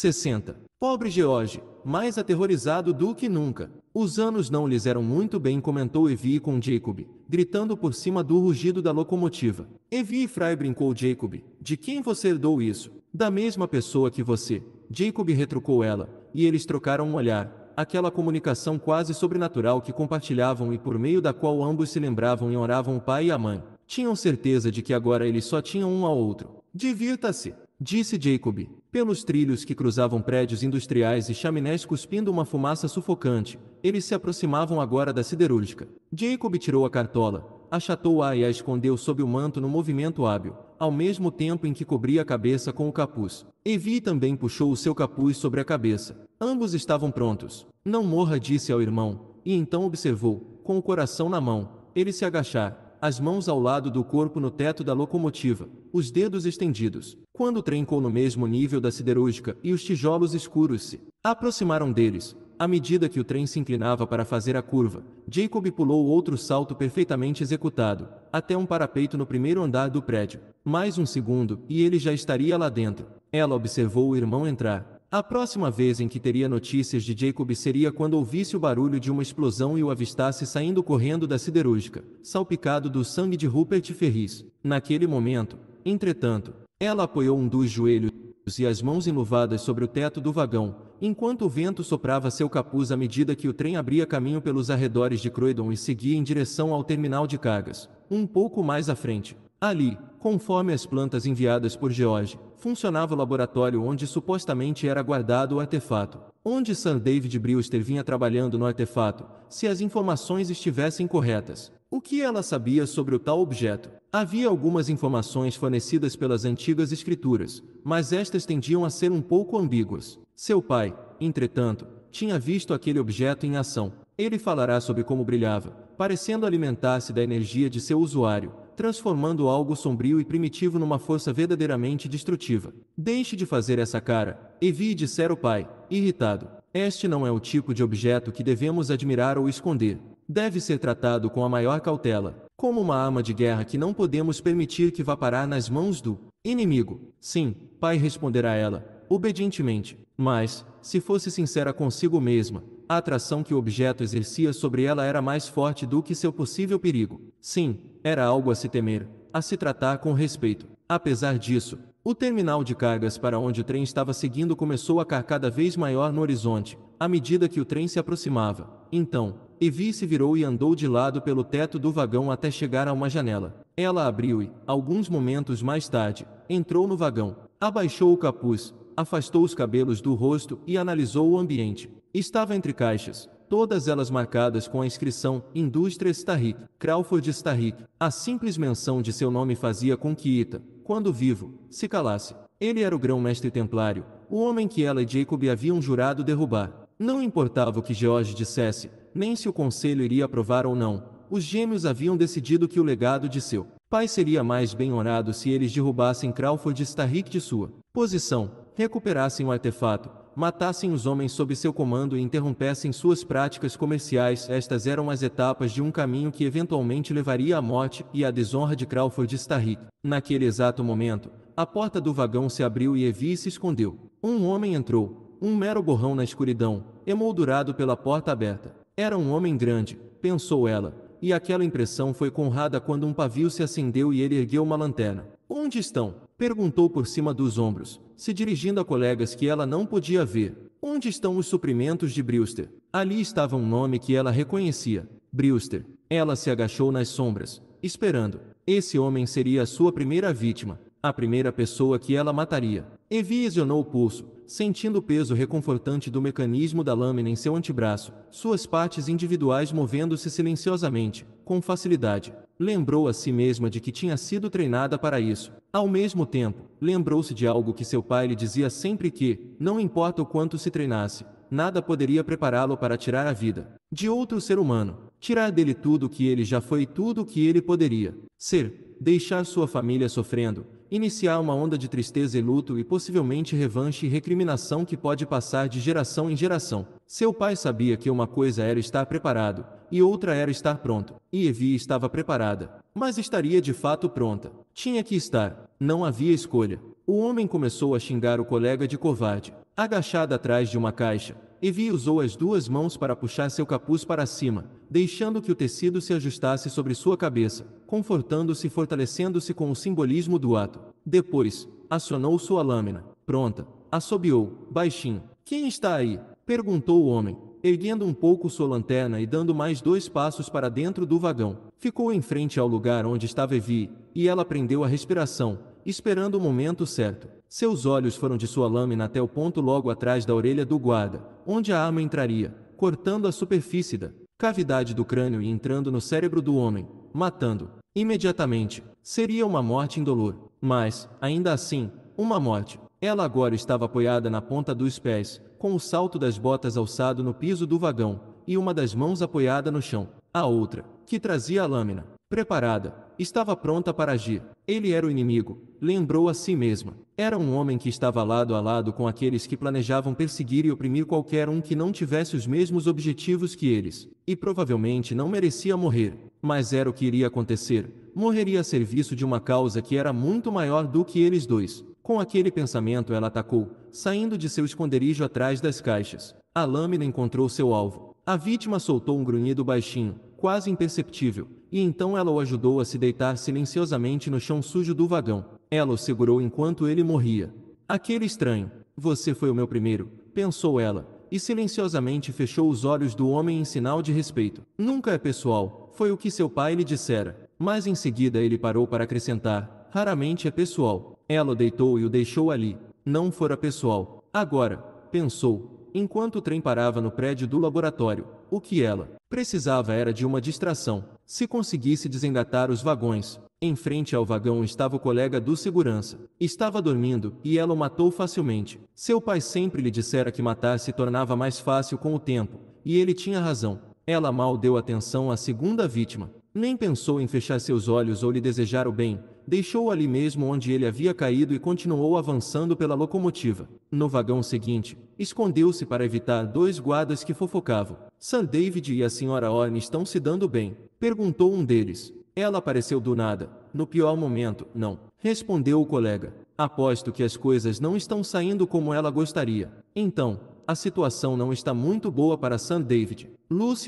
60. Pobre George, mais aterrorizado do que nunca. Os anos não lhes eram muito bem, comentou Evie com Jacob, gritando por cima do rugido da locomotiva. Evie Fry brincou Jacob, de quem você herdou isso? Da mesma pessoa que você. Jacob retrucou ela, e eles trocaram um olhar, aquela comunicação quase sobrenatural que compartilhavam e por meio da qual ambos se lembravam e oravam o pai e a mãe. Tinham certeza de que agora eles só tinham um ao outro. Divirta-se, disse Jacob, pelos trilhos que cruzavam prédios industriais e chaminés cuspindo uma fumaça sufocante, eles se aproximavam agora da siderúrgica. Jacob tirou a cartola, achatou-a e a escondeu sob o manto no movimento hábil, ao mesmo tempo em que cobria a cabeça com o capuz. Evi também puxou o seu capuz sobre a cabeça. Ambos estavam prontos. Não morra, disse ao irmão, e então observou, com o coração na mão, ele se agachar, as mãos ao lado do corpo no teto da locomotiva, os dedos estendidos. Quando o trincou no mesmo nível da siderúrgica e os tijolos escuros se aproximaram deles, à medida que o trem se inclinava para fazer a curva, Jacob pulou outro salto perfeitamente executado, até um parapeito no primeiro andar do prédio. Mais um segundo, e ele já estaria lá dentro. Ela observou o irmão entrar. A próxima vez em que teria notícias de Jacob seria quando ouvisse o barulho de uma explosão e o avistasse saindo correndo da siderúrgica, salpicado do sangue de Rupert Ferris. Naquele momento, entretanto, ela apoiou um dos joelhos e as mãos enluvadas sobre o teto do vagão, enquanto o vento soprava seu capuz à medida que o trem abria caminho pelos arredores de Croydon e seguia em direção ao terminal de cargas. Um pouco mais à frente, ali, conforme as plantas enviadas por George, funcionava o laboratório onde supostamente era guardado o artefato. Onde Sir David Brewster vinha trabalhando no artefato, se as informações estivessem corretas. O que ela sabia sobre o tal objeto? Havia algumas informações fornecidas pelas antigas escrituras, mas estas tendiam a ser um pouco ambíguas. Seu pai, entretanto, tinha visto aquele objeto em ação. Ele falará sobre como brilhava, parecendo alimentar-se da energia de seu usuário, transformando algo sombrio e primitivo numa força verdadeiramente destrutiva. Deixe de fazer essa cara, Evi disser o pai, irritado. Este não é o tipo de objeto que devemos admirar ou esconder deve ser tratado com a maior cautela, como uma arma de guerra que não podemos permitir que vá parar nas mãos do inimigo. Sim, pai responderá ela, obedientemente. Mas, se fosse sincera consigo mesma, a atração que o objeto exercia sobre ela era mais forte do que seu possível perigo. Sim, era algo a se temer, a se tratar com respeito. Apesar disso, o terminal de cargas para onde o trem estava seguindo começou a car cada vez maior no horizonte, à medida que o trem se aproximava. Então, Evi se virou e andou de lado pelo teto do vagão até chegar a uma janela. Ela abriu e, alguns momentos mais tarde, entrou no vagão, abaixou o capuz, afastou os cabelos do rosto e analisou o ambiente. Estava entre caixas, todas elas marcadas com a inscrição Indústria Starrick, Crawford Starrick. A simples menção de seu nome fazia com que Ita, quando vivo, se calasse. Ele era o grão-mestre templário, o homem que ela e Jacob haviam jurado derrubar. Não importava o que George dissesse, nem se o conselho iria aprovar ou não. Os gêmeos haviam decidido que o legado de seu pai seria mais bem honrado se eles derrubassem Crawford Starrick de sua posição, recuperassem o artefato, matassem os homens sob seu comando e interrompessem suas práticas comerciais. Estas eram as etapas de um caminho que eventualmente levaria à morte e à desonra de Crawford Starrick. Naquele exato momento, a porta do vagão se abriu e Evie se escondeu. Um homem entrou, um mero borrão na escuridão, emoldurado pela porta aberta. Era um homem grande, pensou ela, e aquela impressão foi conrada quando um pavio se acendeu e ele ergueu uma lanterna. Onde estão? perguntou por cima dos ombros, se dirigindo a colegas que ela não podia ver. Onde estão os suprimentos de Brewster? Ali estava um nome que ela reconhecia: Brewster. Ela se agachou nas sombras, esperando. Esse homem seria a sua primeira vítima a primeira pessoa que ela mataria. Evie exionou o pulso, sentindo o peso reconfortante do mecanismo da lâmina em seu antebraço, suas partes individuais movendo-se silenciosamente, com facilidade. Lembrou a si mesma de que tinha sido treinada para isso. Ao mesmo tempo, lembrou-se de algo que seu pai lhe dizia sempre que, não importa o quanto se treinasse, nada poderia prepará-lo para tirar a vida de outro ser humano, tirar dele tudo o que ele já foi e tudo o que ele poderia ser, deixar sua família sofrendo, iniciar uma onda de tristeza e luto e possivelmente revanche e recriminação que pode passar de geração em geração. Seu pai sabia que uma coisa era estar preparado, e outra era estar pronto, e Evie estava preparada, mas estaria de fato pronta. Tinha que estar, não havia escolha. O homem começou a xingar o colega de covarde, agachado atrás de uma caixa, Evie usou as duas mãos para puxar seu capuz para cima, deixando que o tecido se ajustasse sobre sua cabeça, confortando-se e fortalecendo-se com o simbolismo do ato. Depois, acionou sua lâmina. Pronta. Assobiou, baixinho. Quem está aí? Perguntou o homem, erguendo um pouco sua lanterna e dando mais dois passos para dentro do vagão. Ficou em frente ao lugar onde estava Evie, e ela prendeu a respiração, esperando o momento certo. Seus olhos foram de sua lâmina até o ponto logo atrás da orelha do guarda, onde a arma entraria, cortando a superfície da cavidade do crânio e entrando no cérebro do homem, matando imediatamente. Seria uma morte indolor, mas, ainda assim, uma morte. Ela agora estava apoiada na ponta dos pés, com o salto das botas alçado no piso do vagão, e uma das mãos apoiada no chão. A outra, que trazia a lâmina, Preparada, estava pronta para agir. Ele era o inimigo, lembrou a si mesma. Era um homem que estava lado a lado com aqueles que planejavam perseguir e oprimir qualquer um que não tivesse os mesmos objetivos que eles, e provavelmente não merecia morrer. Mas era o que iria acontecer: morreria a serviço de uma causa que era muito maior do que eles dois. Com aquele pensamento, ela atacou, saindo de seu esconderijo atrás das caixas. A lâmina encontrou seu alvo. A vítima soltou um grunhido baixinho, quase imperceptível, e então ela o ajudou a se deitar silenciosamente no chão sujo do vagão. Ela o segurou enquanto ele morria. Aquele estranho, você foi o meu primeiro, pensou ela, e silenciosamente fechou os olhos do homem em sinal de respeito. Nunca é pessoal, foi o que seu pai lhe dissera. Mas em seguida ele parou para acrescentar: raramente é pessoal. Ela o deitou e o deixou ali. Não fora pessoal. Agora, pensou, enquanto o trem parava no prédio do laboratório, o que ela, Precisava era de uma distração. Se conseguisse desengatar os vagões, em frente ao vagão estava o colega do segurança. Estava dormindo e ela o matou facilmente. Seu pai sempre lhe dissera que matar se tornava mais fácil com o tempo, e ele tinha razão. Ela mal deu atenção à segunda vítima. Nem pensou em fechar seus olhos ou lhe desejar o bem, deixou-o ali mesmo onde ele havia caído e continuou avançando pela locomotiva. No vagão seguinte, escondeu-se para evitar dois guardas que fofocavam. Sam David e a senhora Orne estão se dando bem? Perguntou um deles. Ela apareceu do nada. No pior momento, não. Respondeu o colega. Aposto que as coisas não estão saindo como ela gostaria. Então, a situação não está muito boa para Sam David.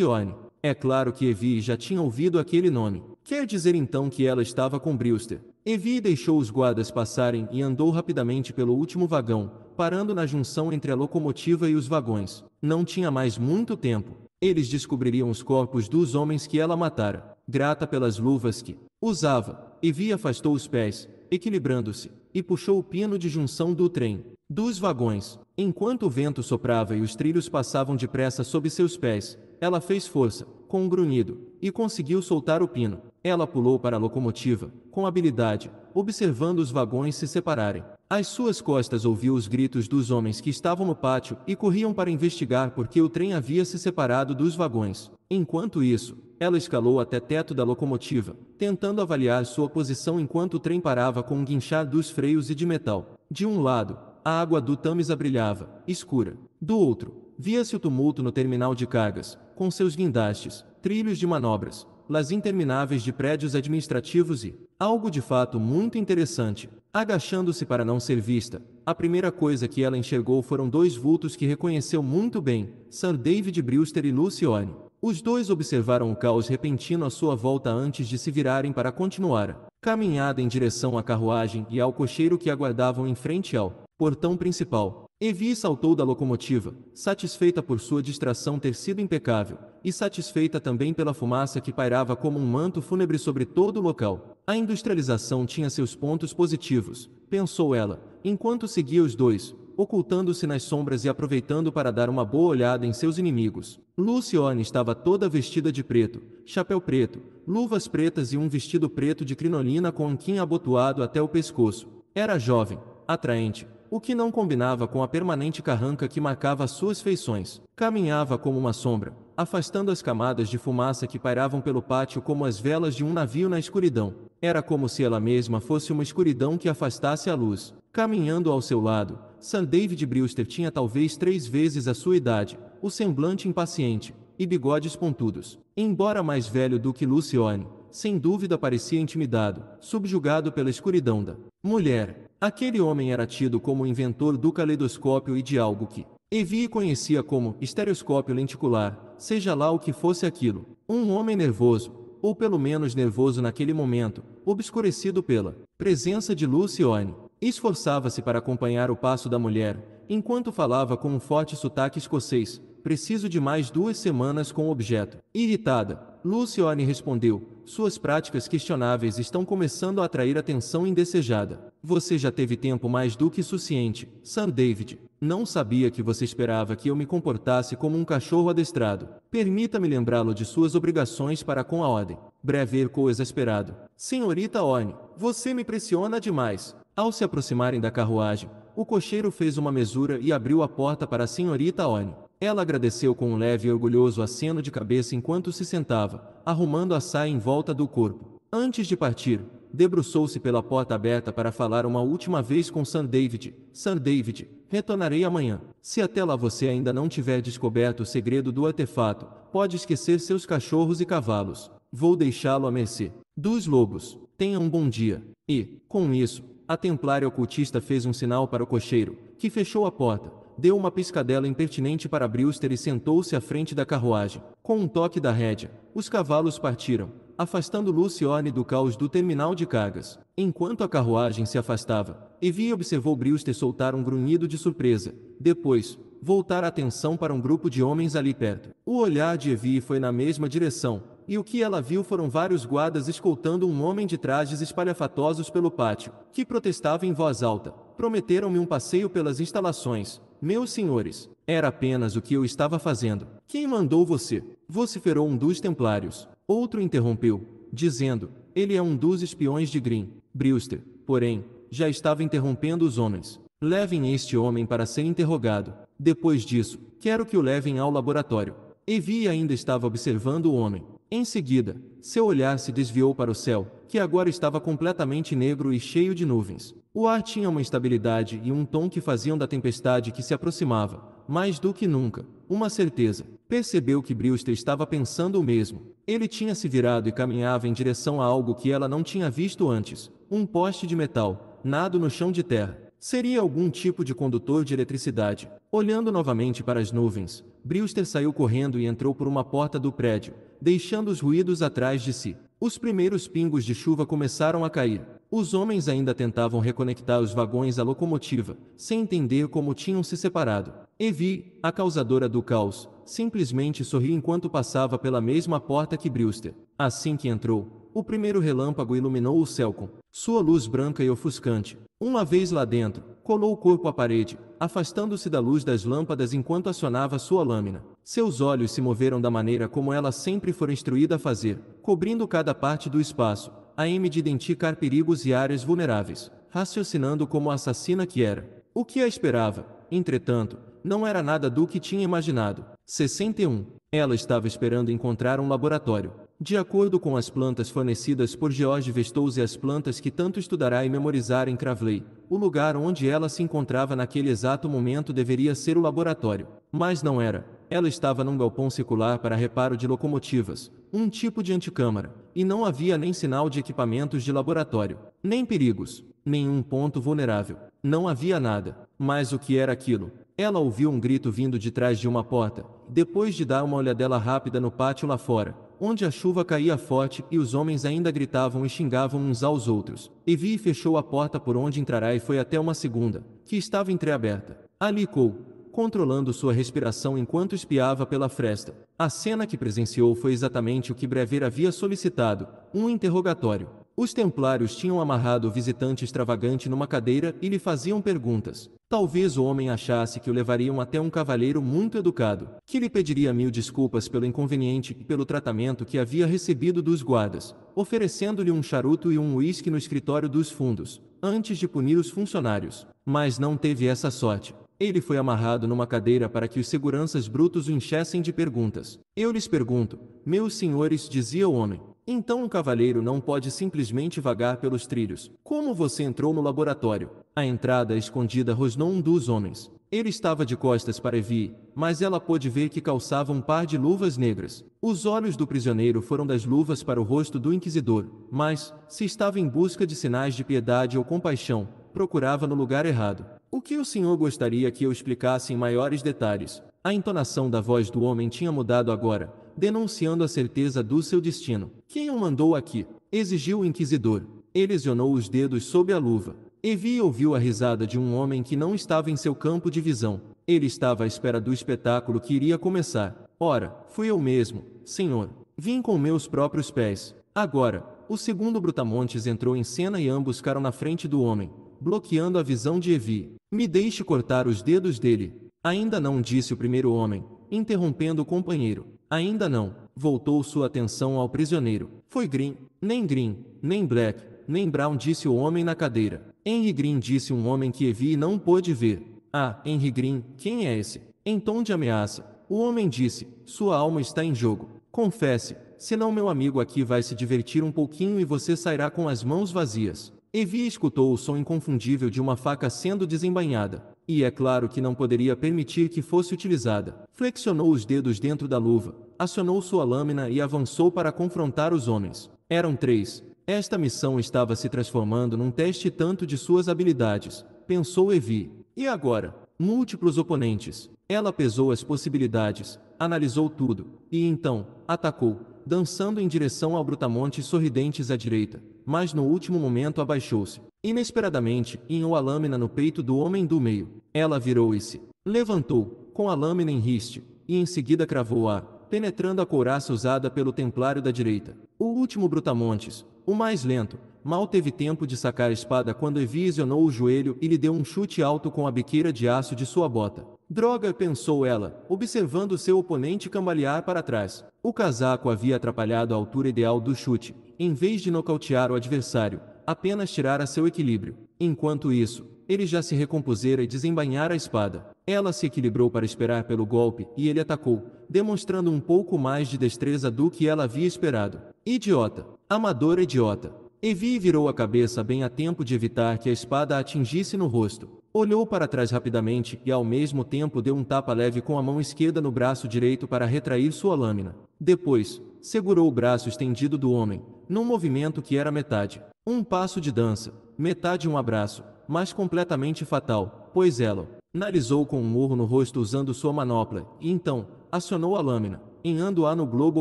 Orne. É claro que Evie já tinha ouvido aquele nome. Quer dizer então que ela estava com Brewster. Evie deixou os guardas passarem e andou rapidamente pelo último vagão, parando na junção entre a locomotiva e os vagões. Não tinha mais muito tempo. Eles descobririam os corpos dos homens que ela matara, grata pelas luvas que usava. Evie afastou os pés, equilibrando-se, e puxou o pino de junção do trem, dos vagões. Enquanto o vento soprava e os trilhos passavam depressa sob seus pés, ela fez força, com um grunhido, e conseguiu soltar o pino. Ela pulou para a locomotiva, com habilidade, observando os vagões se separarem. Às suas costas ouviu os gritos dos homens que estavam no pátio e corriam para investigar por que o trem havia se separado dos vagões. Enquanto isso, ela escalou até teto da locomotiva, tentando avaliar sua posição enquanto o trem parava com um guinchar dos freios e de metal. De um lado, a água do Tamisa brilhava, escura. Do outro, via-se o tumulto no terminal de cargas, com seus guindastes, trilhos de manobras, las intermináveis de prédios administrativos e, algo de fato muito interessante, agachando-se para não ser vista, a primeira coisa que ela enxergou foram dois vultos que reconheceu muito bem, Sir David Brewster e Lucione. Os dois observaram o caos repentino à sua volta antes de se virarem para continuar caminhada em direção à carruagem e ao cocheiro que aguardavam em frente ao portão principal. Evie saltou da locomotiva, satisfeita por sua distração ter sido impecável, e satisfeita também pela fumaça que pairava como um manto fúnebre sobre todo o local. A industrialização tinha seus pontos positivos, pensou ela, enquanto seguia os dois, ocultando-se nas sombras e aproveitando para dar uma boa olhada em seus inimigos. Lucione estava toda vestida de preto, chapéu preto, luvas pretas e um vestido preto de crinolina com um quim abotoado até o pescoço. Era jovem, atraente, o que não combinava com a permanente carranca que marcava suas feições. Caminhava como uma sombra, afastando as camadas de fumaça que pairavam pelo pátio como as velas de um navio na escuridão. Era como se ela mesma fosse uma escuridão que afastasse a luz. Caminhando ao seu lado, Sam David Brewster tinha talvez três vezes a sua idade, o semblante impaciente e bigodes pontudos. Embora mais velho do que Lucione, sem dúvida parecia intimidado, subjugado pela escuridão da mulher. Aquele homem era tido como o inventor do caleidoscópio e de algo que Evie conhecia como estereoscópio lenticular, seja lá o que fosse aquilo. Um homem nervoso, ou pelo menos nervoso naquele momento, obscurecido pela presença de Lucione. Esforçava-se para acompanhar o passo da mulher, enquanto falava com um forte sotaque escocês, preciso de mais duas semanas com o objeto. Irritada, Lucione respondeu: Suas práticas questionáveis estão começando a atrair atenção indesejada. Você já teve tempo mais do que suficiente, Sam David. Não sabia que você esperava que eu me comportasse como um cachorro adestrado. Permita-me lembrá-lo de suas obrigações para com a ordem. Breve ficou exasperado. Senhorita Orne, você me pressiona demais. Ao se aproximarem da carruagem, o cocheiro fez uma mesura e abriu a porta para a senhorita Orne. Ela agradeceu com um leve e orgulhoso aceno de cabeça enquanto se sentava, arrumando a saia em volta do corpo. Antes de partir, debruçou-se pela porta aberta para falar uma última vez com San David. San David, retornarei amanhã. Se até lá você ainda não tiver descoberto o segredo do artefato, pode esquecer seus cachorros e cavalos. Vou deixá-lo à mercê dos lobos. Tenha um bom dia. E, com isso, a templária ocultista fez um sinal para o cocheiro, que fechou a porta, deu uma piscadela impertinente para Brewster e sentou-se à frente da carruagem. Com um toque da rédea, os cavalos partiram, afastando Lucione do caos do terminal de cargas. Enquanto a carruagem se afastava, Evie observou Brewster soltar um grunhido de surpresa. Depois, voltar a atenção para um grupo de homens ali perto. O olhar de Evie foi na mesma direção, e o que ela viu foram vários guardas escoltando um homem de trajes espalhafatosos pelo pátio, que protestava em voz alta. Prometeram-me um passeio pelas instalações, meus senhores, era apenas o que eu estava fazendo. Quem mandou você? Vociferou um dos templários. Outro interrompeu, dizendo, ele é um dos espiões de Green. Brewster, porém, já estava interrompendo os homens. Levem este homem para ser interrogado. Depois disso, quero que o levem ao laboratório. Evie ainda estava observando o homem. Em seguida, seu olhar se desviou para o céu, que agora estava completamente negro e cheio de nuvens. O ar tinha uma estabilidade e um tom que faziam da tempestade que se aproximava, mais do que nunca, uma certeza. Percebeu que Brewster estava pensando o mesmo. Ele tinha se virado e caminhava em direção a algo que ela não tinha visto antes: um poste de metal, nado no chão de terra. Seria algum tipo de condutor de eletricidade. Olhando novamente para as nuvens, Brewster saiu correndo e entrou por uma porta do prédio, deixando os ruídos atrás de si. Os primeiros pingos de chuva começaram a cair. Os homens ainda tentavam reconectar os vagões à locomotiva, sem entender como tinham se separado. Evi, a causadora do caos, simplesmente sorriu enquanto passava pela mesma porta que Brewster. Assim que entrou, o primeiro relâmpago iluminou o céu com sua luz branca e ofuscante. Uma vez lá dentro, colou o corpo à parede, afastando-se da luz das lâmpadas enquanto acionava sua lâmina. Seus olhos se moveram da maneira como ela sempre foi instruída a fazer, cobrindo cada parte do espaço, a M de identificar perigos e áreas vulneráveis, raciocinando como a assassina que era. O que a esperava, entretanto, não era nada do que tinha imaginado. 61. Ela estava esperando encontrar um laboratório, de acordo com as plantas fornecidas por George e as plantas que tanto estudará e memorizar em Cravley, o lugar onde ela se encontrava naquele exato momento deveria ser o laboratório, mas não era. Ela estava num galpão circular para reparo de locomotivas, um tipo de anticâmara, e não havia nem sinal de equipamentos de laboratório, nem perigos, nenhum ponto vulnerável. Não havia nada. Mas o que era aquilo? Ela ouviu um grito vindo de trás de uma porta, depois de dar uma olhadela rápida no pátio lá fora onde a chuva caía forte e os homens ainda gritavam e xingavam uns aos outros. Evi fechou a porta por onde entrará e foi até uma segunda, que estava entreaberta. Ali Cole, controlando sua respiração enquanto espiava pela fresta. A cena que presenciou foi exatamente o que Brever havia solicitado, um interrogatório. Os templários tinham amarrado o visitante extravagante numa cadeira e lhe faziam perguntas. Talvez o homem achasse que o levariam até um cavalheiro muito educado, que lhe pediria mil desculpas pelo inconveniente e pelo tratamento que havia recebido dos guardas, oferecendo-lhe um charuto e um uísque no escritório dos fundos, antes de punir os funcionários. Mas não teve essa sorte. Ele foi amarrado numa cadeira para que os seguranças brutos o enchessem de perguntas. Eu lhes pergunto, meus senhores, dizia o homem, então um cavaleiro não pode simplesmente vagar pelos trilhos. Como você entrou no laboratório? A entrada escondida rosnou um dos homens. Ele estava de costas para Evi, mas ela pôde ver que calçava um par de luvas negras. Os olhos do prisioneiro foram das luvas para o rosto do inquisidor, mas, se estava em busca de sinais de piedade ou compaixão, procurava no lugar errado. O que o senhor gostaria que eu explicasse em maiores detalhes? A entonação da voz do homem tinha mudado agora, denunciando a certeza do seu destino. Quem o mandou aqui? exigiu o inquisidor. Ele lesionou os dedos sob a luva. Evi ouviu a risada de um homem que não estava em seu campo de visão. Ele estava à espera do espetáculo que iria começar. Ora, fui eu mesmo, senhor. Vim com meus próprios pés. Agora, o segundo Brutamontes entrou em cena e ambos ficaram na frente do homem, bloqueando a visão de Evi. Me deixe cortar os dedos dele. Ainda não disse o primeiro homem, interrompendo o companheiro. Ainda não. Voltou sua atenção ao prisioneiro. Foi Green. Nem Green, nem Black, nem Brown disse o homem na cadeira. Henry Green disse um homem que vi e não pôde ver. Ah, Henry Green, quem é esse? Em tom de ameaça, o homem disse: Sua alma está em jogo. Confesse, senão meu amigo aqui vai se divertir um pouquinho e você sairá com as mãos vazias. Evie escutou o som inconfundível de uma faca sendo desembainhada e é claro que não poderia permitir que fosse utilizada. Flexionou os dedos dentro da luva, acionou sua lâmina e avançou para confrontar os homens. Eram três. Esta missão estava se transformando num teste tanto de suas habilidades, pensou Evi. E agora? Múltiplos oponentes. Ela pesou as possibilidades, analisou tudo, e então, atacou dançando em direção ao brutamonte sorridentes à direita, mas no último momento abaixou-se. Inesperadamente, inhou a lâmina no peito do homem do meio. Ela virou e se levantou, com a lâmina em riste, e em seguida cravou-a, penetrando a couraça usada pelo templário da direita. O último brutamontes, o mais lento, mal teve tempo de sacar a espada quando Evisionou o joelho e lhe deu um chute alto com a biqueira de aço de sua bota. Droga, pensou ela, observando seu oponente cambalear para trás. O casaco havia atrapalhado a altura ideal do chute, em vez de nocautear o adversário, apenas a seu equilíbrio. Enquanto isso, ele já se recompusera e desembainhara a espada. Ela se equilibrou para esperar pelo golpe e ele atacou, demonstrando um pouco mais de destreza do que ela havia esperado. Idiota! Amador idiota! Evi virou a cabeça bem a tempo de evitar que a espada atingisse no rosto. Olhou para trás rapidamente e ao mesmo tempo deu um tapa leve com a mão esquerda no braço direito para retrair sua lâmina. Depois, segurou o braço estendido do homem, num movimento que era metade um passo de dança, metade um abraço, mas completamente fatal, pois ela narizou com um murro no rosto usando sua manopla e então acionou a lâmina enhando-a no globo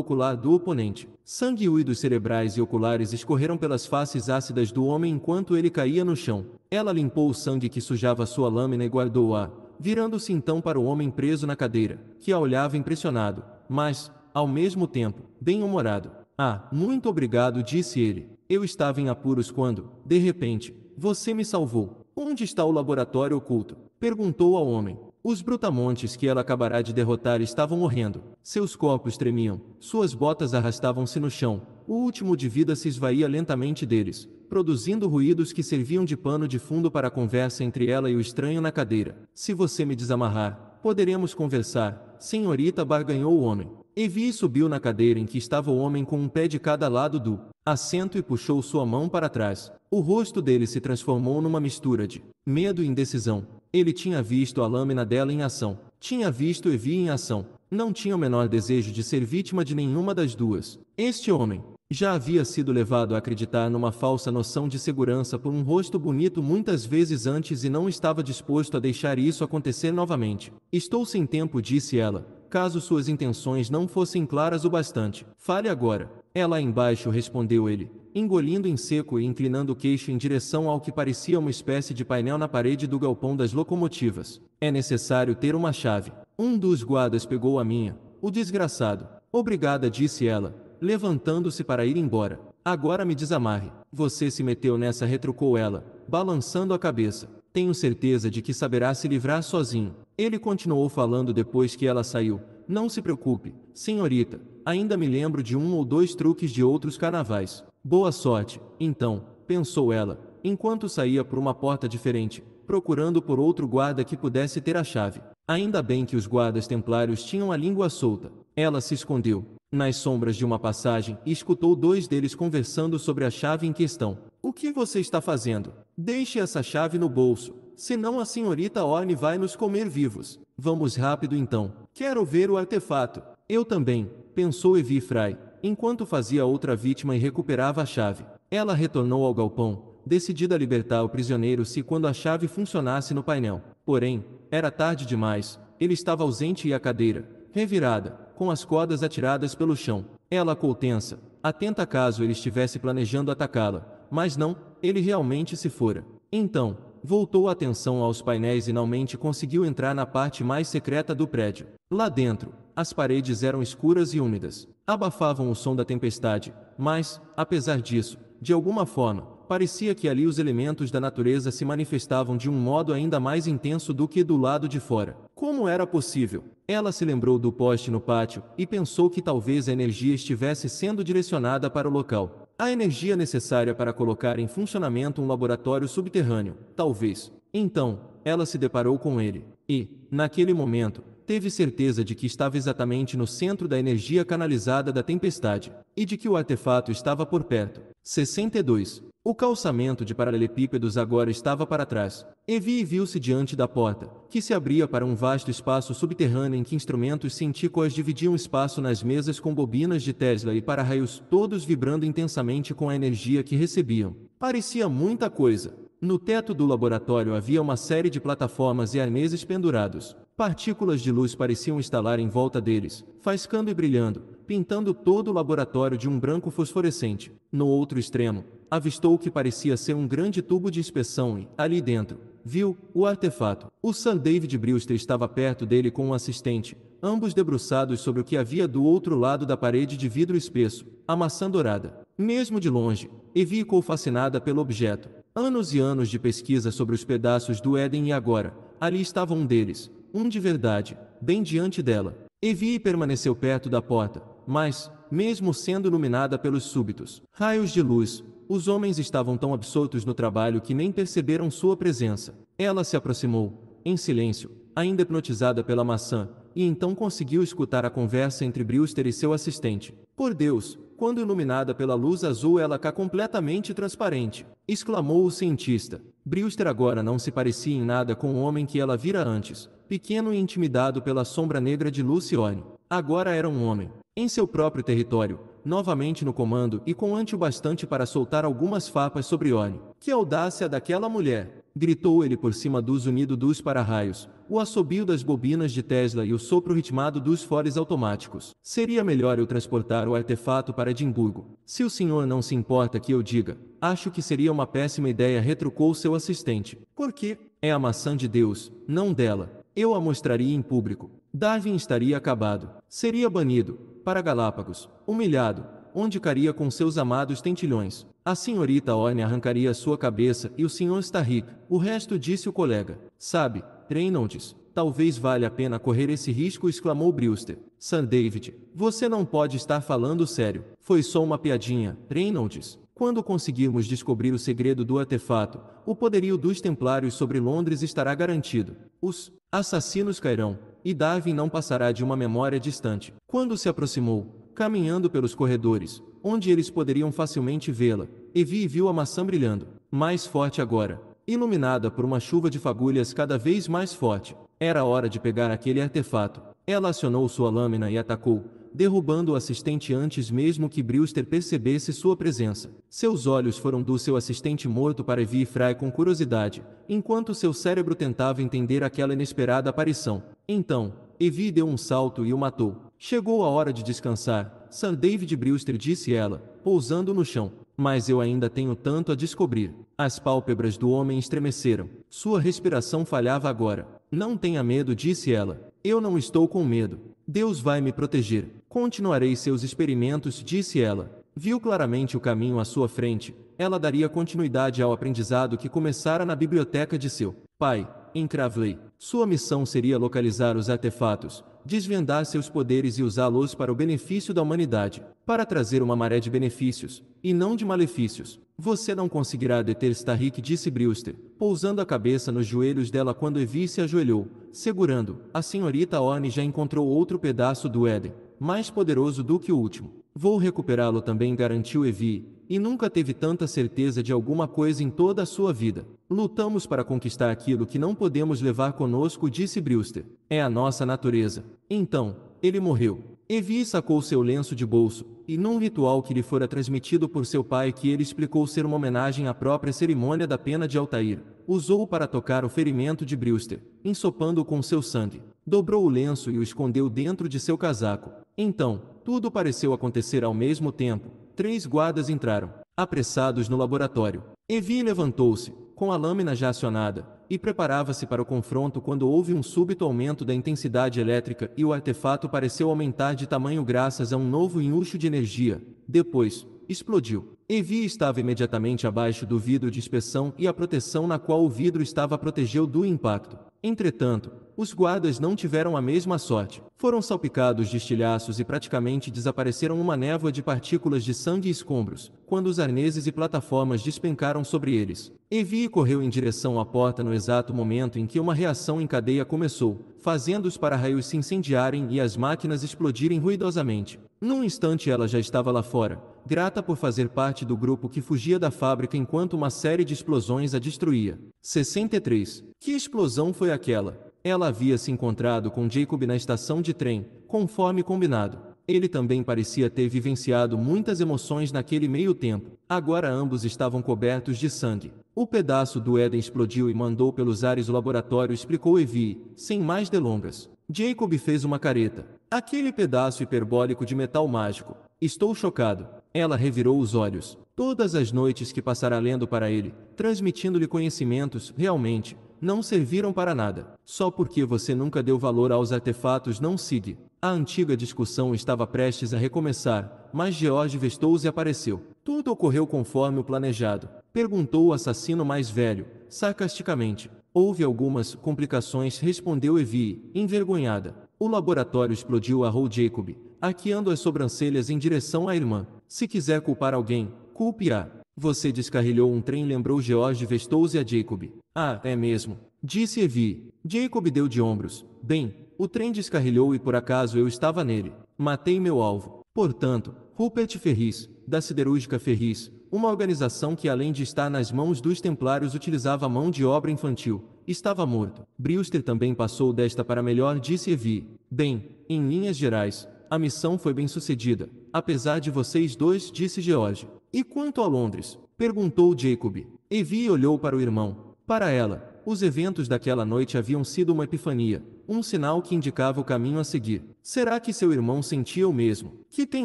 ocular do oponente. Sangue úidos cerebrais e oculares escorreram pelas faces ácidas do homem enquanto ele caía no chão. Ela limpou o sangue que sujava sua lâmina e guardou-a, virando-se então para o homem preso na cadeira, que a olhava impressionado, mas, ao mesmo tempo, bem-humorado. Ah, muito obrigado, disse ele. Eu estava em apuros quando, de repente, você me salvou. Onde está o laboratório oculto? Perguntou ao homem. Os brutamontes que ela acabará de derrotar estavam morrendo. Seus corpos tremiam, suas botas arrastavam-se no chão, o último de vida se esvaía lentamente deles, produzindo ruídos que serviam de pano de fundo para a conversa entre ela e o estranho na cadeira. Se você me desamarrar, poderemos conversar, senhorita barganhou o homem. Evi subiu na cadeira em que estava o homem com um pé de cada lado do assento e puxou sua mão para trás. O rosto dele se transformou numa mistura de medo e indecisão. Ele tinha visto a lâmina dela em ação. Tinha visto Evi em ação. Não tinha o menor desejo de ser vítima de nenhuma das duas. Este homem já havia sido levado a acreditar numa falsa noção de segurança por um rosto bonito muitas vezes antes e não estava disposto a deixar isso acontecer novamente. Estou sem tempo, disse ela caso suas intenções não fossem claras o bastante. Fale agora. É lá embaixo, respondeu ele, engolindo em seco e inclinando o queixo em direção ao que parecia uma espécie de painel na parede do galpão das locomotivas. É necessário ter uma chave. Um dos guardas pegou a minha. O desgraçado. Obrigada, disse ela, levantando-se para ir embora. Agora me desamarre. Você se meteu nessa, retrucou ela, balançando a cabeça. Tenho certeza de que saberá se livrar sozinho. Ele continuou falando depois que ela saiu. Não se preocupe, senhorita, ainda me lembro de um ou dois truques de outros carnavais. Boa sorte, então, pensou ela, enquanto saía por uma porta diferente, procurando por outro guarda que pudesse ter a chave. Ainda bem que os guardas templários tinham a língua solta. Ela se escondeu nas sombras de uma passagem e escutou dois deles conversando sobre a chave em questão. O que você está fazendo? Deixe essa chave no bolso, senão a senhorita Orne vai nos comer vivos. Vamos rápido então. Quero ver o artefato. Eu também, pensou Evi Fry, enquanto fazia outra vítima e recuperava a chave. Ela retornou ao galpão, decidida a libertar o prisioneiro se quando a chave funcionasse no painel. Porém, era tarde demais, ele estava ausente e a cadeira, revirada, com as cordas atiradas pelo chão. Ela tensa, atenta caso ele estivesse planejando atacá-la, mas não, ele realmente se fora. Então, Voltou a atenção aos painéis e finalmente conseguiu entrar na parte mais secreta do prédio. Lá dentro, as paredes eram escuras e úmidas. Abafavam o som da tempestade, mas, apesar disso, de alguma forma, parecia que ali os elementos da natureza se manifestavam de um modo ainda mais intenso do que do lado de fora. Como era possível? Ela se lembrou do poste no pátio e pensou que talvez a energia estivesse sendo direcionada para o local a energia necessária para colocar em funcionamento um laboratório subterrâneo, talvez. Então, ela se deparou com ele, e, naquele momento, teve certeza de que estava exatamente no centro da energia canalizada da tempestade, e de que o artefato estava por perto. 62. O calçamento de paralelepípedos agora estava para trás. Evi viu-se diante da porta, que se abria para um vasto espaço subterrâneo em que instrumentos científicos dividiam espaço nas mesas com bobinas de Tesla e para-raios, todos vibrando intensamente com a energia que recebiam. Parecia muita coisa. No teto do laboratório havia uma série de plataformas e arneses pendurados. Partículas de luz pareciam estalar em volta deles, faiscando e brilhando, pintando todo o laboratório de um branco fosforescente. No outro extremo, avistou o que parecia ser um grande tubo de inspeção e, ali dentro, viu o artefato. O Sam David Brewster estava perto dele com um assistente, ambos debruçados sobre o que havia do outro lado da parede de vidro espesso, a maçã dourada. Mesmo de longe, Evie ficou fascinada pelo objeto. Anos e anos de pesquisa sobre os pedaços do Éden e agora, ali estava um deles, um de verdade, bem diante dela. Evie permaneceu perto da porta, mas, mesmo sendo iluminada pelos súbitos raios de luz, os homens estavam tão absortos no trabalho que nem perceberam sua presença. Ela se aproximou, em silêncio, ainda hipnotizada pela maçã, e então conseguiu escutar a conversa entre Brewster e seu assistente. Por Deus, quando iluminada pela luz azul ela cá completamente transparente, exclamou o cientista. Brewster agora não se parecia em nada com o homem que ela vira antes, pequeno e intimidado pela sombra negra de Lucione. Agora era um homem, em seu próprio território, novamente no comando e com ante o bastante para soltar algumas fapas sobre Oni. Que audácia daquela mulher! Gritou ele por cima do zunido dos para-raios, o assobio das bobinas de Tesla e o sopro ritmado dos fores automáticos. Seria melhor eu transportar o artefato para Edimburgo. Se o senhor não se importa que eu diga, acho que seria uma péssima ideia, retrucou seu assistente. Por quê? É a maçã de Deus, não dela. Eu a mostraria em público. Darwin estaria acabado. Seria banido, para Galápagos, humilhado, onde caria com seus amados tentilhões. A senhorita Orne arrancaria sua cabeça e o senhor rico. o resto disse o colega. Sabe, Reynolds, talvez valha a pena correr esse risco, exclamou Brewster. San David, você não pode estar falando sério. Foi só uma piadinha, Reynolds. Quando conseguirmos descobrir o segredo do artefato, o poderio dos Templários sobre Londres estará garantido. Os assassinos cairão, e Darwin não passará de uma memória distante. Quando se aproximou, caminhando pelos corredores, onde eles poderiam facilmente vê-la, Evi viu a maçã brilhando, mais forte agora, iluminada por uma chuva de fagulhas cada vez mais forte. Era hora de pegar aquele artefato. Ela acionou sua lâmina e atacou, derrubando o assistente antes mesmo que Brewster percebesse sua presença. Seus olhos foram do seu assistente morto para Vi Fry com curiosidade, enquanto seu cérebro tentava entender aquela inesperada aparição. Então, Evie deu um salto e o matou. Chegou a hora de descansar, Sir David Brewster disse ela, pousando no chão. Mas eu ainda tenho tanto a descobrir. As pálpebras do homem estremeceram. Sua respiração falhava agora. Não tenha medo, disse ela. Eu não estou com medo. Deus vai me proteger. Continuarei seus experimentos, disse ela. Viu claramente o caminho à sua frente. Ela daria continuidade ao aprendizado que começara na biblioteca de seu pai, em Cravley. Sua missão seria localizar os artefatos, desvendar seus poderes e usá-los para o benefício da humanidade, para trazer uma maré de benefícios, e não de malefícios. Você não conseguirá deter Starrick, disse Brewster, pousando a cabeça nos joelhos dela quando Evie se ajoelhou, segurando. A senhorita Orne já encontrou outro pedaço do Éden mais poderoso do que o último. Vou recuperá-lo também, garantiu Evi, e nunca teve tanta certeza de alguma coisa em toda a sua vida. Lutamos para conquistar aquilo que não podemos levar conosco, disse Brewster. É a nossa natureza. Então, ele morreu. Evi sacou seu lenço de bolso, e num ritual que lhe fora transmitido por seu pai que ele explicou ser uma homenagem à própria cerimônia da pena de Altair, usou-o para tocar o ferimento de Brewster, ensopando-o com seu sangue. Dobrou o lenço e o escondeu dentro de seu casaco. Então, tudo pareceu acontecer ao mesmo tempo. Três guardas entraram, apressados no laboratório. Evie levantou-se, com a lâmina já acionada, e preparava-se para o confronto quando houve um súbito aumento da intensidade elétrica e o artefato pareceu aumentar de tamanho graças a um novo inurcho de energia. Depois, explodiu. Evie estava imediatamente abaixo do vidro de inspeção e a proteção na qual o vidro estava protegeu do impacto. Entretanto, os guardas não tiveram a mesma sorte. Foram salpicados de estilhaços e praticamente desapareceram uma névoa de partículas de sangue e escombros, quando os arneses e plataformas despencaram sobre eles. Evie correu em direção à porta no exato momento em que uma reação em cadeia começou, fazendo os para-raios se incendiarem e as máquinas explodirem ruidosamente. Num instante ela já estava lá fora, grata por fazer parte do grupo que fugia da fábrica enquanto uma série de explosões a destruía. 63. Que explosão foi aquela? Ela havia se encontrado com Jacob na estação de trem, conforme combinado. Ele também parecia ter vivenciado muitas emoções naquele meio tempo. Agora ambos estavam cobertos de sangue. O pedaço do Éden explodiu e mandou pelos ares o laboratório, explicou Evi, sem mais delongas. Jacob fez uma careta. Aquele pedaço hiperbólico de metal mágico. Estou chocado. Ela revirou os olhos. Todas as noites que passara lendo para ele, transmitindo-lhe conhecimentos, realmente, não serviram para nada. Só porque você nunca deu valor aos artefatos não sigue. A antiga discussão estava prestes a recomeçar, mas George vestou-se e apareceu. Tudo ocorreu conforme o planejado. Perguntou o assassino mais velho, sarcasticamente. Houve algumas complicações, respondeu Evie, envergonhada. O laboratório explodiu a Roe Jacob, arqueando as sobrancelhas em direção à irmã. Se quiser culpar alguém, culpe-a. Você descarrilhou um trem lembrou George Vestouze a Jacob. Ah, é mesmo. Disse Evi. Jacob deu de ombros. Bem, o trem descarrilhou e por acaso eu estava nele. Matei meu alvo. Portanto, Rupert Ferris, da siderúrgica Ferris, uma organização que além de estar nas mãos dos templários utilizava mão de obra infantil, estava morto. Brewster também passou desta para melhor disse Evi. Bem, em linhas gerais, a missão foi bem sucedida, apesar de vocês dois, disse George. E quanto a Londres? perguntou Jacob. Evie olhou para o irmão. Para ela, os eventos daquela noite haviam sido uma epifania, um sinal que indicava o caminho a seguir. Será que seu irmão sentia o mesmo? Que tem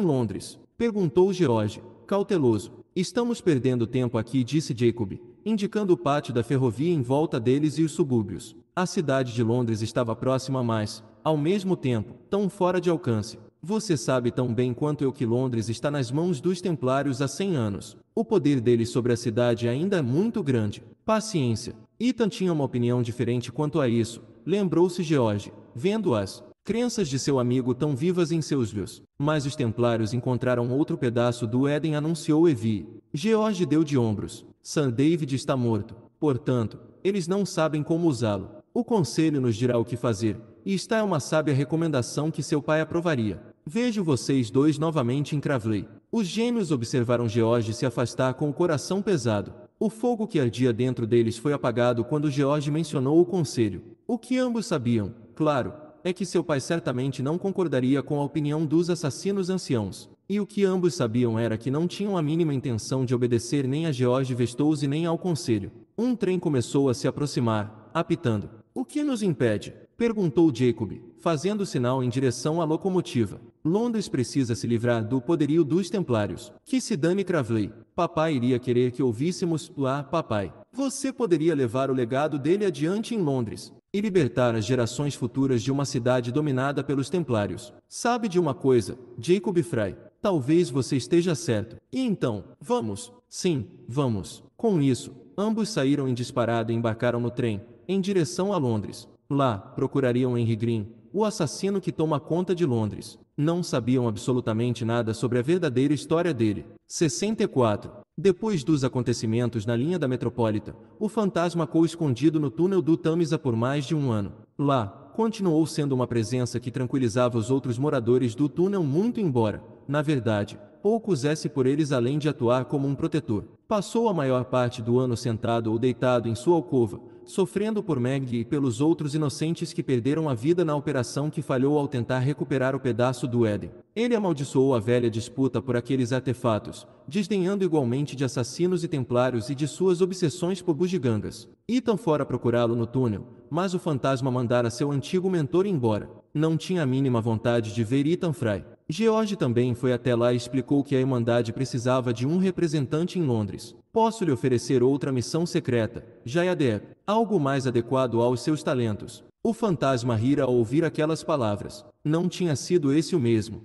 Londres? perguntou George, cauteloso. Estamos perdendo tempo aqui, disse Jacob, indicando o pátio da ferrovia em volta deles e os subúrbios. A cidade de Londres estava próxima, mas, ao mesmo tempo, tão fora de alcance. Você sabe tão bem quanto eu que Londres está nas mãos dos templários há 100 anos. O poder deles sobre a cidade ainda é muito grande. Paciência. Ethan tinha uma opinião diferente quanto a isso. Lembrou-se George, vendo as crenças de seu amigo tão vivas em seus olhos. Mas os templários encontraram outro pedaço do Éden anunciou Evi. George deu de ombros. San David está morto. Portanto, eles não sabem como usá-lo. O conselho nos dirá o que fazer, e está é uma sábia recomendação que seu pai aprovaria. Vejo vocês dois novamente em Cravley. Os gêmeos observaram George se afastar com o coração pesado. O fogo que ardia dentro deles foi apagado quando George mencionou o conselho. O que ambos sabiam, claro, é que seu pai certamente não concordaria com a opinião dos assassinos anciãos. E o que ambos sabiam era que não tinham a mínima intenção de obedecer nem a George Vestouse nem ao conselho. Um trem começou a se aproximar, apitando. O que nos impede? Perguntou Jacob, fazendo sinal em direção à locomotiva. Londres precisa se livrar do poderio dos templários. Que se dane Cravley. Papai iria querer que ouvíssemos lá, papai. Você poderia levar o legado dele adiante em Londres e libertar as gerações futuras de uma cidade dominada pelos templários. Sabe de uma coisa, Jacob Fry? Talvez você esteja certo. E então, vamos. Sim, vamos. Com isso, ambos saíram em disparado e embarcaram no trem, em direção a Londres. Lá, procurariam Henry Green, o assassino que toma conta de Londres. Não sabiam absolutamente nada sobre a verdadeira história dele. 64. Depois dos acontecimentos na linha da Metropolita, o fantasma ficou escondido no túnel do Tamisa por mais de um ano. Lá, continuou sendo uma presença que tranquilizava os outros moradores do túnel muito embora, na verdade, poucos S por eles além de atuar como um protetor. Passou a maior parte do ano sentado ou deitado em sua alcova, sofrendo por Maggie e pelos outros inocentes que perderam a vida na operação que falhou ao tentar recuperar o pedaço do Éden. Ele amaldiçoou a velha disputa por aqueles artefatos, desdenhando igualmente de assassinos e templários e de suas obsessões por bugigangas. Ethan fora procurá-lo no túnel, mas o fantasma mandara seu antigo mentor embora. Não tinha a mínima vontade de ver Ethan Fry. George também foi até lá e explicou que a Irmandade precisava de um representante em Londres. Posso lhe oferecer outra missão secreta, Jayadeh, algo mais adequado aos seus talentos. O fantasma rira ao ouvir aquelas palavras. Não tinha sido esse o mesmo.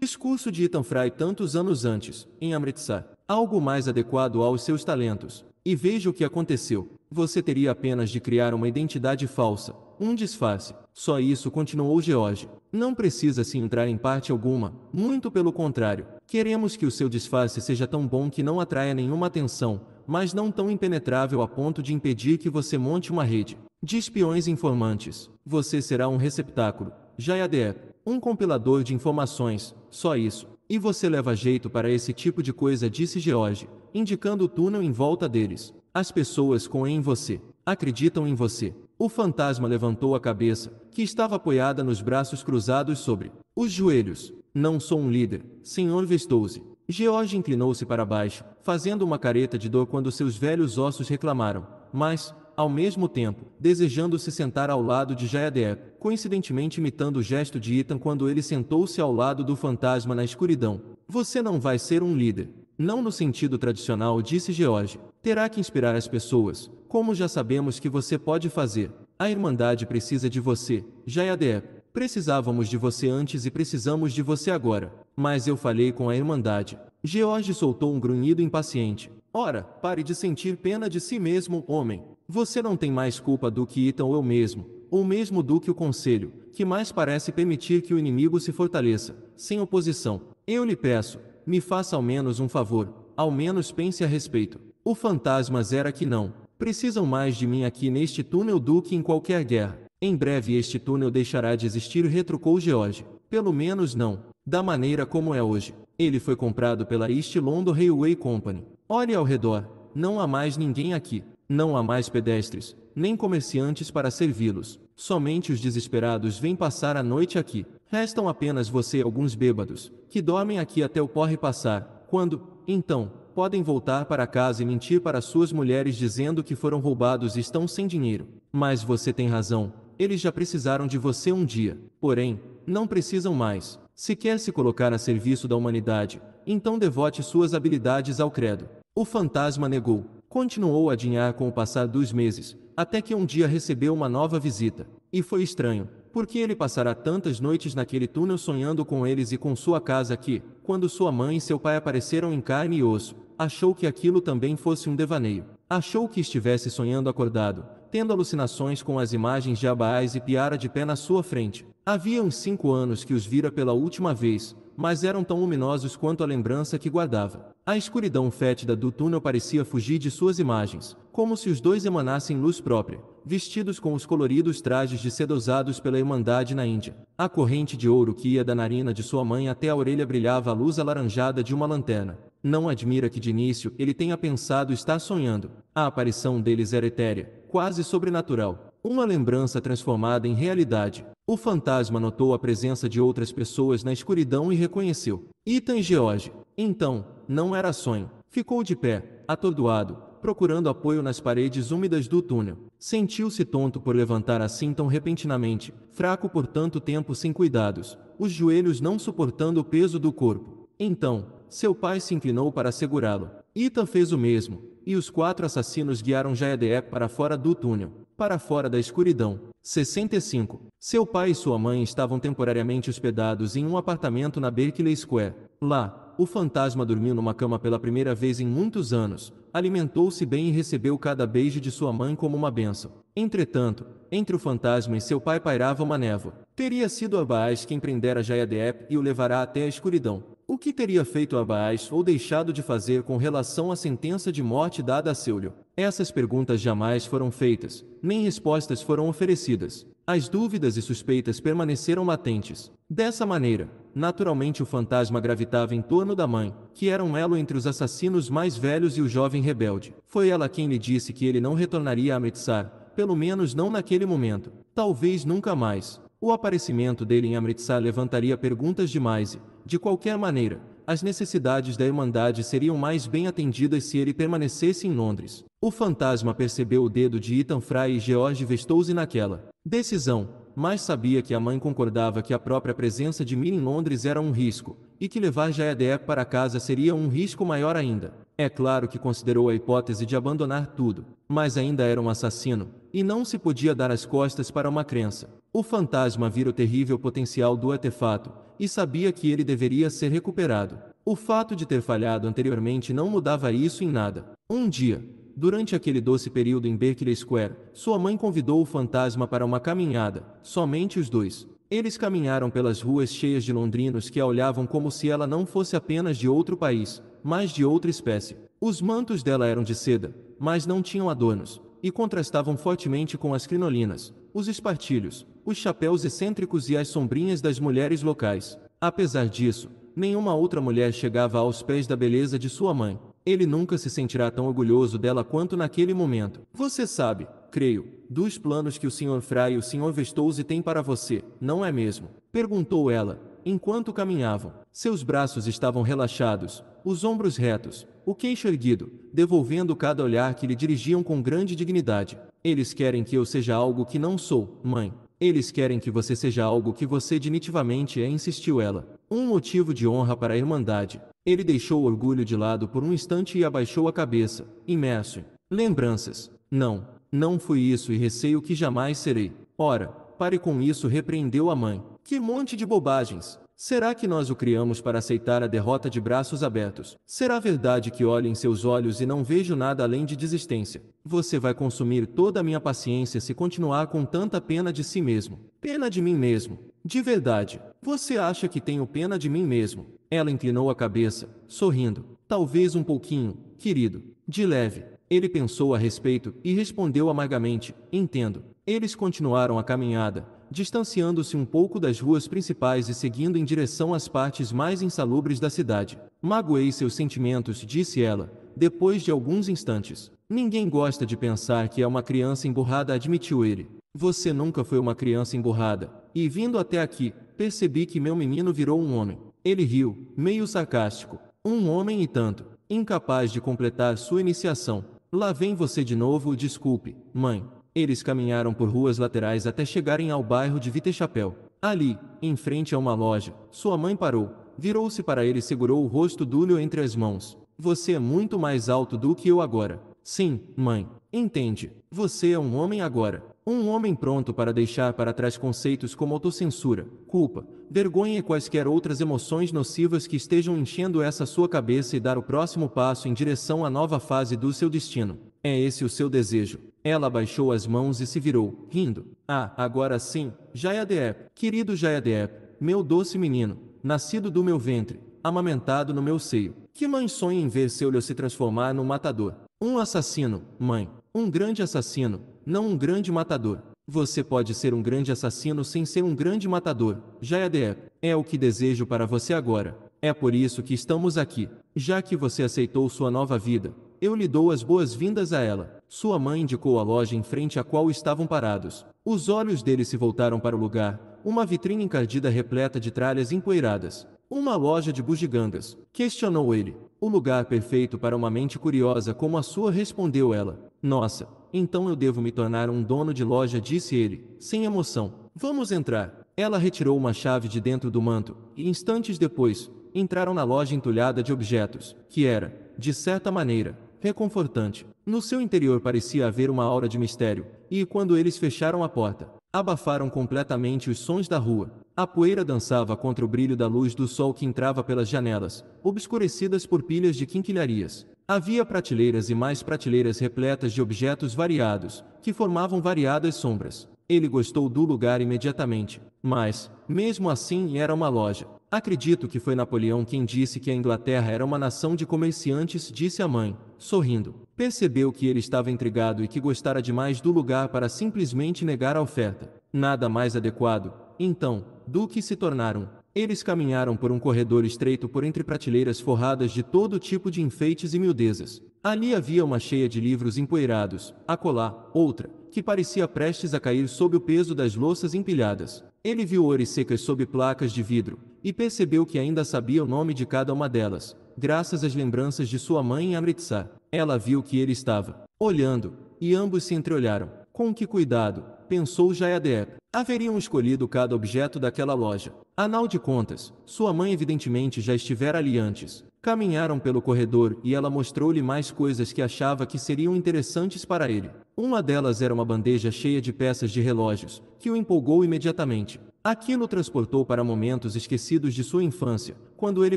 Discurso de Ethan Fry tantos anos antes, em Amritsar. Algo mais adequado aos seus talentos. E veja o que aconteceu. Você teria apenas de criar uma identidade falsa, um disfarce, só isso continuou George. Não precisa se entrar em parte alguma, muito pelo contrário. Queremos que o seu disfarce seja tão bom que não atraia nenhuma atenção, mas não tão impenetrável a ponto de impedir que você monte uma rede de espiões informantes. Você será um receptáculo, já é um compilador de informações, só isso. E você leva jeito para esse tipo de coisa, disse George, indicando o túnel em volta deles. As pessoas com em você, acreditam em você. O fantasma levantou a cabeça, que estava apoiada nos braços cruzados sobre os joelhos. Não sou um líder, senhor Vestouse. George inclinou-se para baixo, fazendo uma careta de dor quando seus velhos ossos reclamaram, mas, ao mesmo tempo, desejando se sentar ao lado de Jaedeep, coincidentemente imitando o gesto de Ethan quando ele sentou-se ao lado do fantasma na escuridão. Você não vai ser um líder. Não no sentido tradicional, disse George. Terá que inspirar as pessoas, como já sabemos que você pode fazer, a Irmandade precisa de você, já é Precisávamos de você antes e precisamos de você agora. Mas eu falei com a Irmandade. George soltou um grunhido impaciente. Ora, pare de sentir pena de si mesmo, homem. Você não tem mais culpa do que Itam então ou eu mesmo, ou mesmo do que o Conselho, que mais parece permitir que o inimigo se fortaleça, sem oposição. Eu lhe peço, me faça ao menos um favor, ao menos pense a respeito. O fantasma era que não, Precisam mais de mim aqui neste túnel do que em qualquer guerra. Em breve este túnel deixará de existir, retrucou George. Pelo menos não, da maneira como é hoje. Ele foi comprado pela East London Railway Company. Olhe ao redor, não há mais ninguém aqui. Não há mais pedestres, nem comerciantes para servi-los. Somente os desesperados vêm passar a noite aqui. Restam apenas você e alguns bêbados, que dormem aqui até o porre passar. Quando, então, podem voltar para casa e mentir para suas mulheres dizendo que foram roubados e estão sem dinheiro. Mas você tem razão, eles já precisaram de você um dia, porém, não precisam mais. Se quer se colocar a serviço da humanidade, então devote suas habilidades ao credo. O fantasma negou. Continuou a dinhar com o passar dos meses, até que um dia recebeu uma nova visita. E foi estranho, porque ele passará tantas noites naquele túnel sonhando com eles e com sua casa que, quando sua mãe e seu pai apareceram em carne e osso, achou que aquilo também fosse um devaneio. Achou que estivesse sonhando acordado, tendo alucinações com as imagens de Abaás e Piara de pé na sua frente. Havia uns cinco anos que os vira pela última vez, mas eram tão luminosos quanto a lembrança que guardava. A escuridão fétida do túnel parecia fugir de suas imagens, como se os dois emanassem luz própria, vestidos com os coloridos trajes de seda usados pela Irmandade na Índia. A corrente de ouro que ia da narina de sua mãe até a orelha brilhava a luz alaranjada de uma lanterna. Não admira que de início ele tenha pensado estar sonhando. A aparição deles era etérea, quase sobrenatural, uma lembrança transformada em realidade. O fantasma notou a presença de outras pessoas na escuridão e reconheceu. Ethan George. Então, não era sonho. Ficou de pé, atordoado, procurando apoio nas paredes úmidas do túnel. Sentiu-se tonto por levantar assim tão repentinamente, fraco por tanto tempo sem cuidados, os joelhos não suportando o peso do corpo. Então, seu pai se inclinou para segurá-lo. Ethan fez o mesmo, e os quatro assassinos guiaram Jayadeep para fora do túnel, para fora da escuridão. 65. Seu pai e sua mãe estavam temporariamente hospedados em um apartamento na Berkeley Square. Lá, o fantasma dormiu numa cama pela primeira vez em muitos anos, alimentou-se bem e recebeu cada beijo de sua mãe como uma benção. Entretanto, entre o fantasma e seu pai pairava uma névoa. Teria sido a Abaás quem prendera Jayadeep e o levará até a escuridão. O que teria feito Abaás ou deixado de fazer com relação à sentença de morte dada a Seulho? Essas perguntas jamais foram feitas, nem respostas foram oferecidas. As dúvidas e suspeitas permaneceram latentes. Dessa maneira, naturalmente o fantasma gravitava em torno da mãe, que era um elo entre os assassinos mais velhos e o jovem rebelde. Foi ela quem lhe disse que ele não retornaria a Amritsar, pelo menos não naquele momento. Talvez nunca mais. O aparecimento dele em Amritsar levantaria perguntas demais e, de qualquer maneira, as necessidades da Irmandade seriam mais bem atendidas se ele permanecesse em Londres. O fantasma percebeu o dedo de Ethan Fry e George vestou naquela decisão, mas sabia que a mãe concordava que a própria presença de Mir em Londres era um risco, e que levar Jaedé para casa seria um risco maior ainda. É claro que considerou a hipótese de abandonar tudo, mas ainda era um assassino, e não se podia dar as costas para uma crença. O fantasma vira o terrível potencial do artefato, e sabia que ele deveria ser recuperado. O fato de ter falhado anteriormente não mudava isso em nada. Um dia, durante aquele doce período em Berkeley Square, sua mãe convidou o fantasma para uma caminhada, somente os dois. Eles caminharam pelas ruas cheias de londrinos que a olhavam como se ela não fosse apenas de outro país, mas de outra espécie. Os mantos dela eram de seda, mas não tinham adornos, e contrastavam fortemente com as crinolinas, os espartilhos, os chapéus excêntricos e as sombrinhas das mulheres locais. Apesar disso, nenhuma outra mulher chegava aos pés da beleza de sua mãe. Ele nunca se sentirá tão orgulhoso dela quanto naquele momento. Você sabe, creio, dos planos que o Sr. Fry e o Sr. Vestouse têm para você, não é mesmo? Perguntou ela, enquanto caminhavam. Seus braços estavam relaxados, os ombros retos, o queixo erguido, devolvendo cada olhar que lhe dirigiam com grande dignidade. Eles querem que eu seja algo que não sou, mãe, eles querem que você seja algo que você definitivamente é, insistiu ela. Um motivo de honra para a Irmandade. Ele deixou o orgulho de lado por um instante e abaixou a cabeça, imerso em lembranças. Não, não fui isso e receio que jamais serei. Ora, pare com isso, repreendeu a mãe. Que monte de bobagens! Será que nós o criamos para aceitar a derrota de braços abertos? Será verdade que olho em seus olhos e não vejo nada além de desistência? Você vai consumir toda a minha paciência se continuar com tanta pena de si mesmo. Pena de mim mesmo. De verdade. Você acha que tenho pena de mim mesmo? Ela inclinou a cabeça, sorrindo. Talvez um pouquinho, querido. De leve. Ele pensou a respeito e respondeu amargamente: Entendo. Eles continuaram a caminhada, distanciando-se um pouco das ruas principais e seguindo em direção às partes mais insalubres da cidade. Magoei seus sentimentos, disse ela, depois de alguns instantes. Ninguém gosta de pensar que é uma criança emburrada, admitiu ele. Você nunca foi uma criança emburrada. E vindo até aqui, percebi que meu menino virou um homem. Ele riu, meio sarcástico. Um homem e tanto, incapaz de completar sua iniciação. Lá vem você de novo, desculpe, mãe. Eles caminharam por ruas laterais até chegarem ao bairro de Vitechapéu. Ali, em frente a uma loja, sua mãe parou, virou-se para ele e segurou o rosto dúlio entre as mãos. Você é muito mais alto do que eu agora. Sim, mãe. Entende. Você é um homem agora. Um homem pronto para deixar para trás conceitos como autocensura, culpa, vergonha e quaisquer outras emoções nocivas que estejam enchendo essa sua cabeça e dar o próximo passo em direção à nova fase do seu destino. É esse o seu desejo. Ela baixou as mãos e se virou, rindo. Ah, agora sim, Jayadeep, é querido Jayadeep, é meu doce menino, nascido do meu ventre, amamentado no meu seio. Que mãe sonha em ver seu se transformar num matador? Um assassino, mãe. Um grande assassino, não um grande matador. Você pode ser um grande assassino sem ser um grande matador. Jayadeep, é, é o que desejo para você agora. É por isso que estamos aqui. Já que você aceitou sua nova vida, eu lhe dou as boas-vindas a ela. Sua mãe indicou a loja em frente à qual estavam parados. Os olhos dele se voltaram para o lugar, uma vitrine encardida repleta de tralhas empoeiradas. Uma loja de bugigangas. Questionou ele. O lugar perfeito para uma mente curiosa como a sua, respondeu ela. Nossa, então eu devo me tornar um dono de loja, disse ele, sem emoção. Vamos entrar. Ela retirou uma chave de dentro do manto, e instantes depois, entraram na loja entulhada de objetos, que era, de certa maneira, reconfortante. No seu interior parecia haver uma aura de mistério, e quando eles fecharam a porta, abafaram completamente os sons da rua. A poeira dançava contra o brilho da luz do sol que entrava pelas janelas, obscurecidas por pilhas de quinquilharias. Havia prateleiras e mais prateleiras repletas de objetos variados, que formavam variadas sombras. Ele gostou do lugar imediatamente, mas, mesmo assim, era uma loja. Acredito que foi Napoleão quem disse que a Inglaterra era uma nação de comerciantes, disse a mãe, sorrindo. Percebeu que ele estava intrigado e que gostara demais do lugar para simplesmente negar a oferta. Nada mais adequado, então, do que se tornaram. Eles caminharam por um corredor estreito por entre prateleiras forradas de todo tipo de enfeites e miudezas. Ali havia uma cheia de livros empoeirados, acolá, outra, que parecia prestes a cair sob o peso das louças empilhadas. Ele viu ores secas sob placas de vidro, e percebeu que ainda sabia o nome de cada uma delas, graças às lembranças de sua mãe em Amritsar. Ela viu que ele estava olhando, e ambos se entreolharam. Com que cuidado, pensou Jayadev. Haveriam escolhido cada objeto daquela loja. Anal de contas, sua mãe evidentemente já estivera ali antes. Caminharam pelo corredor e ela mostrou-lhe mais coisas que achava que seriam interessantes para ele. Uma delas era uma bandeja cheia de peças de relógios, que o empolgou imediatamente. Aquilo transportou para momentos esquecidos de sua infância, quando ele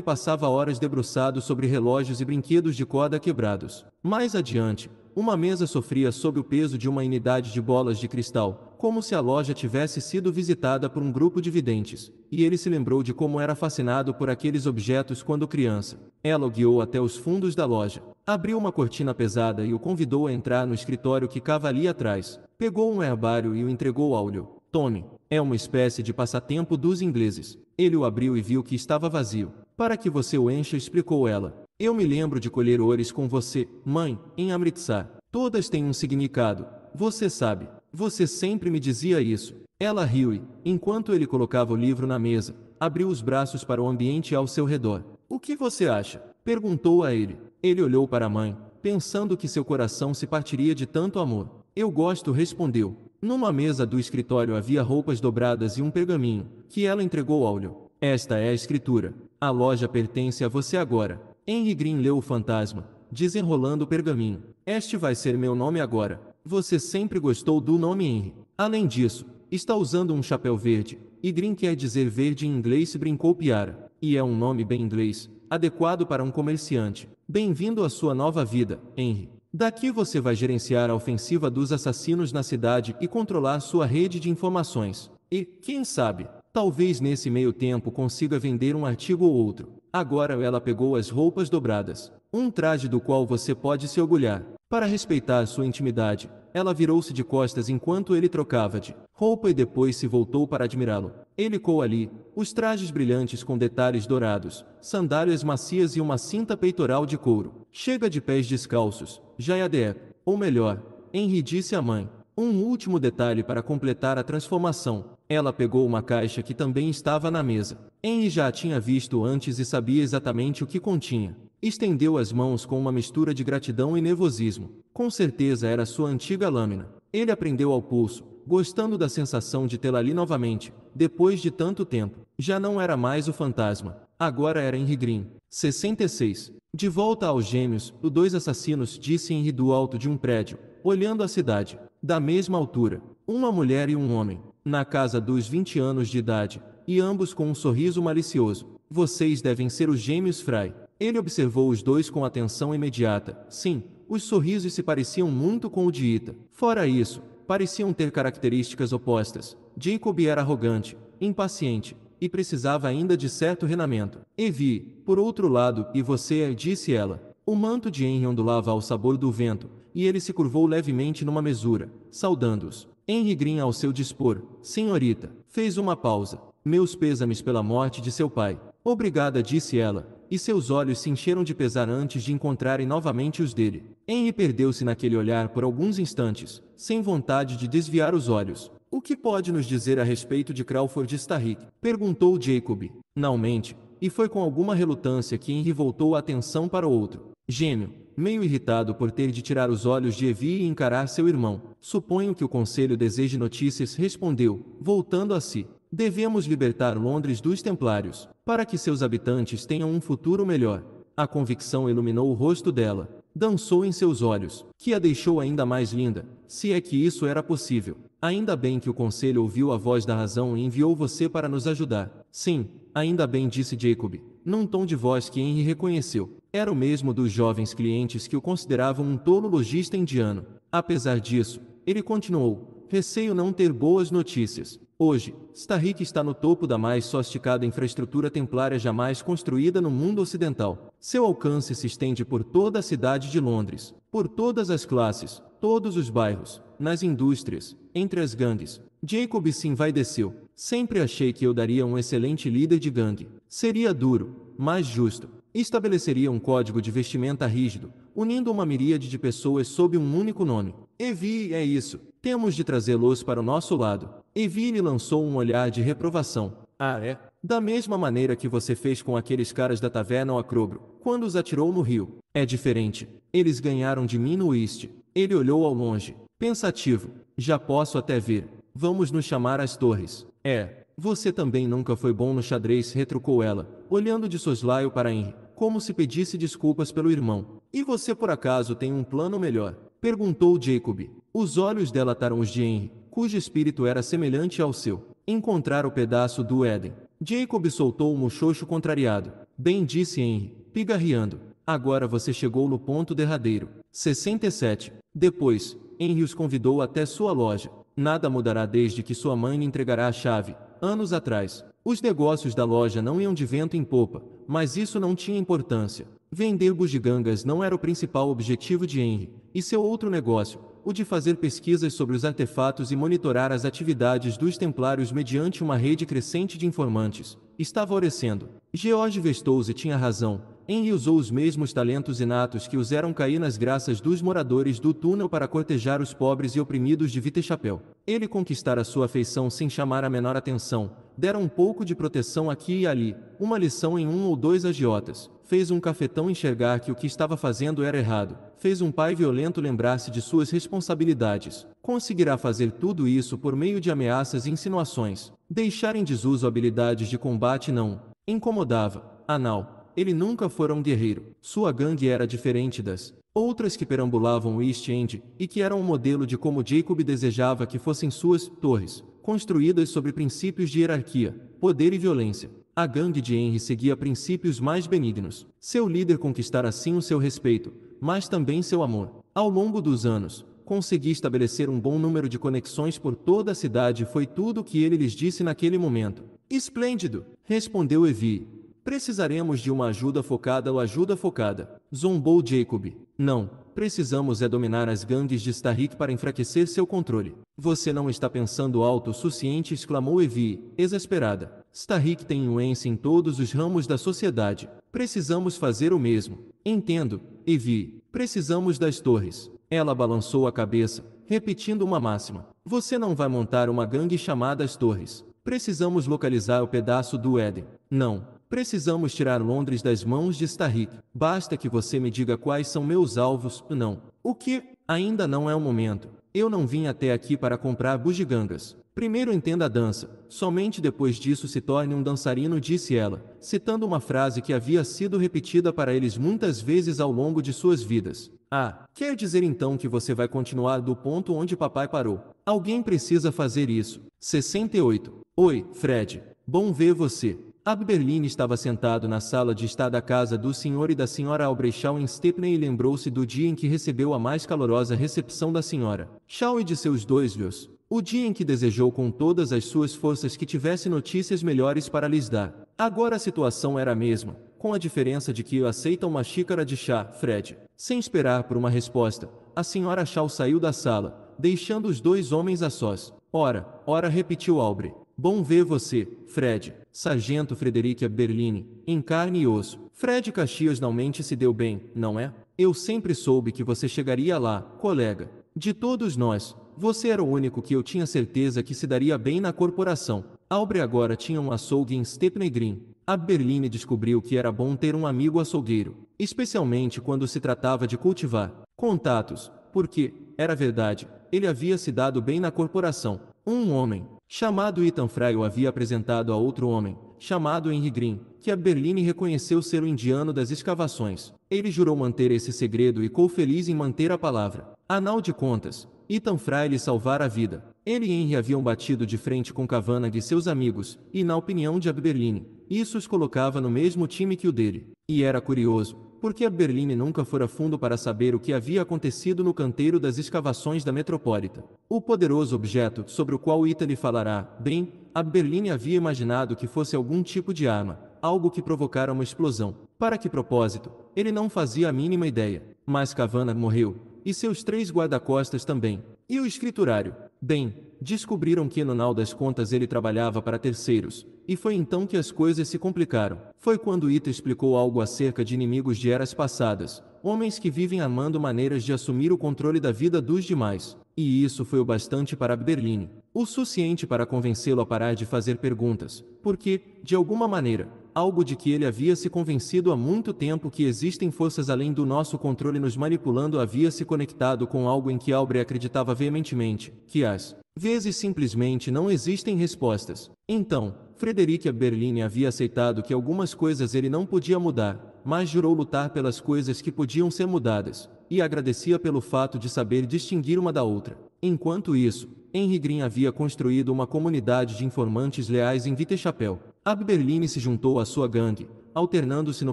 passava horas debruçado sobre relógios e brinquedos de corda quebrados. Mais adiante, uma mesa sofria sob o peso de uma unidade de bolas de cristal, como se a loja tivesse sido visitada por um grupo de videntes, e ele se lembrou de como era fascinado por aqueles objetos quando criança. Ela o guiou até os fundos da loja, abriu uma cortina pesada e o convidou a entrar no escritório que cava ali atrás, pegou um herbário e o entregou ao lho. Tome, é uma espécie de passatempo dos ingleses. Ele o abriu e viu que estava vazio. Para que você o encha, explicou ela. Eu me lembro de colher ores com você, mãe, em Amritsar. Todas têm um significado. Você sabe. Você sempre me dizia isso. Ela riu e, enquanto ele colocava o livro na mesa, abriu os braços para o ambiente ao seu redor. O que você acha? Perguntou a ele. Ele olhou para a mãe, pensando que seu coração se partiria de tanto amor. Eu gosto, respondeu. Numa mesa do escritório havia roupas dobradas e um pergaminho, que ela entregou ao Leo. Esta é a escritura. A loja pertence a você agora. Henry Green leu o fantasma, desenrolando o pergaminho. Este vai ser meu nome agora. Você sempre gostou do nome Henry. Além disso, está usando um chapéu verde, e Green quer dizer verde em inglês e brincou Piara, e é um nome bem inglês, adequado para um comerciante. Bem-vindo à sua nova vida, Henry. Daqui você vai gerenciar a ofensiva dos assassinos na cidade e controlar sua rede de informações. E, quem sabe, talvez nesse meio tempo consiga vender um artigo ou outro. Agora ela pegou as roupas dobradas, um traje do qual você pode se orgulhar. Para respeitar sua intimidade, ela virou-se de costas enquanto ele trocava de roupa e depois se voltou para admirá-lo. Ele coa ali, os trajes brilhantes com detalhes dourados, sandálias macias e uma cinta peitoral de couro. Chega de pés descalços, já é ou melhor, Henry disse à mãe. Um último detalhe para completar a transformação. Ela pegou uma caixa que também estava na mesa. Anne já a tinha visto antes e sabia exatamente o que continha. Estendeu as mãos com uma mistura de gratidão e nervosismo. Com certeza era sua antiga lâmina. Ele aprendeu ao pulso, gostando da sensação de tê-la ali novamente, depois de tanto tempo. Já não era mais o fantasma. Agora era Henry Green. 66. De volta aos gêmeos, os dois assassinos disse Henry do alto de um prédio, olhando a cidade da mesma altura, uma mulher e um homem, na casa dos 20 anos de idade, e ambos com um sorriso malicioso. Vocês devem ser os gêmeos Fry. Ele observou os dois com atenção imediata. Sim, os sorrisos se pareciam muito com o de Ita. Fora isso, pareciam ter características opostas. Jacob era arrogante, impaciente, e precisava ainda de certo renamento. Evi, por outro lado, e você é, disse ela. O manto de Henry ondulava ao sabor do vento, e ele se curvou levemente numa mesura, saudando-os. Henry Green, ao seu dispor, senhorita, fez uma pausa. Meus pêsames pela morte de seu pai. Obrigada, disse ela, e seus olhos se encheram de pesar antes de encontrarem novamente os dele. Henry perdeu-se naquele olhar por alguns instantes, sem vontade de desviar os olhos. O que pode nos dizer a respeito de Crawford Starrick? Perguntou Jacob, finalmente, e foi com alguma relutância que Henry voltou a atenção para o outro. Gênio meio irritado por ter de tirar os olhos de Evie e encarar seu irmão. Suponho que o conselho deseje notícias, respondeu, voltando a si. Devemos libertar Londres dos Templários, para que seus habitantes tenham um futuro melhor. A convicção iluminou o rosto dela, dançou em seus olhos, que a deixou ainda mais linda, se é que isso era possível. Ainda bem que o conselho ouviu a voz da razão e enviou você para nos ajudar. Sim, ainda bem, disse Jacob num tom de voz que Henry reconheceu. Era o mesmo dos jovens clientes que o consideravam um tolo lojista indiano. Apesar disso, ele continuou: receio não ter boas notícias. Hoje, Starrick está no topo da mais sofisticada infraestrutura templária jamais construída no mundo ocidental. Seu alcance se estende por toda a cidade de Londres, por todas as classes, todos os bairros, nas indústrias, entre as gangues. Jacob se desceu." Sempre achei que eu daria um excelente líder de gangue. Seria duro, mas justo. Estabeleceria um código de vestimenta rígido, unindo uma miríade de pessoas sob um único nome. Evi é isso. Temos de trazê-los para o nosso lado. Evi lhe lançou um olhar de reprovação. Ah, é? Da mesma maneira que você fez com aqueles caras da taverna ao acrobro, quando os atirou no rio. É diferente. Eles ganharam de mim no East. Ele olhou ao longe, pensativo. Já posso até ver. Vamos nos chamar às torres. É, você também nunca foi bom no xadrez, retrucou ela, olhando de soslaio para Henry, como se pedisse desculpas pelo irmão. E você por acaso tem um plano melhor? Perguntou Jacob. Os olhos delataram os de Henry, cujo espírito era semelhante ao seu. Encontrar o pedaço do Éden. Jacob soltou o um muxoxo contrariado. Bem disse Henry, pigarreando. Agora você chegou no ponto derradeiro. 67. Depois, Henry os convidou até sua loja. Nada mudará desde que sua mãe lhe entregará a chave. Anos atrás, os negócios da loja não iam de vento em popa, mas isso não tinha importância. Vender bugigangas não era o principal objetivo de Henry, e seu outro negócio, o de fazer pesquisas sobre os artefatos e monitorar as atividades dos templários mediante uma rede crescente de informantes, Estava orecendo. George Vestouze tinha razão. Henry usou os mesmos talentos inatos que fizeram cair nas graças dos moradores do túnel para cortejar os pobres e oprimidos de Vita Chapéu. Ele conquistara sua afeição sem chamar a menor atenção, dera um pouco de proteção aqui e ali, uma lição em um ou dois agiotas, fez um cafetão enxergar que o que estava fazendo era errado, fez um pai violento lembrar-se de suas responsabilidades. Conseguirá fazer tudo isso por meio de ameaças e insinuações. Deixar em desuso habilidades de combate não incomodava. Anal, ele nunca fora um guerreiro. Sua gangue era diferente das outras que perambulavam o East End e que eram um modelo de como Jacob desejava que fossem suas torres, construídas sobre princípios de hierarquia, poder e violência. A gangue de Henry seguia princípios mais benignos. Seu líder conquistara assim o seu respeito, mas também seu amor. Ao longo dos anos, consegui estabelecer um bom número de conexões por toda a cidade e foi tudo o que ele lhes disse naquele momento. Esplêndido! respondeu Evie. Precisaremos de uma ajuda focada ou ajuda focada. Zombou Jacob. Não, precisamos é dominar as gangues de Starrick para enfraquecer seu controle. Você não está pensando alto o suficiente, exclamou Evie, exasperada. Starrick tem influência em todos os ramos da sociedade. Precisamos fazer o mesmo. Entendo, Evie. Precisamos das torres. Ela balançou a cabeça, repetindo uma máxima. Você não vai montar uma gangue chamada as torres. Precisamos localizar o pedaço do Éden. Não, Precisamos tirar Londres das mãos de Starrick. Basta que você me diga quais são meus alvos, não. O que? Ainda não é o momento. Eu não vim até aqui para comprar bugigangas. Primeiro entenda a dança, somente depois disso se torne um dançarino, disse ela, citando uma frase que havia sido repetida para eles muitas vezes ao longo de suas vidas. Ah, quer dizer então que você vai continuar do ponto onde papai parou. Alguém precisa fazer isso. 68. Oi, Fred. Bom ver você. Abberline estava sentado na sala de estar da casa do senhor e da senhora Albrechal em Stepney e lembrou-se do dia em que recebeu a mais calorosa recepção da senhora Shaw e de seus dois vios. o dia em que desejou com todas as suas forças que tivesse notícias melhores para lhes dar. Agora a situação era a mesma, com a diferença de que aceita uma xícara de chá, Fred. Sem esperar por uma resposta, a senhora Shaw saiu da sala, deixando os dois homens a sós. Ora, ora, repetiu Albre. Bom ver você, Fred. Sargento Frederica Berlini, em carne e osso. Fred Caxias não mente se deu bem, não é? Eu sempre soube que você chegaria lá, colega. De todos nós, você era o único que eu tinha certeza que se daria bem na corporação. Aubrey agora tinha um açougue em Stepney Green. A Berline descobriu que era bom ter um amigo açougueiro, especialmente quando se tratava de cultivar contatos, porque, era verdade, ele havia se dado bem na corporação. Um homem, chamado Ethan Frey o havia apresentado a outro homem, chamado Henry Green, que a Berline reconheceu ser o indiano das escavações. Ele jurou manter esse segredo e ficou feliz em manter a palavra. Anal de contas, Ethan Frey lhe salvara a vida. Ele e Henry haviam batido de frente com Cavanagh e seus amigos, e na opinião de Aberline, isso os colocava no mesmo time que o dele. E era curioso, porque Berline nunca fora fundo para saber o que havia acontecido no canteiro das escavações da Metropolita. O poderoso objeto sobre o qual Italy falará, bem, a Berline havia imaginado que fosse algum tipo de arma, algo que provocara uma explosão. Para que propósito? Ele não fazia a mínima ideia. Mas Cavana morreu, e seus três guarda-costas também. E o escriturário? Bem, descobriram que no final das contas ele trabalhava para terceiros, e foi então que as coisas se complicaram. Foi quando Ita explicou algo acerca de inimigos de eras passadas, homens que vivem amando maneiras de assumir o controle da vida dos demais. E isso foi o bastante para Berlim, o suficiente para convencê-lo a parar de fazer perguntas, porque, de alguma maneira, algo de que ele havia se convencido há muito tempo que existem forças além do nosso controle nos manipulando havia se conectado com algo em que Aubrey acreditava veementemente, que às vezes simplesmente não existem respostas. Então, Frederica Berline havia aceitado que algumas coisas ele não podia mudar, mas jurou lutar pelas coisas que podiam ser mudadas, e agradecia pelo fato de saber distinguir uma da outra. Enquanto isso, Henry Green havia construído uma comunidade de informantes leais em Vitechapel, Abberline se juntou à sua gangue, alternando-se no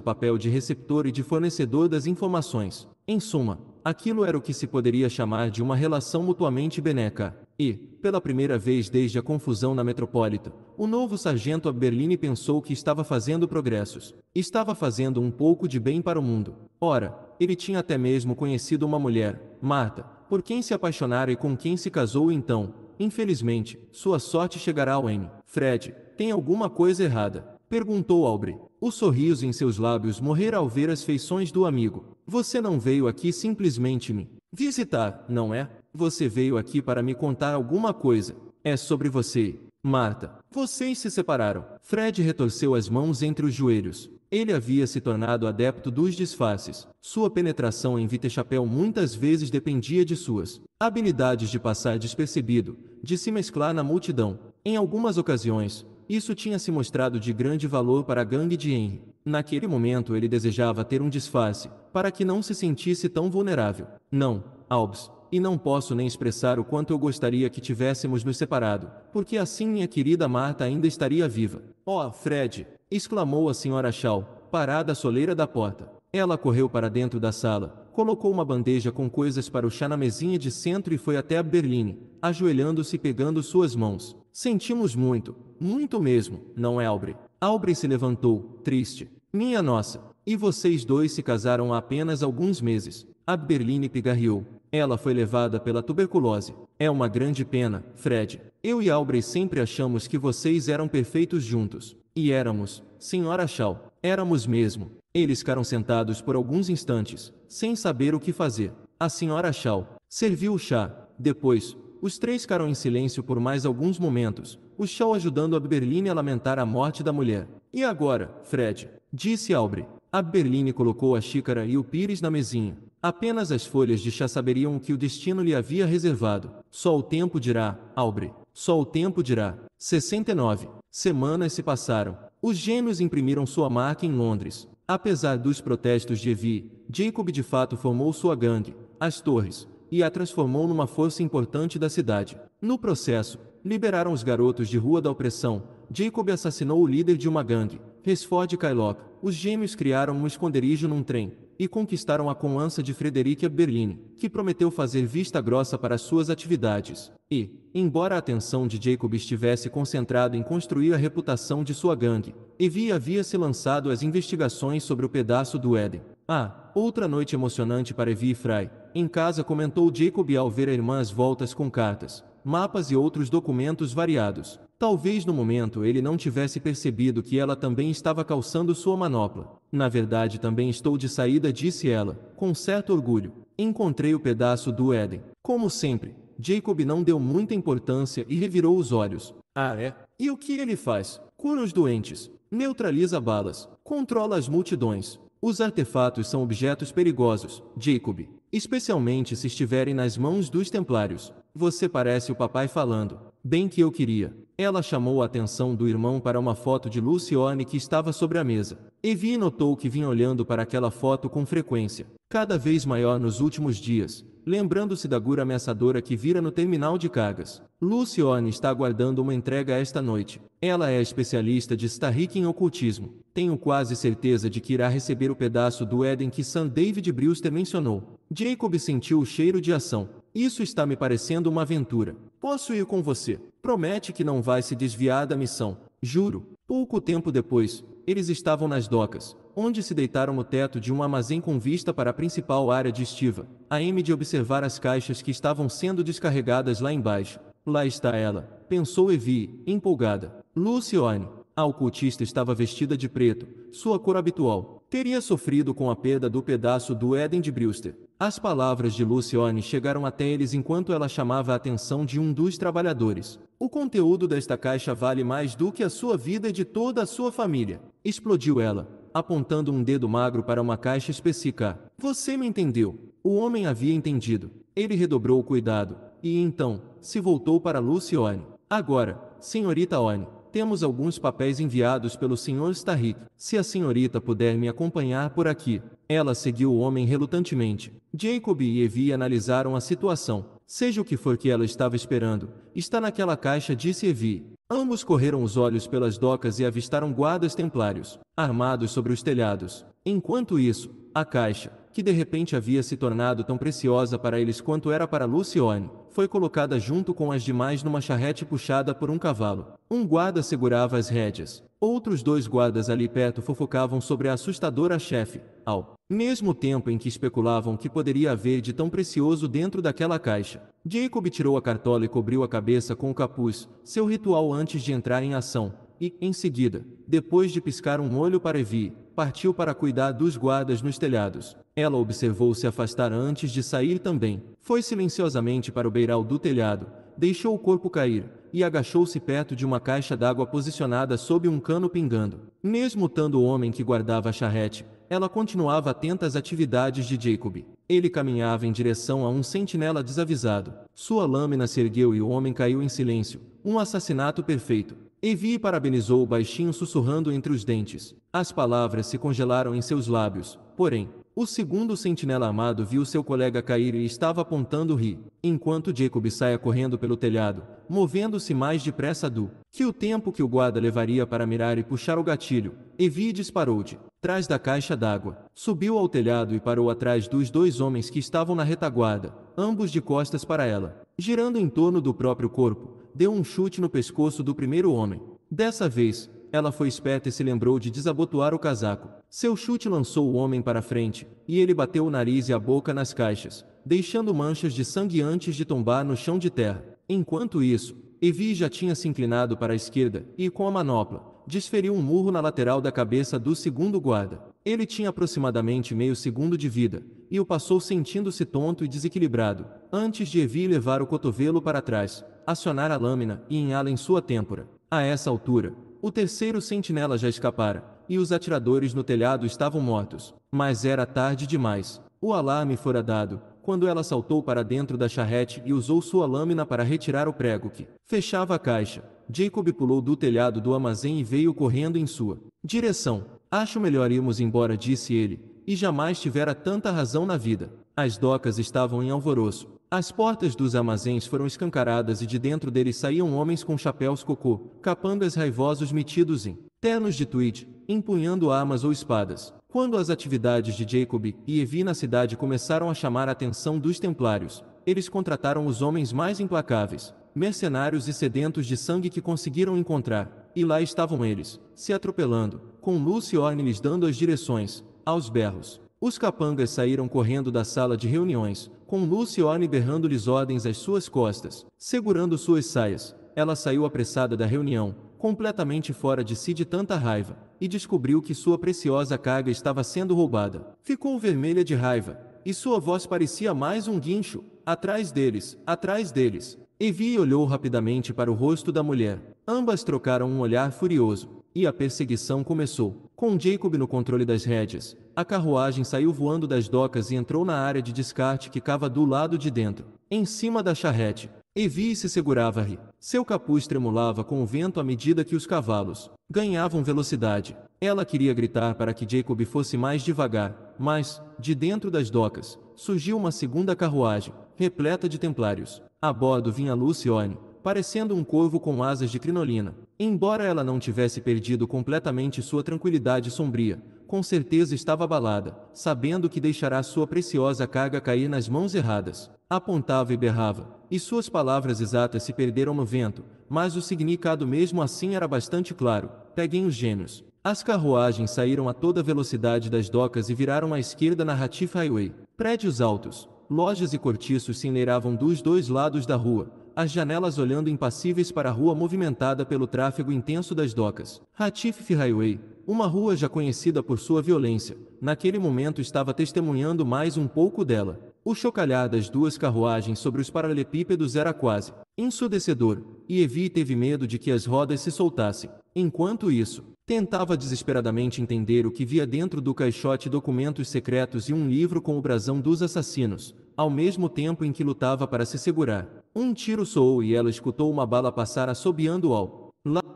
papel de receptor e de fornecedor das informações. Em suma, aquilo era o que se poderia chamar de uma relação mutuamente beneca. E, pela primeira vez desde a confusão na metrópole, o novo sargento Abberline pensou que estava fazendo progressos. Estava fazendo um pouco de bem para o mundo. Ora, ele tinha até mesmo conhecido uma mulher, Marta, por quem se apaixonara e com quem se casou então. Infelizmente, sua sorte chegará ao N. Fred, tem alguma coisa errada? Perguntou Aubrey. O sorriso em seus lábios morrera ao ver as feições do amigo. Você não veio aqui simplesmente me visitar, não é? Você veio aqui para me contar alguma coisa. É sobre você, Marta. Vocês se separaram. Fred retorceu as mãos entre os joelhos. Ele havia se tornado adepto dos disfarces. Sua penetração em Vite muitas vezes dependia de suas habilidades de passar despercebido, de se mesclar na multidão. Em algumas ocasiões, isso tinha se mostrado de grande valor para a gangue de Henry. Naquele momento ele desejava ter um disfarce, para que não se sentisse tão vulnerável. Não, Albs, e não posso nem expressar o quanto eu gostaria que tivéssemos nos separado, porque assim minha querida Marta ainda estaria viva. Oh, Fred! exclamou a senhora Shaw, parada à soleira da porta. Ela correu para dentro da sala, colocou uma bandeja com coisas para o chá na mesinha de centro e foi até a Berline, ajoelhando-se e pegando suas mãos. Sentimos muito, muito mesmo, não é Albre? Albre se levantou, triste. Minha nossa, e vocês dois se casaram há apenas alguns meses. A Berline pigarreou. Ela foi levada pela tuberculose. É uma grande pena, Fred. Eu e Albre sempre achamos que vocês eram perfeitos juntos. E éramos, senhora Shaw, éramos mesmo. Eles ficaram sentados por alguns instantes, sem saber o que fazer. A senhora Shaw serviu o chá. Depois, os três ficaram em silêncio por mais alguns momentos, o Shaw ajudando a Berline a lamentar a morte da mulher. E agora, Fred? Disse Aubrey. A Berline colocou a xícara e o pires na mesinha. Apenas as folhas de chá saberiam o que o destino lhe havia reservado. Só o tempo dirá, Aubrey. Só o tempo dirá. 69. Semanas se passaram. Os gêmeos imprimiram sua marca em Londres. Apesar dos protestos de Evi, Jacob de fato formou sua gangue, as torres, e a transformou numa força importante da cidade. No processo, liberaram os garotos de Rua da Opressão, Jacob assassinou o líder de uma gangue, Resford Kylock. Os gêmeos criaram um esconderijo num trem, e conquistaram a conança de Frederica Berlin, que prometeu fazer vista grossa para suas atividades. E, embora a atenção de Jacob estivesse concentrada em construir a reputação de sua gangue, Evie havia se lançado às investigações sobre o pedaço do Éden. Ah, outra noite emocionante para Evie Fry. Em casa comentou Jacob ao ver a irmã às voltas com cartas, mapas e outros documentos variados. Talvez no momento ele não tivesse percebido que ela também estava calçando sua manopla. Na verdade, também estou de saída, disse ela, com certo orgulho. Encontrei o pedaço do Éden. Como sempre, Jacob não deu muita importância e revirou os olhos. Ah, é? E o que ele faz? Cura os doentes, neutraliza balas, controla as multidões. Os artefatos são objetos perigosos, Jacob, especialmente se estiverem nas mãos dos templários. Você parece o papai falando. Bem que eu queria. Ela chamou a atenção do irmão para uma foto de Lucione que estava sobre a mesa. Evie notou que vinha olhando para aquela foto com frequência, cada vez maior nos últimos dias, lembrando-se da gura ameaçadora que vira no terminal de cargas. Lucione está aguardando uma entrega esta noite. Ela é especialista de estar rica em ocultismo. Tenho quase certeza de que irá receber o pedaço do Éden que Sam David Brewster mencionou. Jacob sentiu o cheiro de ação. Isso está me parecendo uma aventura. Posso ir com você. Promete que não vai se desviar da missão. Juro. Pouco tempo depois, eles estavam nas docas, onde se deitaram no teto de um armazém com vista para a principal área de estiva. A Amy de observar as caixas que estavam sendo descarregadas lá embaixo. Lá está ela, pensou Evie, empolgada. Lucione, a ocultista estava vestida de preto, sua cor habitual. Teria sofrido com a perda do pedaço do Éden de Brewster. As palavras de Luciane chegaram até eles enquanto ela chamava a atenção de um dos trabalhadores. O conteúdo desta caixa vale mais do que a sua vida e de toda a sua família. Explodiu ela, apontando um dedo magro para uma caixa específica. Você me entendeu. O homem havia entendido. Ele redobrou o cuidado, e então, se voltou para Lucione. Agora, senhorita One, temos alguns papéis enviados pelo senhor Starrick. Se a senhorita puder me acompanhar por aqui, ela seguiu o homem relutantemente. Jacob e Evi analisaram a situação. Seja o que for que ela estava esperando, está naquela caixa, disse Evi. Ambos correram os olhos pelas docas e avistaram guardas templários, armados sobre os telhados. Enquanto isso, a caixa, que de repente havia se tornado tão preciosa para eles quanto era para Lucione, foi colocada junto com as demais numa charrete puxada por um cavalo. Um guarda segurava as rédeas. Outros dois guardas ali perto fofocavam sobre a assustadora chefe, ao mesmo tempo em que especulavam que poderia haver de tão precioso dentro daquela caixa. Jacob tirou a cartola e cobriu a cabeça com o capuz, seu ritual antes de entrar em ação, e, em seguida, depois de piscar um olho para Evie, partiu para cuidar dos guardas nos telhados. Ela observou se afastar antes de sair também. Foi silenciosamente para o beiral do telhado, deixou o corpo cair e agachou-se perto de uma caixa d'água posicionada sob um cano pingando. Mesmo tanto o homem que guardava a charrete, ela continuava atenta às atividades de Jacob. Ele caminhava em direção a um sentinela desavisado. Sua lâmina se ergueu e o homem caiu em silêncio. Um assassinato perfeito. Evi parabenizou o baixinho sussurrando entre os dentes. As palavras se congelaram em seus lábios, porém, o segundo sentinela amado viu seu colega cair e estava apontando ri, enquanto Jacob saia correndo pelo telhado, movendo-se mais depressa do que o tempo que o guarda levaria para mirar e puxar o gatilho. Evi disparou-de trás da caixa d'água, subiu ao telhado e parou atrás dos dois homens que estavam na retaguarda, ambos de costas para ela, girando em torno do próprio corpo, deu um chute no pescoço do primeiro homem. Dessa vez, ela foi esperta e se lembrou de desabotoar o casaco. Seu chute lançou o homem para frente, e ele bateu o nariz e a boca nas caixas, deixando manchas de sangue antes de tombar no chão de terra. Enquanto isso, Evi já tinha se inclinado para a esquerda e, com a manopla, desferiu um murro na lateral da cabeça do segundo guarda. Ele tinha aproximadamente meio segundo de vida, e o passou sentindo-se tonto e desequilibrado, antes de Evi levar o cotovelo para trás, acionar a lâmina e enhá-la em sua têmpora. A essa altura, o terceiro sentinela já escapara, e os atiradores no telhado estavam mortos. Mas era tarde demais. O alarme fora dado, quando ela saltou para dentro da charrete e usou sua lâmina para retirar o prego que fechava a caixa. Jacob pulou do telhado do armazém e veio correndo em sua direção. Acho melhor irmos embora, disse ele, e jamais tivera tanta razão na vida. As docas estavam em alvoroço. As portas dos armazéns foram escancaradas e de dentro deles saíam homens com chapéus cocô, capangas raivosos metidos em ternos de tweed, empunhando armas ou espadas. Quando as atividades de Jacob e Evi na cidade começaram a chamar a atenção dos templários, eles contrataram os homens mais implacáveis, mercenários e sedentos de sangue que conseguiram encontrar, e lá estavam eles, se atropelando, com Luciorne lhes dando as direções, aos berros. Os capangas saíram correndo da sala de reuniões, com Luciorne berrando-lhes ordens às suas costas. Segurando suas saias, ela saiu apressada da reunião, completamente fora de si de tanta raiva, e descobriu que sua preciosa carga estava sendo roubada. Ficou vermelha de raiva, e sua voz parecia mais um guincho, atrás deles, atrás deles. Evie olhou rapidamente para o rosto da mulher. Ambas trocaram um olhar furioso. E a perseguição começou. Com Jacob no controle das rédeas, a carruagem saiu voando das docas e entrou na área de descarte que cava do lado de dentro, em cima da charrete. Evi se segurava-lhe. Seu capuz tremulava com o vento à medida que os cavalos ganhavam velocidade. Ela queria gritar para que Jacob fosse mais devagar, mas, de dentro das docas, surgiu uma segunda carruagem, repleta de templários. A bordo vinha Lucione, parecendo um corvo com asas de crinolina. Embora ela não tivesse perdido completamente sua tranquilidade sombria, com certeza estava abalada, sabendo que deixará sua preciosa carga cair nas mãos erradas. Apontava e berrava, e suas palavras exatas se perderam no vento, mas o significado mesmo assim era bastante claro. Peguem os gênios. As carruagens saíram a toda velocidade das docas e viraram à esquerda na Ratif Highway. Prédios altos, lojas e cortiços se enleiravam dos dois lados da rua, as janelas olhando impassíveis para a rua movimentada pelo tráfego intenso das docas. Hatif Highway, uma rua já conhecida por sua violência, naquele momento estava testemunhando mais um pouco dela. O chocalhar das duas carruagens sobre os paralelepípedos era quase ensurdecedor, e Evi teve medo de que as rodas se soltassem. Enquanto isso, tentava desesperadamente entender o que via dentro do caixote documentos secretos e um livro com o brasão dos assassinos, ao mesmo tempo em que lutava para se segurar. Um tiro soou e ela escutou uma bala passar assobiando ao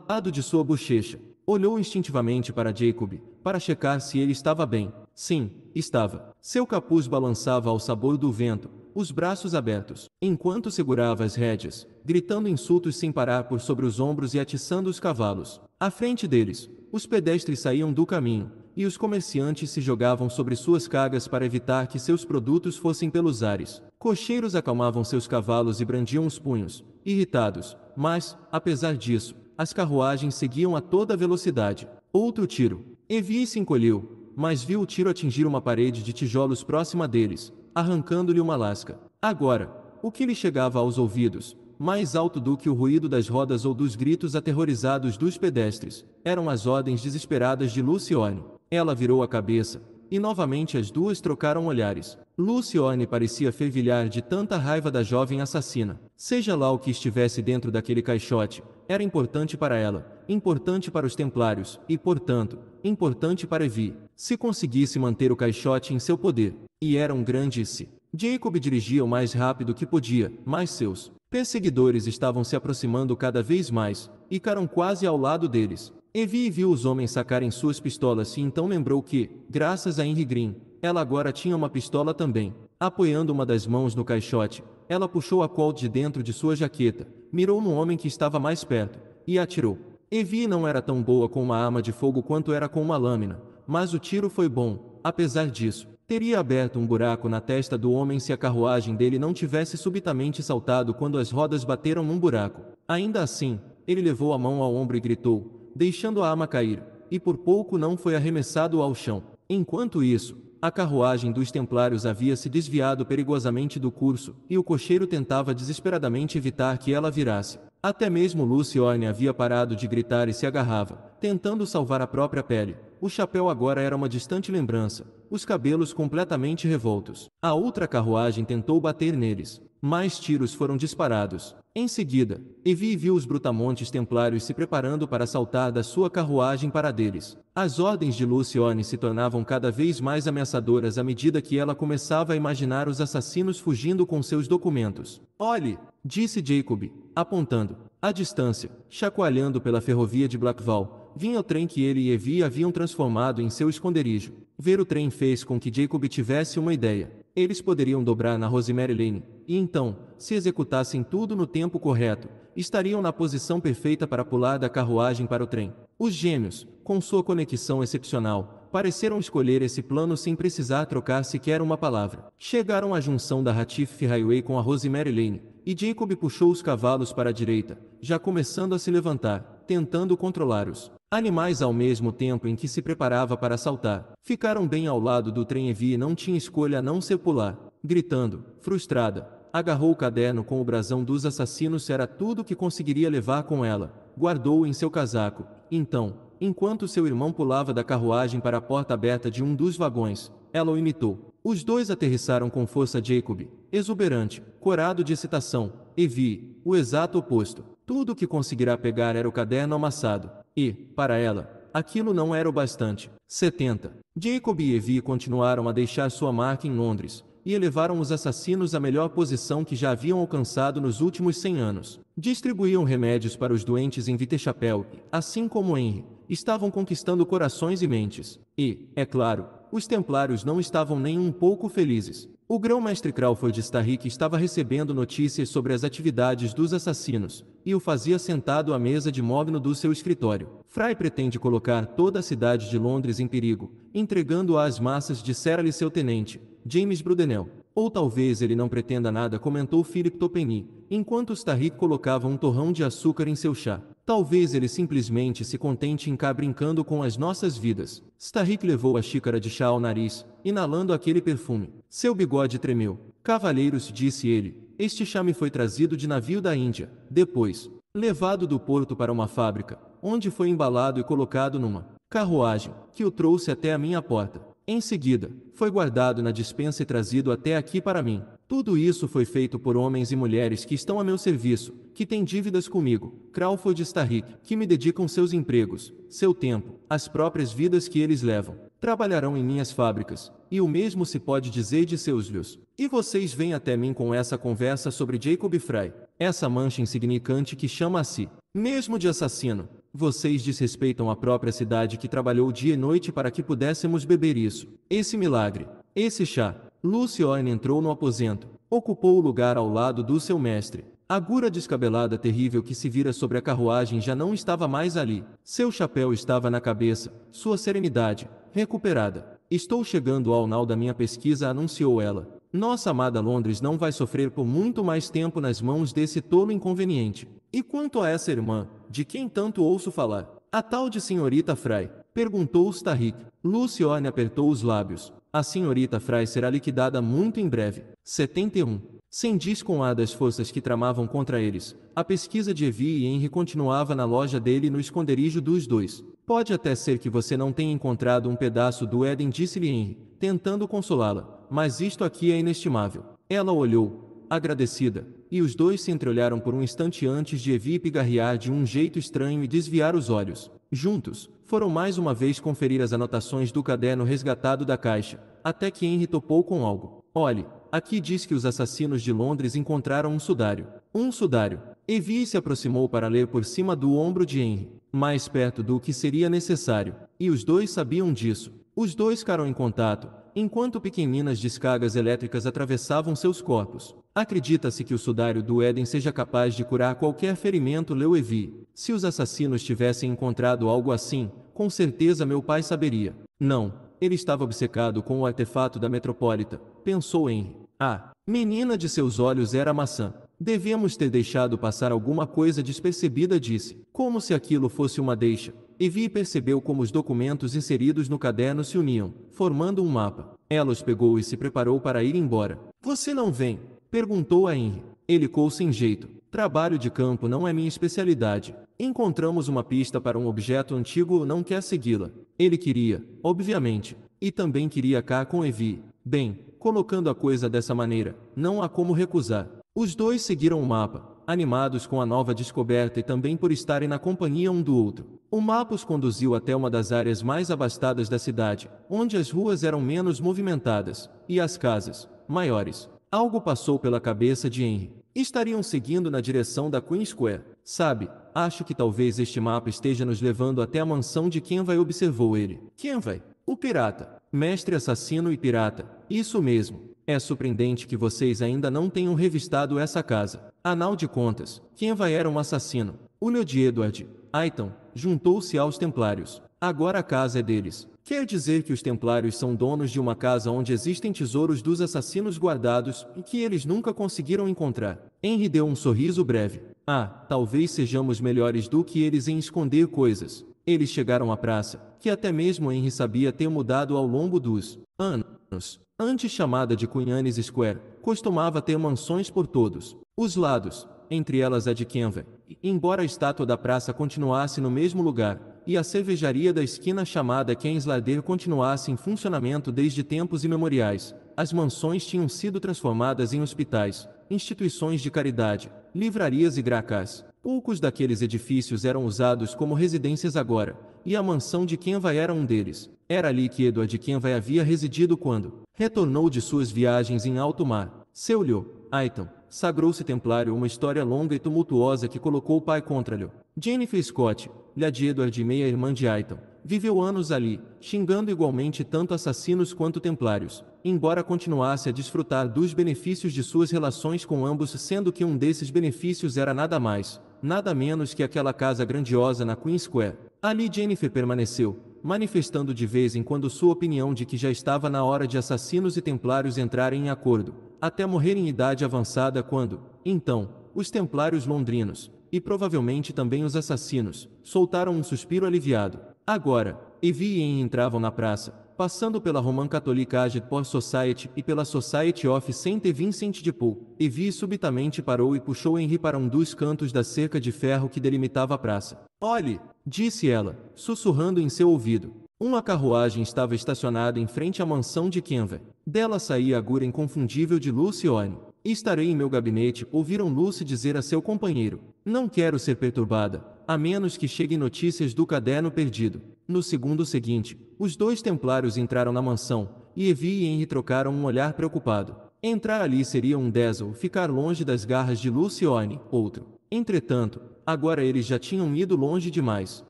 lado de sua bochecha. Olhou instintivamente para Jacob, para checar se ele estava bem. Sim, estava. Seu capuz balançava ao sabor do vento, os braços abertos, enquanto segurava as rédeas, gritando insultos sem parar por sobre os ombros e atiçando os cavalos. À frente deles, os pedestres saíam do caminho, e os comerciantes se jogavam sobre suas cargas para evitar que seus produtos fossem pelos ares. Cocheiros acalmavam seus cavalos e brandiam os punhos, irritados, mas, apesar disso, as carruagens seguiam a toda velocidade. Outro tiro. Evie se encolheu, mas viu o tiro atingir uma parede de tijolos próxima deles, arrancando-lhe uma lasca. Agora, o que lhe chegava aos ouvidos, mais alto do que o ruído das rodas ou dos gritos aterrorizados dos pedestres, eram as ordens desesperadas de Lucione. Ela virou a cabeça, e novamente as duas trocaram olhares. Lucione parecia fervilhar de tanta raiva da jovem assassina. Seja lá o que estivesse dentro daquele caixote, era importante para ela, importante para os templários, e, portanto, importante para Evie. se conseguisse manter o caixote em seu poder. E era um grande se. Jacob dirigia o mais rápido que podia, mas seus perseguidores estavam se aproximando cada vez mais, e ficaram quase ao lado deles. Evi viu os homens sacarem suas pistolas e então lembrou que, graças a Henry Green, ela agora tinha uma pistola também. Apoiando uma das mãos no caixote, ela puxou a Colt de dentro de sua jaqueta, mirou no homem que estava mais perto, e atirou. Evi não era tão boa com uma arma de fogo quanto era com uma lâmina, mas o tiro foi bom, apesar disso. Teria aberto um buraco na testa do homem se a carruagem dele não tivesse subitamente saltado quando as rodas bateram num buraco. Ainda assim, ele levou a mão ao ombro e gritou: deixando a arma cair, e por pouco não foi arremessado ao chão. Enquanto isso, a carruagem dos templários havia se desviado perigosamente do curso, e o cocheiro tentava desesperadamente evitar que ela virasse. Até mesmo Lucione havia parado de gritar e se agarrava, tentando salvar a própria pele. O chapéu agora era uma distante lembrança, os cabelos completamente revoltos. A outra carruagem tentou bater neles, mais tiros foram disparados. Em seguida, Evi viu os brutamontes templários se preparando para saltar da sua carruagem para deles. As ordens de Lucione se tornavam cada vez mais ameaçadoras à medida que ela começava a imaginar os assassinos fugindo com seus documentos. Olhe! disse Jacob, apontando. À distância, chacoalhando pela ferrovia de Blackwell, vinha o trem que ele e Evi haviam transformado em seu esconderijo. Ver o trem fez com que Jacob tivesse uma ideia. Eles poderiam dobrar na Rosemary Lane, e então, se executassem tudo no tempo correto, estariam na posição perfeita para pular da carruagem para o trem. Os gêmeos, com sua conexão excepcional, pareceram escolher esse plano sem precisar trocar sequer uma palavra. Chegaram à junção da Ratife Highway com a Rosemary Lane, e Jacob puxou os cavalos para a direita, já começando a se levantar tentando controlar os animais ao mesmo tempo em que se preparava para saltar. Ficaram bem ao lado do trem e e não tinha escolha a não ser pular. Gritando, frustrada, agarrou o caderno com o brasão dos assassinos era tudo que conseguiria levar com ela. Guardou-o em seu casaco. Então, enquanto seu irmão pulava da carruagem para a porta aberta de um dos vagões, ela o imitou. Os dois aterrissaram com força Jacob, exuberante, corado de excitação, vi, o exato oposto. Tudo o que conseguirá pegar era o caderno amassado, e, para ela, aquilo não era o bastante. 70. Jacob e Evie continuaram a deixar sua marca em Londres, e elevaram os assassinos à melhor posição que já haviam alcançado nos últimos 100 anos. Distribuíam remédios para os doentes em Vitechapel, assim como Henry, estavam conquistando corações e mentes. E, é claro, os templários não estavam nem um pouco felizes. O grão-mestre Crawford Starrick estava recebendo notícias sobre as atividades dos assassinos, e o fazia sentado à mesa de mogno do seu escritório. Fry pretende colocar toda a cidade de Londres em perigo, entregando-a às massas, dissera-lhe seu tenente, James Brudenell. Ou talvez ele não pretenda nada, comentou Philip Topeni, enquanto Starik colocava um torrão de açúcar em seu chá. Talvez ele simplesmente se contente em cá brincando com as nossas vidas. Starik levou a xícara de chá ao nariz, inalando aquele perfume. Seu bigode tremeu. Cavalheiros, disse ele, este chá me foi trazido de navio da Índia, depois, levado do porto para uma fábrica, onde foi embalado e colocado numa carruagem, que o trouxe até a minha porta. Em seguida, foi guardado na dispensa e trazido até aqui para mim. Tudo isso foi feito por homens e mulheres que estão a meu serviço, que têm dívidas comigo, Crawford e Starrick, que me dedicam seus empregos, seu tempo, as próprias vidas que eles levam. Trabalharão em minhas fábricas, e o mesmo se pode dizer de seus lios. E vocês vêm até mim com essa conversa sobre Jacob Fry, essa mancha insignificante que chama a si, mesmo de assassino, vocês desrespeitam a própria cidade que trabalhou dia e noite para que pudéssemos beber isso. Esse milagre. Esse chá. Lucione entrou no aposento. Ocupou o lugar ao lado do seu mestre. A gura descabelada terrível que se vira sobre a carruagem já não estava mais ali. Seu chapéu estava na cabeça, sua serenidade, recuperada. Estou chegando ao nau da minha pesquisa, anunciou ela. Nossa amada Londres não vai sofrer por muito mais tempo nas mãos desse tolo inconveniente. E quanto a essa irmã, de quem tanto ouço falar? A tal de senhorita Fry, perguntou Starrick. Lucione apertou os lábios. A senhorita Fry será liquidada muito em breve. 71. Sem com das forças que tramavam contra eles, a pesquisa de Evie e Henry continuava na loja dele no esconderijo dos dois. Pode até ser que você não tenha encontrado um pedaço do Éden, disse-lhe Henry, tentando consolá-la, mas isto aqui é inestimável. Ela olhou, agradecida, e os dois se entreolharam por um instante antes de Evie pigarrear de um jeito estranho e desviar os olhos. Juntos, foram mais uma vez conferir as anotações do caderno resgatado da caixa, até que Henry topou com algo. Olhe, Aqui diz que os assassinos de Londres encontraram um sudário. Um sudário. Evie se aproximou para ler por cima do ombro de Henry, mais perto do que seria necessário, e os dois sabiam disso. Os dois ficaram em contato, enquanto pequeninas descargas elétricas atravessavam seus corpos. Acredita-se que o sudário do Éden seja capaz de curar qualquer ferimento leu Evie. Se os assassinos tivessem encontrado algo assim, com certeza meu pai saberia. Não, ele estava obcecado com o artefato da Metropolita, pensou Henry. A ah, menina de seus olhos era maçã. Devemos ter deixado passar alguma coisa despercebida, disse, como se aquilo fosse uma deixa. Evie percebeu como os documentos inseridos no caderno se uniam, formando um mapa. Ela os pegou e se preparou para ir embora. Você não vem? perguntou a Henry. Ele ficou sem jeito. Trabalho de campo não é minha especialidade. Encontramos uma pista para um objeto antigo não quer segui-la. Ele queria, obviamente, e também queria cá com Evie. Bem, Colocando a coisa dessa maneira, não há como recusar. Os dois seguiram o mapa, animados com a nova descoberta e também por estarem na companhia um do outro. O mapa os conduziu até uma das áreas mais abastadas da cidade, onde as ruas eram menos movimentadas, e as casas, maiores. Algo passou pela cabeça de Henry. Estariam seguindo na direção da Queen Square. Sabe, acho que talvez este mapa esteja nos levando até a mansão de vai observou ele. vai? O pirata, mestre assassino e pirata, isso mesmo. É surpreendente que vocês ainda não tenham revistado essa casa. Anal de contas, vai era um assassino. O de Edward, Aiton, juntou-se aos templários. Agora a casa é deles. Quer dizer que os templários são donos de uma casa onde existem tesouros dos assassinos guardados e que eles nunca conseguiram encontrar. Henry deu um sorriso breve. Ah, talvez sejamos melhores do que eles em esconder coisas. Eles chegaram à praça, que até mesmo Henry sabia ter mudado ao longo dos anos. Antes chamada de Cunhanes Square, costumava ter mansões por todos os lados, entre elas a de Kenver. Embora a estátua da praça continuasse no mesmo lugar, e a cervejaria da esquina chamada Kensladeer continuasse em funcionamento desde tempos imemoriais, as mansões tinham sido transformadas em hospitais, instituições de caridade, livrarias e gracás. Poucos daqueles edifícios eram usados como residências agora, e a mansão de Kenva era um deles. Era ali que Edward Kenva havia residido quando retornou de suas viagens em alto mar. Seu Liu, Aiton, sagrou-se templário uma história longa e tumultuosa que colocou o pai contra Liu. Jennifer Scott, lha de Edward e meia-irmã de Aiton, viveu anos ali, xingando igualmente tanto assassinos quanto templários, embora continuasse a desfrutar dos benefícios de suas relações com ambos sendo que um desses benefícios era nada mais nada menos que aquela casa grandiosa na Queen Square. Ali Jennifer permaneceu, manifestando de vez em quando sua opinião de que já estava na hora de assassinos e templários entrarem em acordo, até morrer em idade avançada quando, então, os templários londrinos, e provavelmente também os assassinos, soltaram um suspiro aliviado. Agora, Evie entravam na praça, passando pela Roman Catholic Agitpor Society e pela Society of Saint Vincent de Paul. Evie subitamente parou e puxou Henry para um dos cantos da cerca de ferro que delimitava a praça. Olhe! disse ela, sussurrando em seu ouvido. Uma carruagem estava estacionada em frente à mansão de Kenver. Dela saía a gura inconfundível de Lucione. Estarei em meu gabinete, ouviram Lucy dizer a seu companheiro. Não quero ser perturbada, a menos que cheguem notícias do caderno perdido. No segundo seguinte, os dois templários entraram na mansão, e Evie e Henry trocaram um olhar preocupado. Entrar ali seria um deso, ficar longe das garras de Lucione, outro. Entretanto, agora eles já tinham ido longe demais.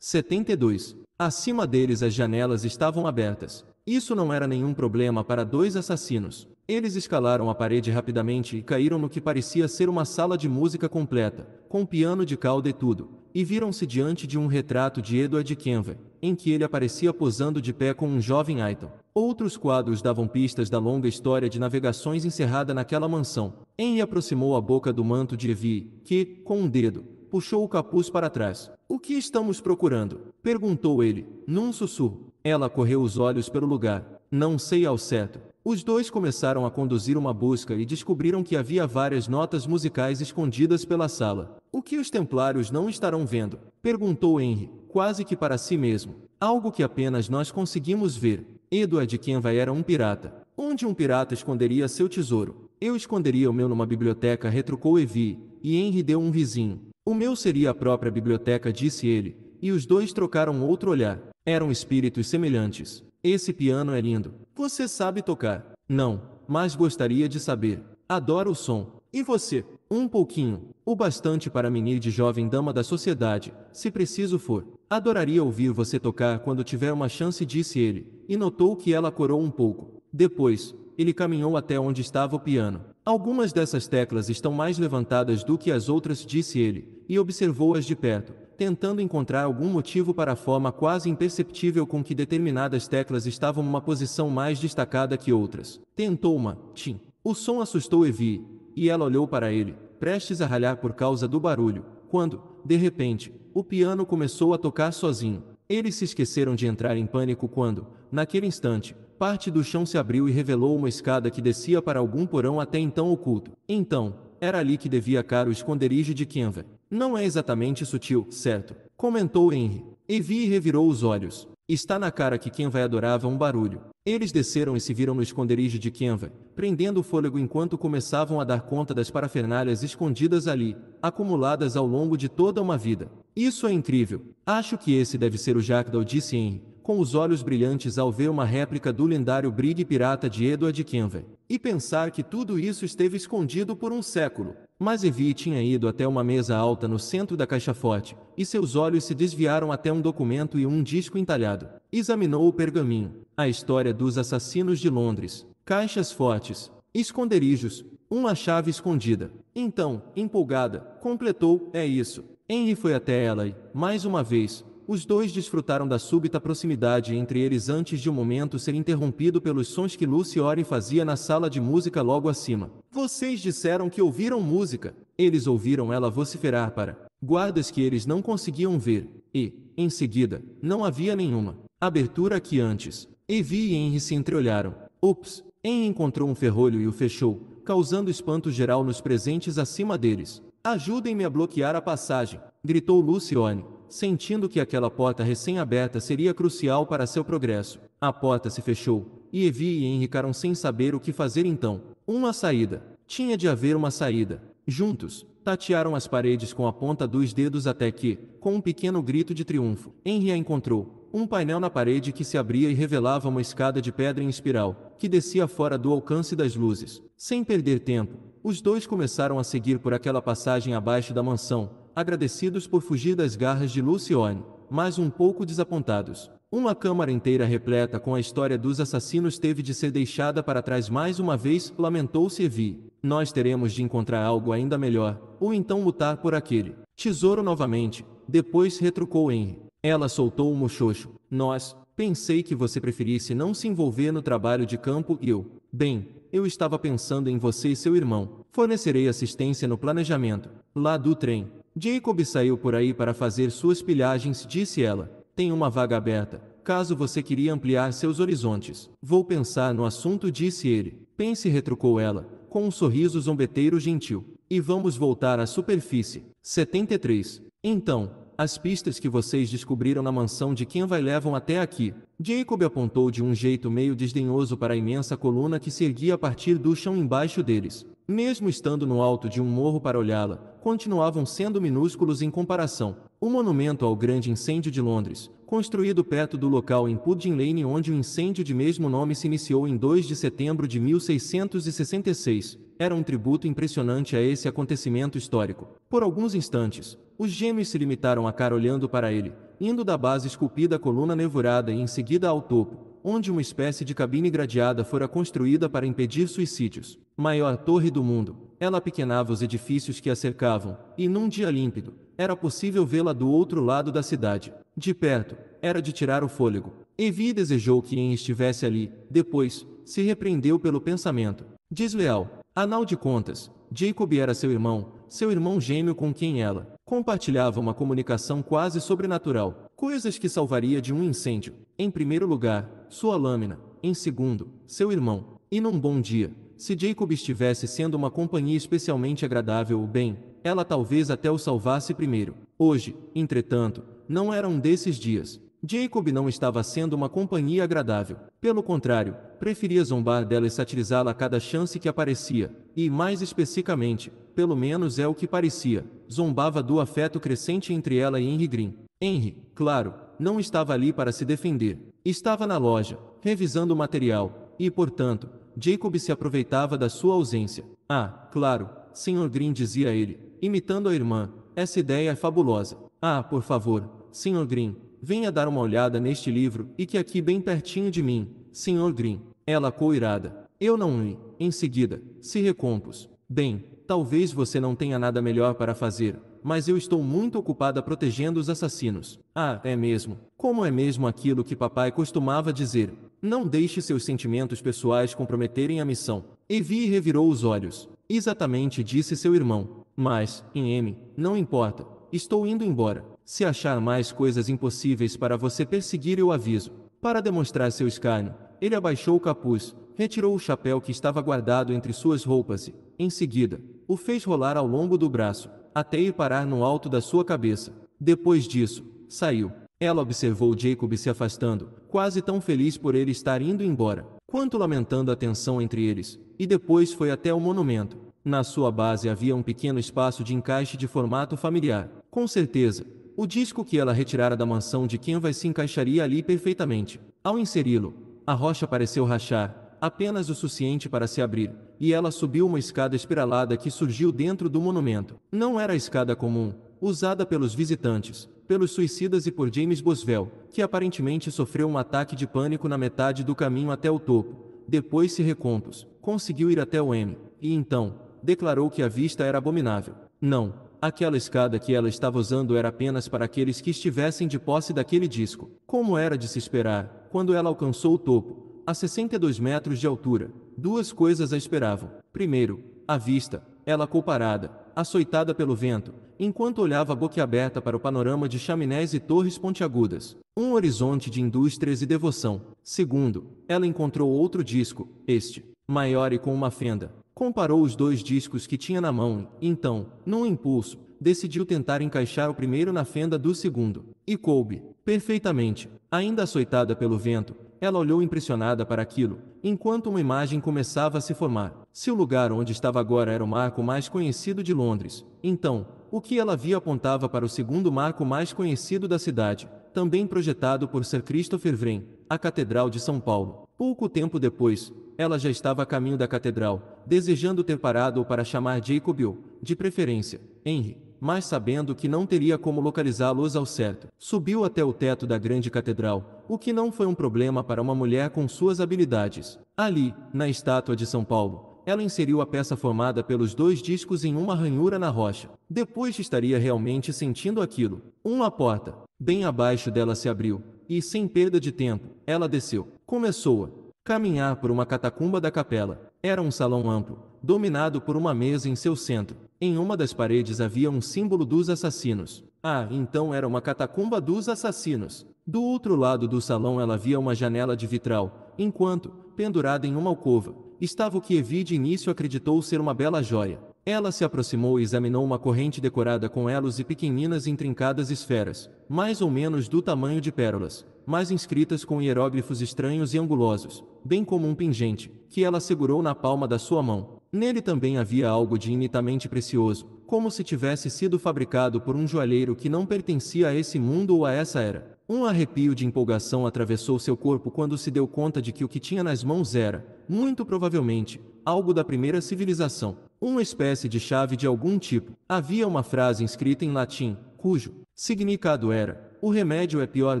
72. Acima deles as janelas estavam abertas. Isso não era nenhum problema para dois assassinos. Eles escalaram a parede rapidamente e caíram no que parecia ser uma sala de música completa, com piano de cauda e tudo, e viram-se diante de um retrato de Edward Kenver, em que ele aparecia posando de pé com um jovem Aiton. Outros quadros davam pistas da longa história de navegações encerrada naquela mansão. Henry aproximou a boca do manto de Evie, que, com um dedo, puxou o capuz para trás. O que estamos procurando? Perguntou ele, num sussurro. Ela correu os olhos pelo lugar. Não sei ao certo, os dois começaram a conduzir uma busca e descobriram que havia várias notas musicais escondidas pela sala. O que os templários não estarão vendo? Perguntou Henry, quase que para si mesmo. Algo que apenas nós conseguimos ver. Edward Kenva era um pirata. Onde um pirata esconderia seu tesouro? Eu esconderia o meu numa biblioteca, retrucou Evie, e Henry deu um risinho. O meu seria a própria biblioteca, disse ele, e os dois trocaram outro olhar. Eram espíritos semelhantes. Esse piano é lindo. Você sabe tocar? Não, mas gostaria de saber. Adoro o som. E você? Um pouquinho, o bastante para menir de jovem dama da sociedade, se preciso for. Adoraria ouvir você tocar quando tiver uma chance, disse ele, e notou que ela corou um pouco. Depois, ele caminhou até onde estava o piano. Algumas dessas teclas estão mais levantadas do que as outras, disse ele, e observou-as de perto tentando encontrar algum motivo para a forma quase imperceptível com que determinadas teclas estavam uma posição mais destacada que outras. Tentou uma, tim. O som assustou Evie, e ela olhou para ele, prestes a ralhar por causa do barulho, quando, de repente, o piano começou a tocar sozinho. Eles se esqueceram de entrar em pânico quando, naquele instante, parte do chão se abriu e revelou uma escada que descia para algum porão até então oculto. Então, era ali que devia ficar o esconderijo de Kenver. Não é exatamente sutil, certo? Comentou Henry. Evie revirou os olhos. Está na cara que Kenva adorava um barulho. Eles desceram e se viram no esconderijo de Kenva, prendendo o fôlego enquanto começavam a dar conta das parafernálias escondidas ali, acumuladas ao longo de toda uma vida. Isso é incrível. Acho que esse deve ser o Jackdaw, disse Henry, com os olhos brilhantes ao ver uma réplica do lendário Brig Pirata de Edward Kenway, e pensar que tudo isso esteve escondido por um século. Mas Evie tinha ido até uma mesa alta no centro da caixa forte, e seus olhos se desviaram até um documento e um disco entalhado. Examinou o pergaminho, a história dos assassinos de Londres, caixas fortes, esconderijos, uma chave escondida. Então, empolgada, completou, é isso. Henry foi até ela e, mais uma vez, os dois desfrutaram da súbita proximidade entre eles antes de o um momento ser interrompido pelos sons que Luciore fazia na sala de música logo acima. Vocês disseram que ouviram música. Eles ouviram ela vociferar para guardas que eles não conseguiam ver, e, em seguida, não havia nenhuma abertura que antes. Evi e Henry se entreolharam. Ups! Henry encontrou um ferrolho e o fechou, causando espanto geral nos presentes acima deles. Ajudem-me a bloquear a passagem, gritou Lucione sentindo que aquela porta recém-aberta seria crucial para seu progresso. A porta se fechou, e Evie e Henry ficaram sem saber o que fazer então. Uma saída. Tinha de haver uma saída. Juntos, tatearam as paredes com a ponta dos dedos até que, com um pequeno grito de triunfo, Henry a encontrou. Um painel na parede que se abria e revelava uma escada de pedra em espiral, que descia fora do alcance das luzes. Sem perder tempo, os dois começaram a seguir por aquela passagem abaixo da mansão, agradecidos por fugir das garras de Lucione, mas um pouco desapontados. Uma câmara inteira repleta com a história dos assassinos teve de ser deixada para trás mais uma vez, lamentou-se Evi. Nós teremos de encontrar algo ainda melhor, ou então lutar por aquele. Tesouro novamente, depois retrucou Henry. Ela soltou o mochocho. Nós, pensei que você preferisse não se envolver no trabalho de campo e eu. Bem, eu estava pensando em você e seu irmão. Fornecerei assistência no planejamento. Lá do trem, Jacob saiu por aí para fazer suas pilhagens, disse ela. Tem uma vaga aberta, caso você queria ampliar seus horizontes. Vou pensar no assunto, disse ele. Pense, retrucou ela, com um sorriso zombeteiro gentil. E vamos voltar à superfície. 73. Então, as pistas que vocês descobriram na mansão de quem vai levam até aqui. Jacob apontou de um jeito meio desdenhoso para a imensa coluna que se erguia a partir do chão embaixo deles. Mesmo estando no alto de um morro para olhá-la, continuavam sendo minúsculos em comparação. O monumento ao grande incêndio de Londres, construído perto do local em Pudding Lane onde o incêndio de mesmo nome se iniciou em 2 de setembro de 1666, era um tributo impressionante a esse acontecimento histórico. Por alguns instantes, os gêmeos se limitaram a cara olhando para ele, indo da base esculpida à coluna nevurada e em seguida ao topo, onde uma espécie de cabine gradeada fora construída para impedir suicídios. Maior torre do mundo, ela pequenava os edifícios que a cercavam, e num dia límpido, era possível vê-la do outro lado da cidade. De perto, era de tirar o fôlego. Evi desejou que Ian estivesse ali, depois, se repreendeu pelo pensamento. Desleal, anal de contas, Jacob era seu irmão, seu irmão gêmeo com quem ela compartilhava uma comunicação quase sobrenatural, coisas que salvaria de um incêndio. Em primeiro lugar, sua lâmina. Em segundo, seu irmão. E num bom dia, se Jacob estivesse sendo uma companhia especialmente agradável ou bem, ela talvez até o salvasse primeiro. Hoje, entretanto, não era um desses dias. Jacob não estava sendo uma companhia agradável. Pelo contrário, preferia zombar dela e satirizá-la a cada chance que aparecia, e, mais especificamente, pelo menos é o que parecia, zombava do afeto crescente entre ela e Henry Green. Henry, claro, não estava ali para se defender. Estava na loja, revisando o material, e, portanto, Jacob se aproveitava da sua ausência. Ah, claro, Sr. Green dizia ele, imitando a irmã, essa ideia é fabulosa. Ah, por favor, Sr. Green, venha dar uma olhada neste livro e que aqui bem pertinho de mim, Sr. Green. Ela coirada. Eu não li. Em seguida, se recompus. Bem, talvez você não tenha nada melhor para fazer, mas eu estou muito ocupada protegendo os assassinos. Ah, é mesmo. Como é mesmo aquilo que papai costumava dizer? Não deixe seus sentimentos pessoais comprometerem a missão. Evie revirou os olhos. Exatamente disse seu irmão. Mas, em M, não importa. Estou indo embora. Se achar mais coisas impossíveis para você perseguir, eu aviso. Para demonstrar seu escárnio, ele abaixou o capuz, retirou o chapéu que estava guardado entre suas roupas e, em seguida, o fez rolar ao longo do braço, até ir parar no alto da sua cabeça. Depois disso, saiu. Ela observou Jacob se afastando, quase tão feliz por ele estar indo embora, quanto lamentando a tensão entre eles, e depois foi até o monumento. Na sua base havia um pequeno espaço de encaixe de formato familiar. Com certeza, o disco que ela retirara da mansão de Canvas se encaixaria ali perfeitamente. Ao inseri-lo, a rocha pareceu rachar, apenas o suficiente para se abrir, e ela subiu uma escada espiralada que surgiu dentro do monumento. Não era a escada comum, usada pelos visitantes, pelos suicidas e por James Boswell, que aparentemente sofreu um ataque de pânico na metade do caminho até o topo. Depois se recompôs, conseguiu ir até o M, e então, declarou que a vista era abominável. Não, Aquela escada que ela estava usando era apenas para aqueles que estivessem de posse daquele disco. Como era de se esperar, quando ela alcançou o topo, a 62 metros de altura, duas coisas a esperavam. Primeiro, a vista, ela coparada, açoitada pelo vento, enquanto olhava boquiaberta para o panorama de chaminés e torres pontiagudas. Um horizonte de indústrias e devoção. Segundo, ela encontrou outro disco, este, maior e com uma fenda. Comparou os dois discos que tinha na mão, então, num impulso, decidiu tentar encaixar o primeiro na fenda do segundo. E coube, perfeitamente. Ainda açoitada pelo vento, ela olhou impressionada para aquilo, enquanto uma imagem começava a se formar. Se o lugar onde estava agora era o marco mais conhecido de Londres, então, o que ela via apontava para o segundo marco mais conhecido da cidade, também projetado por Sir Christopher Wren, a Catedral de São Paulo. Pouco tempo depois, ela já estava a caminho da catedral, desejando ter parado para chamar Jacob ou, de preferência, Henry, mas sabendo que não teria como localizá-los ao certo. Subiu até o teto da grande catedral, o que não foi um problema para uma mulher com suas habilidades. Ali, na estátua de São Paulo, ela inseriu a peça formada pelos dois discos em uma ranhura na rocha. Depois estaria realmente sentindo aquilo. Uma porta, bem abaixo dela, se abriu, e sem perda de tempo, ela desceu. Começou a caminhar por uma catacumba da capela. Era um salão amplo, dominado por uma mesa em seu centro. Em uma das paredes havia um símbolo dos assassinos. Ah, então era uma catacumba dos assassinos. Do outro lado do salão ela via uma janela de vitral, enquanto, pendurada em uma alcova, estava o que Evi de início acreditou ser uma bela joia. Ela se aproximou e examinou uma corrente decorada com elos e pequeninas intrincadas esferas, mais ou menos do tamanho de pérolas, mas inscritas com hieróglifos estranhos e angulosos, bem como um pingente, que ela segurou na palma da sua mão. Nele também havia algo de initamente precioso, como se tivesse sido fabricado por um joalheiro que não pertencia a esse mundo ou a essa era. Um arrepio de empolgação atravessou seu corpo quando se deu conta de que o que tinha nas mãos era, muito provavelmente, algo da primeira civilização, uma espécie de chave de algum tipo. Havia uma frase inscrita em latim, cujo significado era o remédio é pior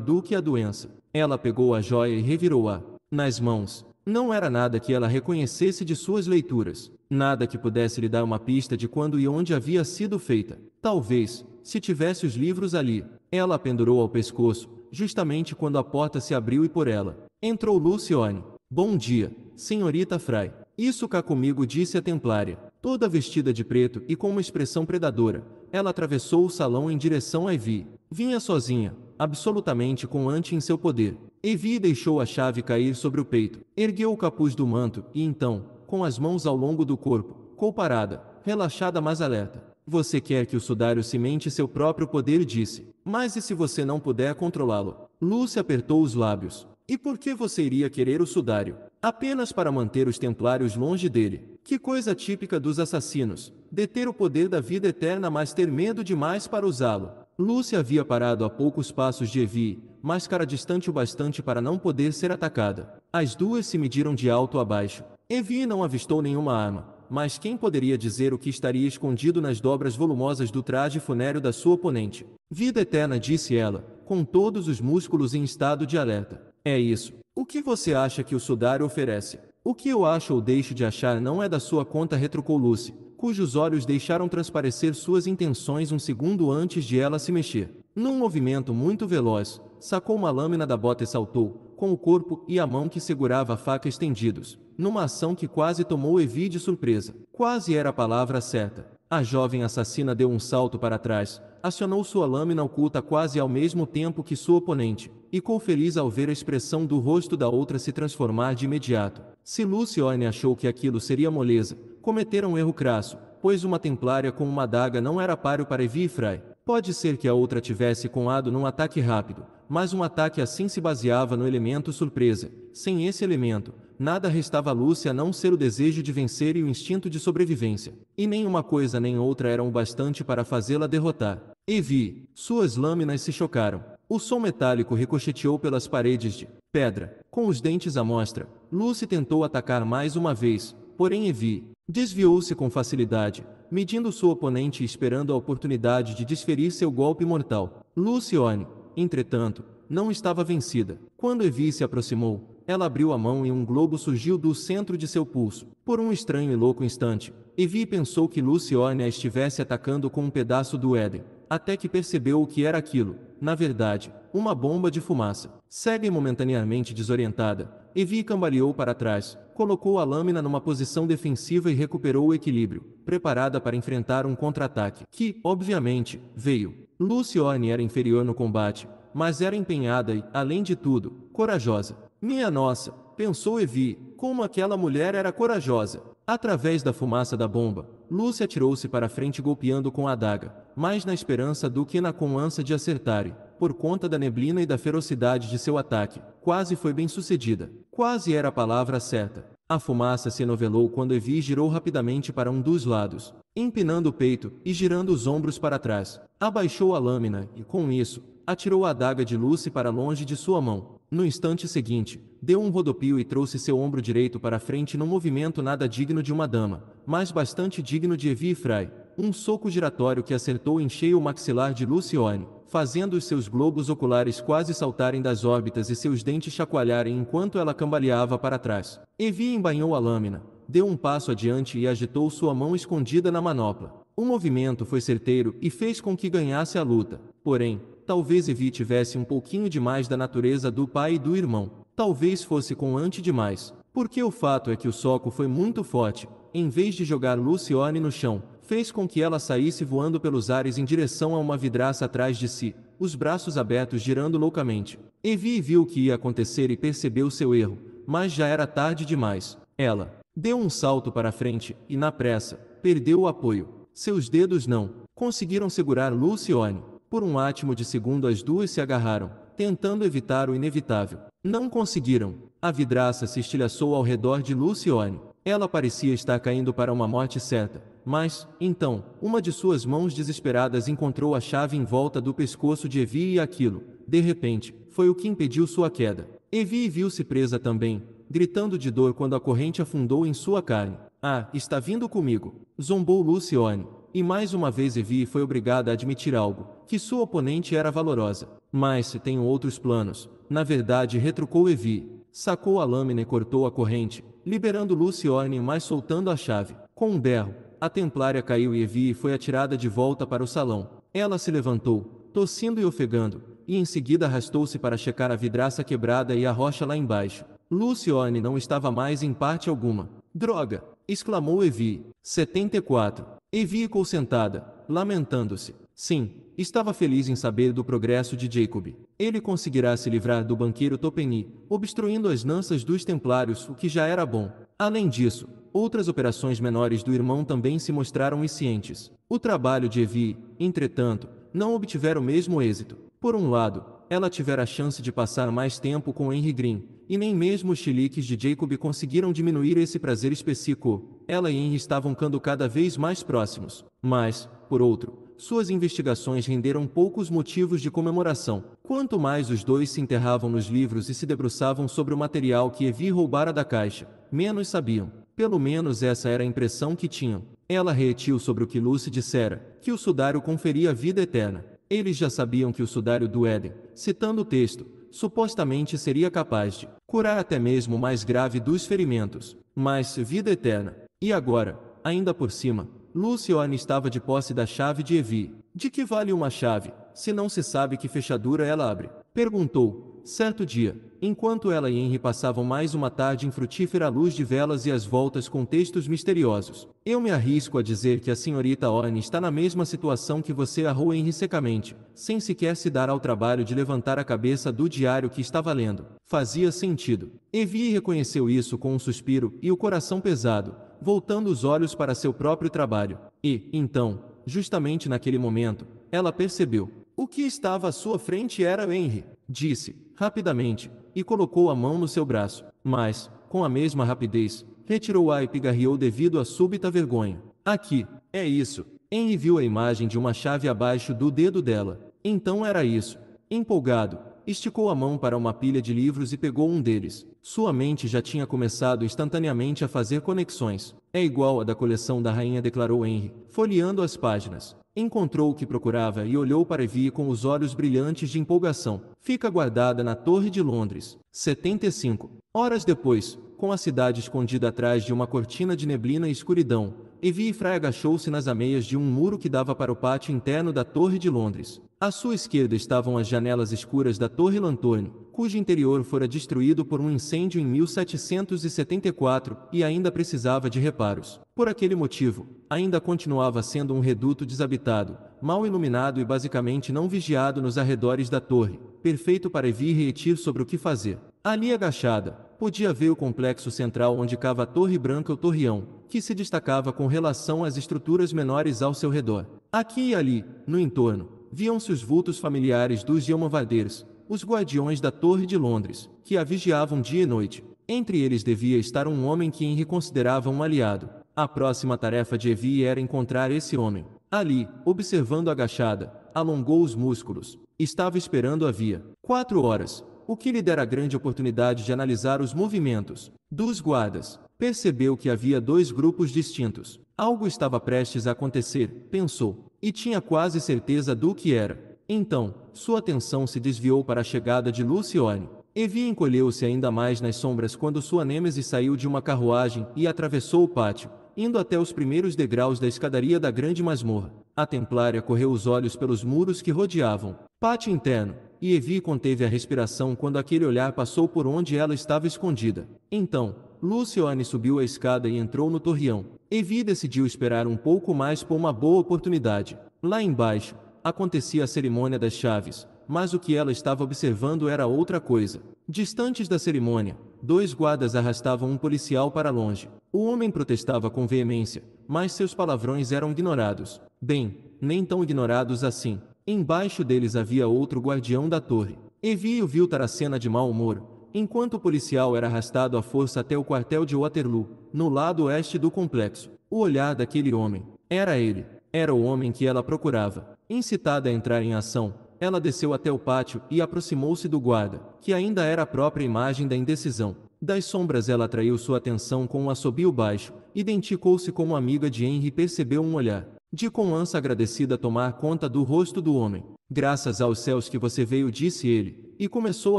do que a doença. Ela pegou a joia e revirou-a nas mãos. Não era nada que ela reconhecesse de suas leituras, nada que pudesse lhe dar uma pista de quando e onde havia sido feita. Talvez, se tivesse os livros ali, ela a pendurou ao pescoço, justamente quando a porta se abriu e por ela entrou Lucione. Bom dia, senhorita Fry. Isso cá comigo, disse a templária. Toda vestida de preto e com uma expressão predadora, ela atravessou o salão em direção a Evie. Vinha sozinha, absolutamente com Ante em seu poder. Evie deixou a chave cair sobre o peito, ergueu o capuz do manto e então, com as mãos ao longo do corpo, parada, relaxada mas alerta. Você quer que o sudário cimente seu próprio poder disse. Mas e se você não puder controlá-lo? Lúcia apertou os lábios. E por que você iria querer o sudário? Apenas para manter os templários longe dele. Que coisa típica dos assassinos. Deter o poder da vida eterna mas ter medo demais para usá-lo. Lúcia havia parado a poucos passos de Evie, mas cara distante o bastante para não poder ser atacada. As duas se mediram de alto a baixo. Evie não avistou nenhuma arma, mas quem poderia dizer o que estaria escondido nas dobras volumosas do traje funéreo da sua oponente? Vida eterna, disse ela, com todos os músculos em estado de alerta. É isso. O que você acha que o sudário oferece? O que eu acho ou deixo de achar não é da sua conta, retrucou Lucy cujos olhos deixaram transparecer suas intenções um segundo antes de ela se mexer. Num movimento muito veloz, sacou uma lâmina da bota e saltou, com o corpo e a mão que segurava a faca estendidos, numa ação que quase tomou Evie de surpresa. Quase era a palavra certa. A jovem assassina deu um salto para trás, acionou sua lâmina oculta quase ao mesmo tempo que sua oponente, e ficou feliz ao ver a expressão do rosto da outra se transformar de imediato. Se Lucione achou que aquilo seria moleza, cometeram um erro crasso, pois uma templária com uma adaga não era páreo para Evi e Fry. Pode ser que a outra tivesse comado num ataque rápido, mas um ataque assim se baseava no elemento surpresa. Sem esse elemento, nada restava a Lúcia a não ser o desejo de vencer e o instinto de sobrevivência. E nem uma coisa nem outra eram o bastante para fazê-la derrotar. E vi, suas lâminas se chocaram. O som metálico ricocheteou pelas paredes de pedra. Com os dentes à mostra, Lucy tentou atacar mais uma vez, porém Evi desviou-se com facilidade, medindo sua oponente e esperando a oportunidade de desferir seu golpe mortal. Lucione, entretanto, não estava vencida. Quando Evi se aproximou, ela abriu a mão e um globo surgiu do centro de seu pulso. Por um estranho e louco instante, Evie pensou que Lucione a estivesse atacando com um pedaço do Éden, até que percebeu o que era aquilo. Na verdade, uma bomba de fumaça. Segue momentaneamente desorientada, Evie cambaleou para trás, colocou a lâmina numa posição defensiva e recuperou o equilíbrio, preparada para enfrentar um contra-ataque, que, obviamente, veio. Lucione era inferior no combate, mas era empenhada e, além de tudo, corajosa. Minha nossa, pensou Evi, como aquela mulher era corajosa. Através da fumaça da bomba, Lucy atirou-se para frente golpeando com a adaga, mais na esperança do que na comança de acertarem, por conta da neblina e da ferocidade de seu ataque. Quase foi bem sucedida. Quase era a palavra certa. A fumaça se novelou quando Evi girou rapidamente para um dos lados, empinando o peito e girando os ombros para trás. Abaixou a lâmina e, com isso, atirou a adaga de Lucy para longe de sua mão. No instante seguinte, deu um rodopio e trouxe seu ombro direito para frente num movimento nada digno de uma dama, mas bastante digno de Evie Fry. Um soco giratório que acertou em cheio o maxilar de Lucione, fazendo os seus globos oculares quase saltarem das órbitas e seus dentes chacoalharem enquanto ela cambaleava para trás. Evie embainhou a lâmina, deu um passo adiante e agitou sua mão escondida na manopla. O movimento foi certeiro e fez com que ganhasse a luta. Porém, Talvez Evie tivesse um pouquinho demais da natureza do pai e do irmão. Talvez fosse com ante demais, porque o fato é que o soco foi muito forte. Em vez de jogar Lucione no chão, fez com que ela saísse voando pelos ares em direção a uma vidraça atrás de si, os braços abertos girando loucamente. Evie viu o que ia acontecer e percebeu seu erro, mas já era tarde demais. Ela deu um salto para frente e, na pressa, perdeu o apoio. Seus dedos não conseguiram segurar Lucione. Por um átimo de segundo as duas se agarraram, tentando evitar o inevitável. Não conseguiram. A vidraça se estilhaçou ao redor de Lucione. Ela parecia estar caindo para uma morte certa. Mas, então, uma de suas mãos desesperadas encontrou a chave em volta do pescoço de Evie e aquilo, de repente, foi o que impediu sua queda. Evie viu-se presa também, gritando de dor quando a corrente afundou em sua carne. Ah, está vindo comigo! Zombou Lucione, e mais uma vez Evie foi obrigada a admitir algo, que sua oponente era valorosa. Mas se tenho outros planos, na verdade retrucou Evie. Sacou a lâmina e cortou a corrente, liberando Luciorne mas soltando a chave. Com um berro, a templária caiu e Evie foi atirada de volta para o salão. Ela se levantou, tossindo e ofegando, e em seguida arrastou-se para checar a vidraça quebrada e a rocha lá embaixo. Luciorne não estava mais em parte alguma. Droga! exclamou Evie. 74. Evie ficou sentada, lamentando-se. Sim, estava feliz em saber do progresso de Jacob. Ele conseguirá se livrar do banqueiro Topeni, obstruindo as lanças dos templários, o que já era bom. Além disso, outras operações menores do irmão também se mostraram eficientes. O trabalho de Evie, entretanto, não obtivera o mesmo êxito. Por um lado, ela tivera a chance de passar mais tempo com Henry Green, e nem mesmo os chiliques de Jacob conseguiram diminuir esse prazer específico. Ela e Henry estavam cando cada vez mais próximos, mas, por outro, suas investigações renderam poucos motivos de comemoração. Quanto mais os dois se enterravam nos livros e se debruçavam sobre o material que Evie roubara da caixa, menos sabiam. Pelo menos essa era a impressão que tinham. Ela reetiu sobre o que Lucy dissera, que o sudário conferia vida eterna. Eles já sabiam que o sudário do Éden, citando o texto, supostamente seria capaz de curar até mesmo o mais grave dos ferimentos, mas vida eterna. E agora, ainda por cima, Lucione estava de posse da chave de Evi. De que vale uma chave, se não se sabe que fechadura ela abre? Perguntou, certo dia, enquanto ela e Henry passavam mais uma tarde em frutífera luz de velas e as voltas com textos misteriosos. Eu me arrisco a dizer que a senhorita Orne está na mesma situação que você arrou Henry secamente, sem sequer se dar ao trabalho de levantar a cabeça do diário que estava lendo. Fazia sentido. Evie reconheceu isso com um suspiro e o coração pesado, voltando os olhos para seu próprio trabalho. E, então, justamente naquele momento, ela percebeu. O que estava à sua frente era Henry disse, rapidamente, e colocou a mão no seu braço, mas, com a mesma rapidez, retirou-a e pigarreou devido à súbita vergonha. Aqui, é isso. Henry viu a imagem de uma chave abaixo do dedo dela. Então era isso. Empolgado, esticou a mão para uma pilha de livros e pegou um deles. Sua mente já tinha começado instantaneamente a fazer conexões. É igual à da coleção da rainha, declarou Henry, folheando as páginas. Encontrou o que procurava e olhou para Evie com os olhos brilhantes de empolgação. Fica guardada na Torre de Londres. 75. Horas depois, com a cidade escondida atrás de uma cortina de neblina e escuridão, Evi e agachou-se nas ameias de um muro que dava para o pátio interno da Torre de Londres. À sua esquerda estavam as janelas escuras da Torre Lantorno, cujo interior fora destruído por um incêndio em 1774 e ainda precisava de reparos. Por aquele motivo, ainda continuava sendo um reduto desabitado, mal iluminado e basicamente não vigiado nos arredores da torre, perfeito para Evie refletir sobre o que fazer. Ali agachada, podia ver o complexo central onde cava a Torre Branca ou Torreão, que se destacava com relação às estruturas menores ao seu redor. Aqui e ali, no entorno, viam-se os vultos familiares dos diamanvadeiros, os guardiões da Torre de Londres, que a vigiavam dia e noite. Entre eles devia estar um homem que Henry considerava um aliado. A próxima tarefa de Evie era encontrar esse homem. Ali, observando agachada, alongou os músculos. Estava esperando a via. Quatro horas, o que lhe dera grande oportunidade de analisar os movimentos dos guardas. Percebeu que havia dois grupos distintos. Algo estava prestes a acontecer, pensou, e tinha quase certeza do que era. Então, sua atenção se desviou para a chegada de Lucione. Evie encolheu-se ainda mais nas sombras quando sua nêmese saiu de uma carruagem e atravessou o pátio, indo até os primeiros degraus da escadaria da grande masmorra. A templária correu os olhos pelos muros que rodeavam. Pátio interno, e Evi conteve a respiração quando aquele olhar passou por onde ela estava escondida. Então, Luciane subiu a escada e entrou no torreão. Evi decidiu esperar um pouco mais por uma boa oportunidade. Lá embaixo, acontecia a cerimônia das chaves, mas o que ela estava observando era outra coisa. Distantes da cerimônia, dois guardas arrastavam um policial para longe. O homem protestava com veemência, mas seus palavrões eram ignorados. Bem, nem tão ignorados assim. Embaixo deles havia outro guardião da torre. Evio viu Taracena de mau humor, enquanto o policial era arrastado à força até o quartel de Waterloo, no lado oeste do complexo. O olhar daquele homem. Era ele. Era o homem que ela procurava. Incitada a entrar em ação, ela desceu até o pátio e aproximou-se do guarda, que ainda era a própria imagem da indecisão. Das sombras ela atraiu sua atenção com um assobio baixo, identificou-se como amiga de Henry e percebeu um olhar. De com ansa agradecida tomar conta do rosto do homem. Graças aos céus que você veio, disse ele, e começou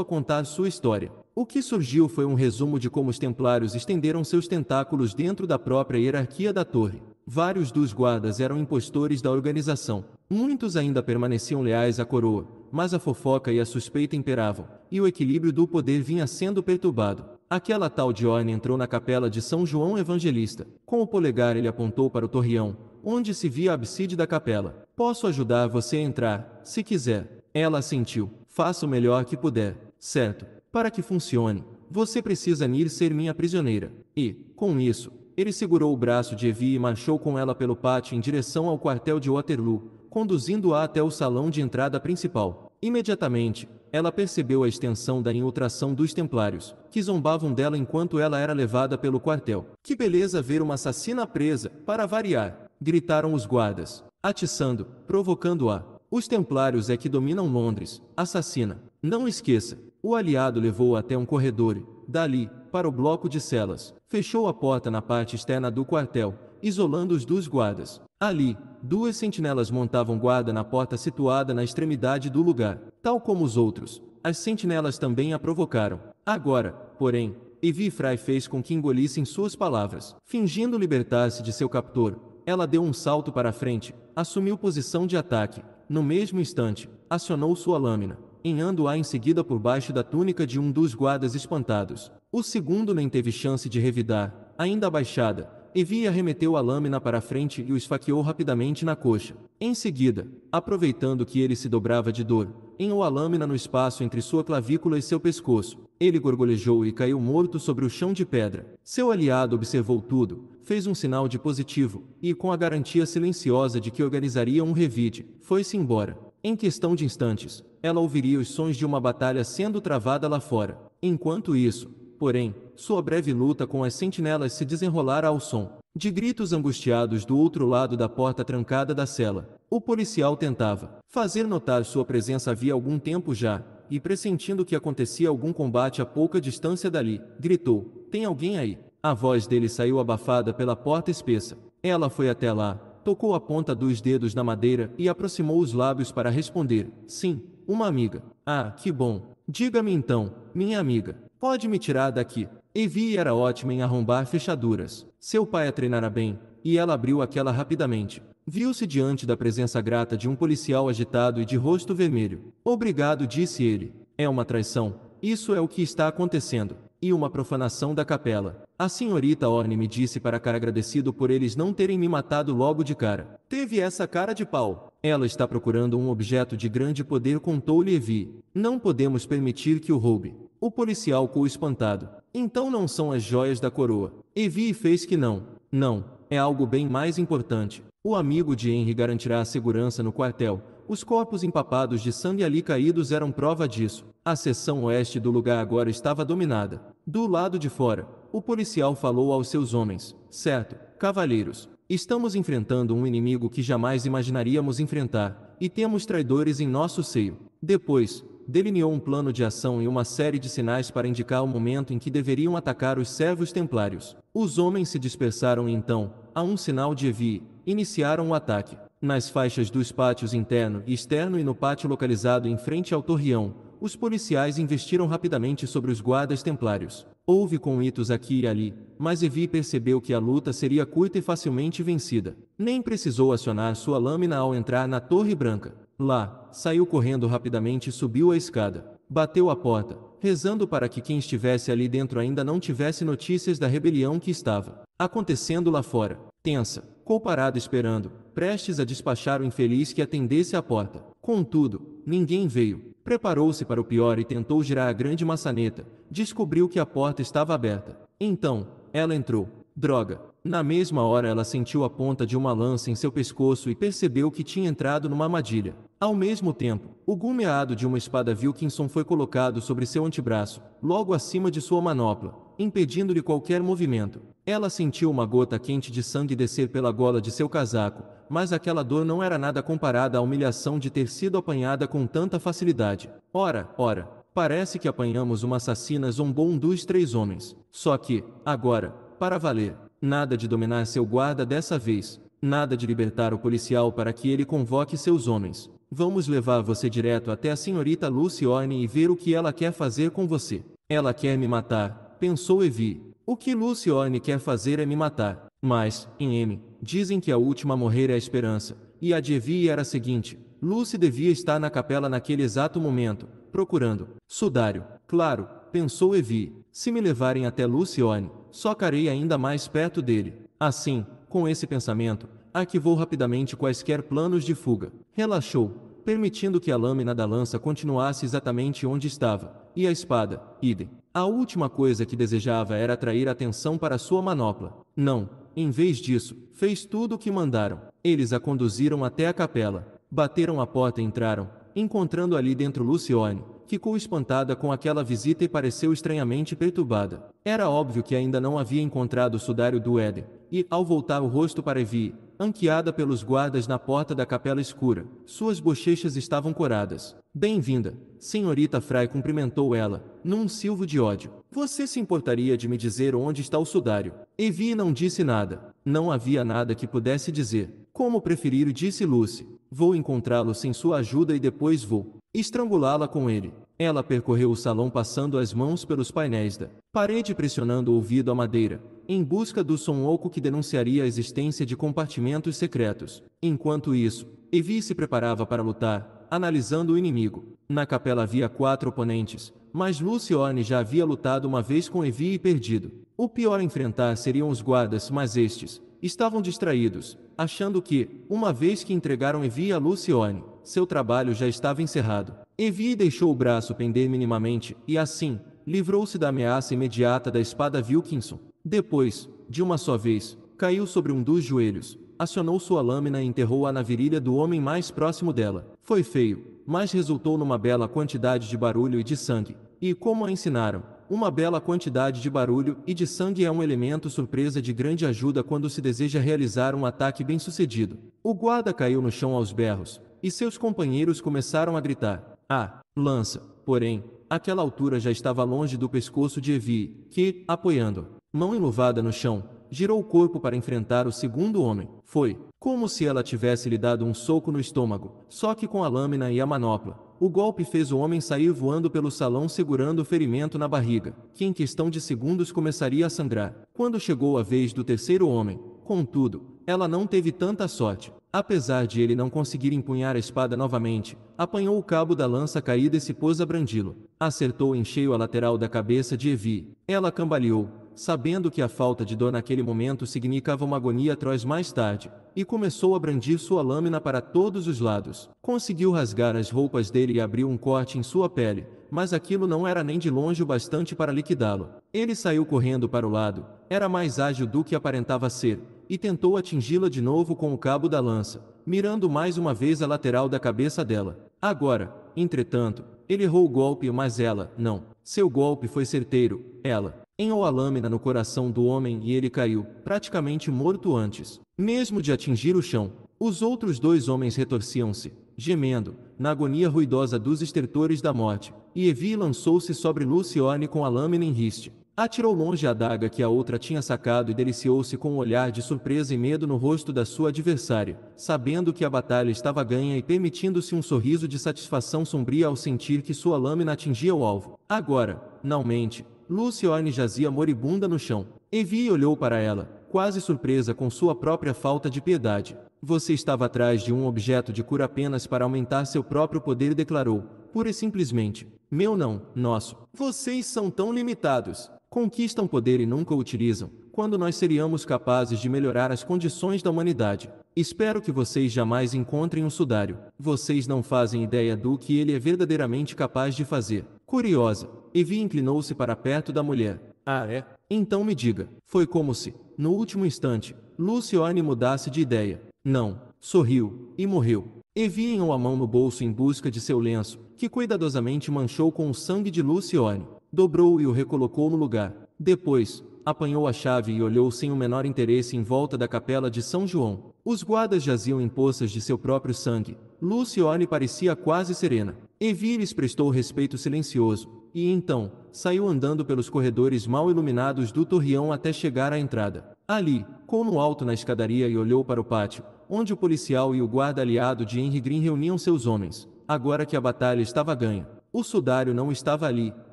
a contar sua história. O que surgiu foi um resumo de como os templários estenderam seus tentáculos dentro da própria hierarquia da torre. Vários dos guardas eram impostores da organização. Muitos ainda permaneciam leais à coroa, mas a fofoca e a suspeita imperavam, e o equilíbrio do poder vinha sendo perturbado. Aquela tal Dione entrou na capela de São João Evangelista. Com o polegar ele apontou para o torreão, onde se via a abside da capela. Posso ajudar você a entrar, se quiser. Ela assentiu. Faça o melhor que puder, certo? Para que funcione, você precisa Nir ser minha prisioneira. E, com isso, ele segurou o braço de Evie e marchou com ela pelo pátio em direção ao quartel de Waterloo, conduzindo-a até o salão de entrada principal. Imediatamente, ela percebeu a extensão da infiltração dos templários, que zombavam dela enquanto ela era levada pelo quartel. Que beleza ver uma assassina presa, para variar gritaram os guardas, atiçando, provocando-a. Os templários é que dominam Londres, assassina. Não esqueça, o aliado levou até um corredor, dali, para o bloco de celas. Fechou a porta na parte externa do quartel, isolando os dos guardas. Ali, duas sentinelas montavam guarda na porta situada na extremidade do lugar. Tal como os outros, as sentinelas também a provocaram. Agora, porém, Evi fez com que engolissem suas palavras. Fingindo libertar-se de seu captor, ela deu um salto para a frente, assumiu posição de ataque. No mesmo instante, acionou sua lâmina, enhando-a em seguida por baixo da túnica de um dos guardas espantados. O segundo nem teve chance de revidar, ainda abaixada, Evi arremeteu a lâmina para a frente e o esfaqueou rapidamente na coxa. Em seguida, aproveitando que ele se dobrava de dor, enhou a lâmina no espaço entre sua clavícula e seu pescoço. Ele gorgolejou e caiu morto sobre o chão de pedra. Seu aliado observou tudo, fez um sinal de positivo, e com a garantia silenciosa de que organizaria um revide, foi-se embora. Em questão de instantes, ela ouviria os sons de uma batalha sendo travada lá fora. Enquanto isso, porém, sua breve luta com as sentinelas se desenrolara ao som de gritos angustiados do outro lado da porta trancada da cela. O policial tentava fazer notar sua presença havia algum tempo já, e pressentindo que acontecia algum combate a pouca distância dali, gritou: Tem alguém aí? A voz dele saiu abafada pela porta espessa. Ela foi até lá, tocou a ponta dos dedos na madeira e aproximou os lábios para responder: Sim, uma amiga. Ah, que bom. Diga-me então, minha amiga, Pode me tirar daqui. Evi era ótima em arrombar fechaduras. Seu pai a treinara bem, e ela abriu aquela rapidamente. Viu-se diante da presença grata de um policial agitado e de rosto vermelho. Obrigado, disse ele. É uma traição. Isso é o que está acontecendo. E uma profanação da capela. A senhorita Orne me disse para cara agradecido por eles não terem me matado logo de cara. Teve essa cara de pau. Ela está procurando um objeto de grande poder, contou-lhe Evi. Não podemos permitir que o roube. O policial ficou espantado. Então não são as joias da coroa. Evi fez que não. Não, é algo bem mais importante. O amigo de Henry garantirá a segurança no quartel. Os corpos empapados de sangue ali caídos eram prova disso. A seção oeste do lugar agora estava dominada. Do lado de fora, o policial falou aos seus homens: Certo, cavalheiros, estamos enfrentando um inimigo que jamais imaginaríamos enfrentar, e temos traidores em nosso seio. Depois, delineou um plano de ação e uma série de sinais para indicar o momento em que deveriam atacar os servos templários. Os homens se dispersaram e então, a um sinal de Evi, iniciaram o ataque. Nas faixas dos pátios interno e externo e no pátio localizado em frente ao torreão, os policiais investiram rapidamente sobre os guardas templários. Houve comitos aqui e ali, mas Evi percebeu que a luta seria curta e facilmente vencida. Nem precisou acionar sua lâmina ao entrar na Torre Branca. Lá, saiu correndo rapidamente e subiu a escada. Bateu a porta, rezando para que quem estivesse ali dentro ainda não tivesse notícias da rebelião que estava acontecendo lá fora. Tensa, parado esperando, prestes a despachar o infeliz que atendesse à porta. Contudo, ninguém veio. Preparou-se para o pior e tentou girar a grande maçaneta. Descobriu que a porta estava aberta. Então, ela entrou. Droga, na mesma hora ela sentiu a ponta de uma lança em seu pescoço e percebeu que tinha entrado numa armadilha. Ao mesmo tempo, o gumeado de uma espada Wilkinson foi colocado sobre seu antebraço, logo acima de sua manopla, impedindo-lhe qualquer movimento. Ela sentiu uma gota quente de sangue descer pela gola de seu casaco, mas aquela dor não era nada comparada à humilhação de ter sido apanhada com tanta facilidade. Ora, ora, parece que apanhamos uma assassina zombou um dos três homens. Só que, agora, para valer, Nada de dominar seu guarda dessa vez, nada de libertar o policial para que ele convoque seus homens. Vamos levar você direto até a senhorita Luciorne e ver o que ela quer fazer com você. Ela quer me matar, pensou Evie. O que Luciorne quer fazer é me matar. Mas, em M, dizem que a última a morrer é a esperança, e a de Evie era a seguinte: Lucy devia estar na capela naquele exato momento, procurando. Sudário, claro, pensou Evie. Se me levarem até Lucione, só carei ainda mais perto dele. Assim, com esse pensamento, arquivou rapidamente quaisquer planos de fuga. Relaxou, permitindo que a lâmina da lança continuasse exatamente onde estava, e a espada, idem. A última coisa que desejava era atrair atenção para sua manopla. Não, em vez disso, fez tudo o que mandaram. Eles a conduziram até a capela, bateram a porta e entraram, encontrando ali dentro Lucione, ficou espantada com aquela visita e pareceu estranhamente perturbada. Era óbvio que ainda não havia encontrado o sudário do Éden, e, ao voltar o rosto para Evi, anqueada pelos guardas na porta da capela escura. Suas bochechas estavam coradas. Bem-vinda, senhorita Fry cumprimentou ela, num silvo de ódio. Você se importaria de me dizer onde está o sudário? Evie não disse nada. Não havia nada que pudesse dizer. Como preferir, disse Lucy. Vou encontrá-lo sem sua ajuda e depois vou estrangulá-la com ele. Ela percorreu o salão passando as mãos pelos painéis da parede pressionando o ouvido à madeira, em busca do som oco que denunciaria a existência de compartimentos secretos. Enquanto isso, Evi se preparava para lutar, analisando o inimigo. Na capela havia quatro oponentes, mas Lucione já havia lutado uma vez com Evi e perdido. O pior a enfrentar seriam os guardas, mas estes estavam distraídos, achando que, uma vez que entregaram Evie a Lucione, seu trabalho já estava encerrado. Evi deixou o braço pender minimamente e, assim, livrou-se da ameaça imediata da espada Wilkinson. Depois, de uma só vez, caiu sobre um dos joelhos, acionou sua lâmina e enterrou-a na virilha do homem mais próximo dela. Foi feio, mas resultou numa bela quantidade de barulho e de sangue. E como a ensinaram, uma bela quantidade de barulho e de sangue é um elemento surpresa de grande ajuda quando se deseja realizar um ataque bem-sucedido. O guarda caiu no chão aos berros, e seus companheiros começaram a gritar: a ah, lança, porém, àquela altura já estava longe do pescoço de Evi, que, apoiando, mão enluvada no chão, girou o corpo para enfrentar o segundo homem. Foi como se ela tivesse lhe dado um soco no estômago, só que com a lâmina e a manopla. O golpe fez o homem sair voando pelo salão segurando o ferimento na barriga, que em questão de segundos começaria a sangrar. Quando chegou a vez do terceiro homem, contudo, ela não teve tanta sorte. Apesar de ele não conseguir empunhar a espada novamente, apanhou o cabo da lança caída e se pôs a brandi-lo. Acertou em cheio a lateral da cabeça de Evi. Ela cambaleou, sabendo que a falta de dor naquele momento significava uma agonia atroz mais tarde, e começou a brandir sua lâmina para todos os lados. Conseguiu rasgar as roupas dele e abriu um corte em sua pele, mas aquilo não era nem de longe o bastante para liquidá-lo. Ele saiu correndo para o lado, era mais ágil do que aparentava ser, e tentou atingi-la de novo com o cabo da lança, mirando mais uma vez a lateral da cabeça dela. Agora, entretanto, ele errou o golpe, mas ela, não. Seu golpe foi certeiro, ela. Enhou a lâmina no coração do homem e ele caiu, praticamente morto antes, mesmo de atingir o chão. Os outros dois homens retorciam-se, gemendo, na agonia ruidosa dos estertores da morte, e Evie lançou-se sobre Lucione com a lâmina em riste. Atirou longe a adaga que a outra tinha sacado e deliciou-se com um olhar de surpresa e medo no rosto da sua adversária, sabendo que a batalha estava ganha e permitindo-se um sorriso de satisfação sombria ao sentir que sua lâmina atingia o alvo. Agora, finalmente, Luciorne jazia moribunda no chão. Evie olhou para ela, quase surpresa com sua própria falta de piedade. Você estava atrás de um objeto de cura apenas para aumentar seu próprio poder, declarou, pura e simplesmente. Meu não, nosso. Vocês são tão limitados conquistam poder e nunca o utilizam, quando nós seríamos capazes de melhorar as condições da humanidade. Espero que vocês jamais encontrem um sudário. Vocês não fazem ideia do que ele é verdadeiramente capaz de fazer. Curiosa, Evi inclinou-se para perto da mulher. Ah, é? Então me diga. Foi como se, no último instante, Lucione mudasse de ideia. Não, sorriu, e morreu. Evi enhou a mão no bolso em busca de seu lenço, que cuidadosamente manchou com o sangue de Lucione. Dobrou e o recolocou no lugar. Depois, apanhou a chave e olhou sem o menor interesse em volta da capela de São João. Os guardas jaziam em poças de seu próprio sangue. Lucione parecia quase serena. Evi lhes prestou respeito silencioso, e então, saiu andando pelos corredores mal iluminados do torreão até chegar à entrada. Ali, no alto na escadaria e olhou para o pátio, onde o policial e o guarda aliado de Henry Green reuniam seus homens, agora que a batalha estava ganha. O sudário não estava ali,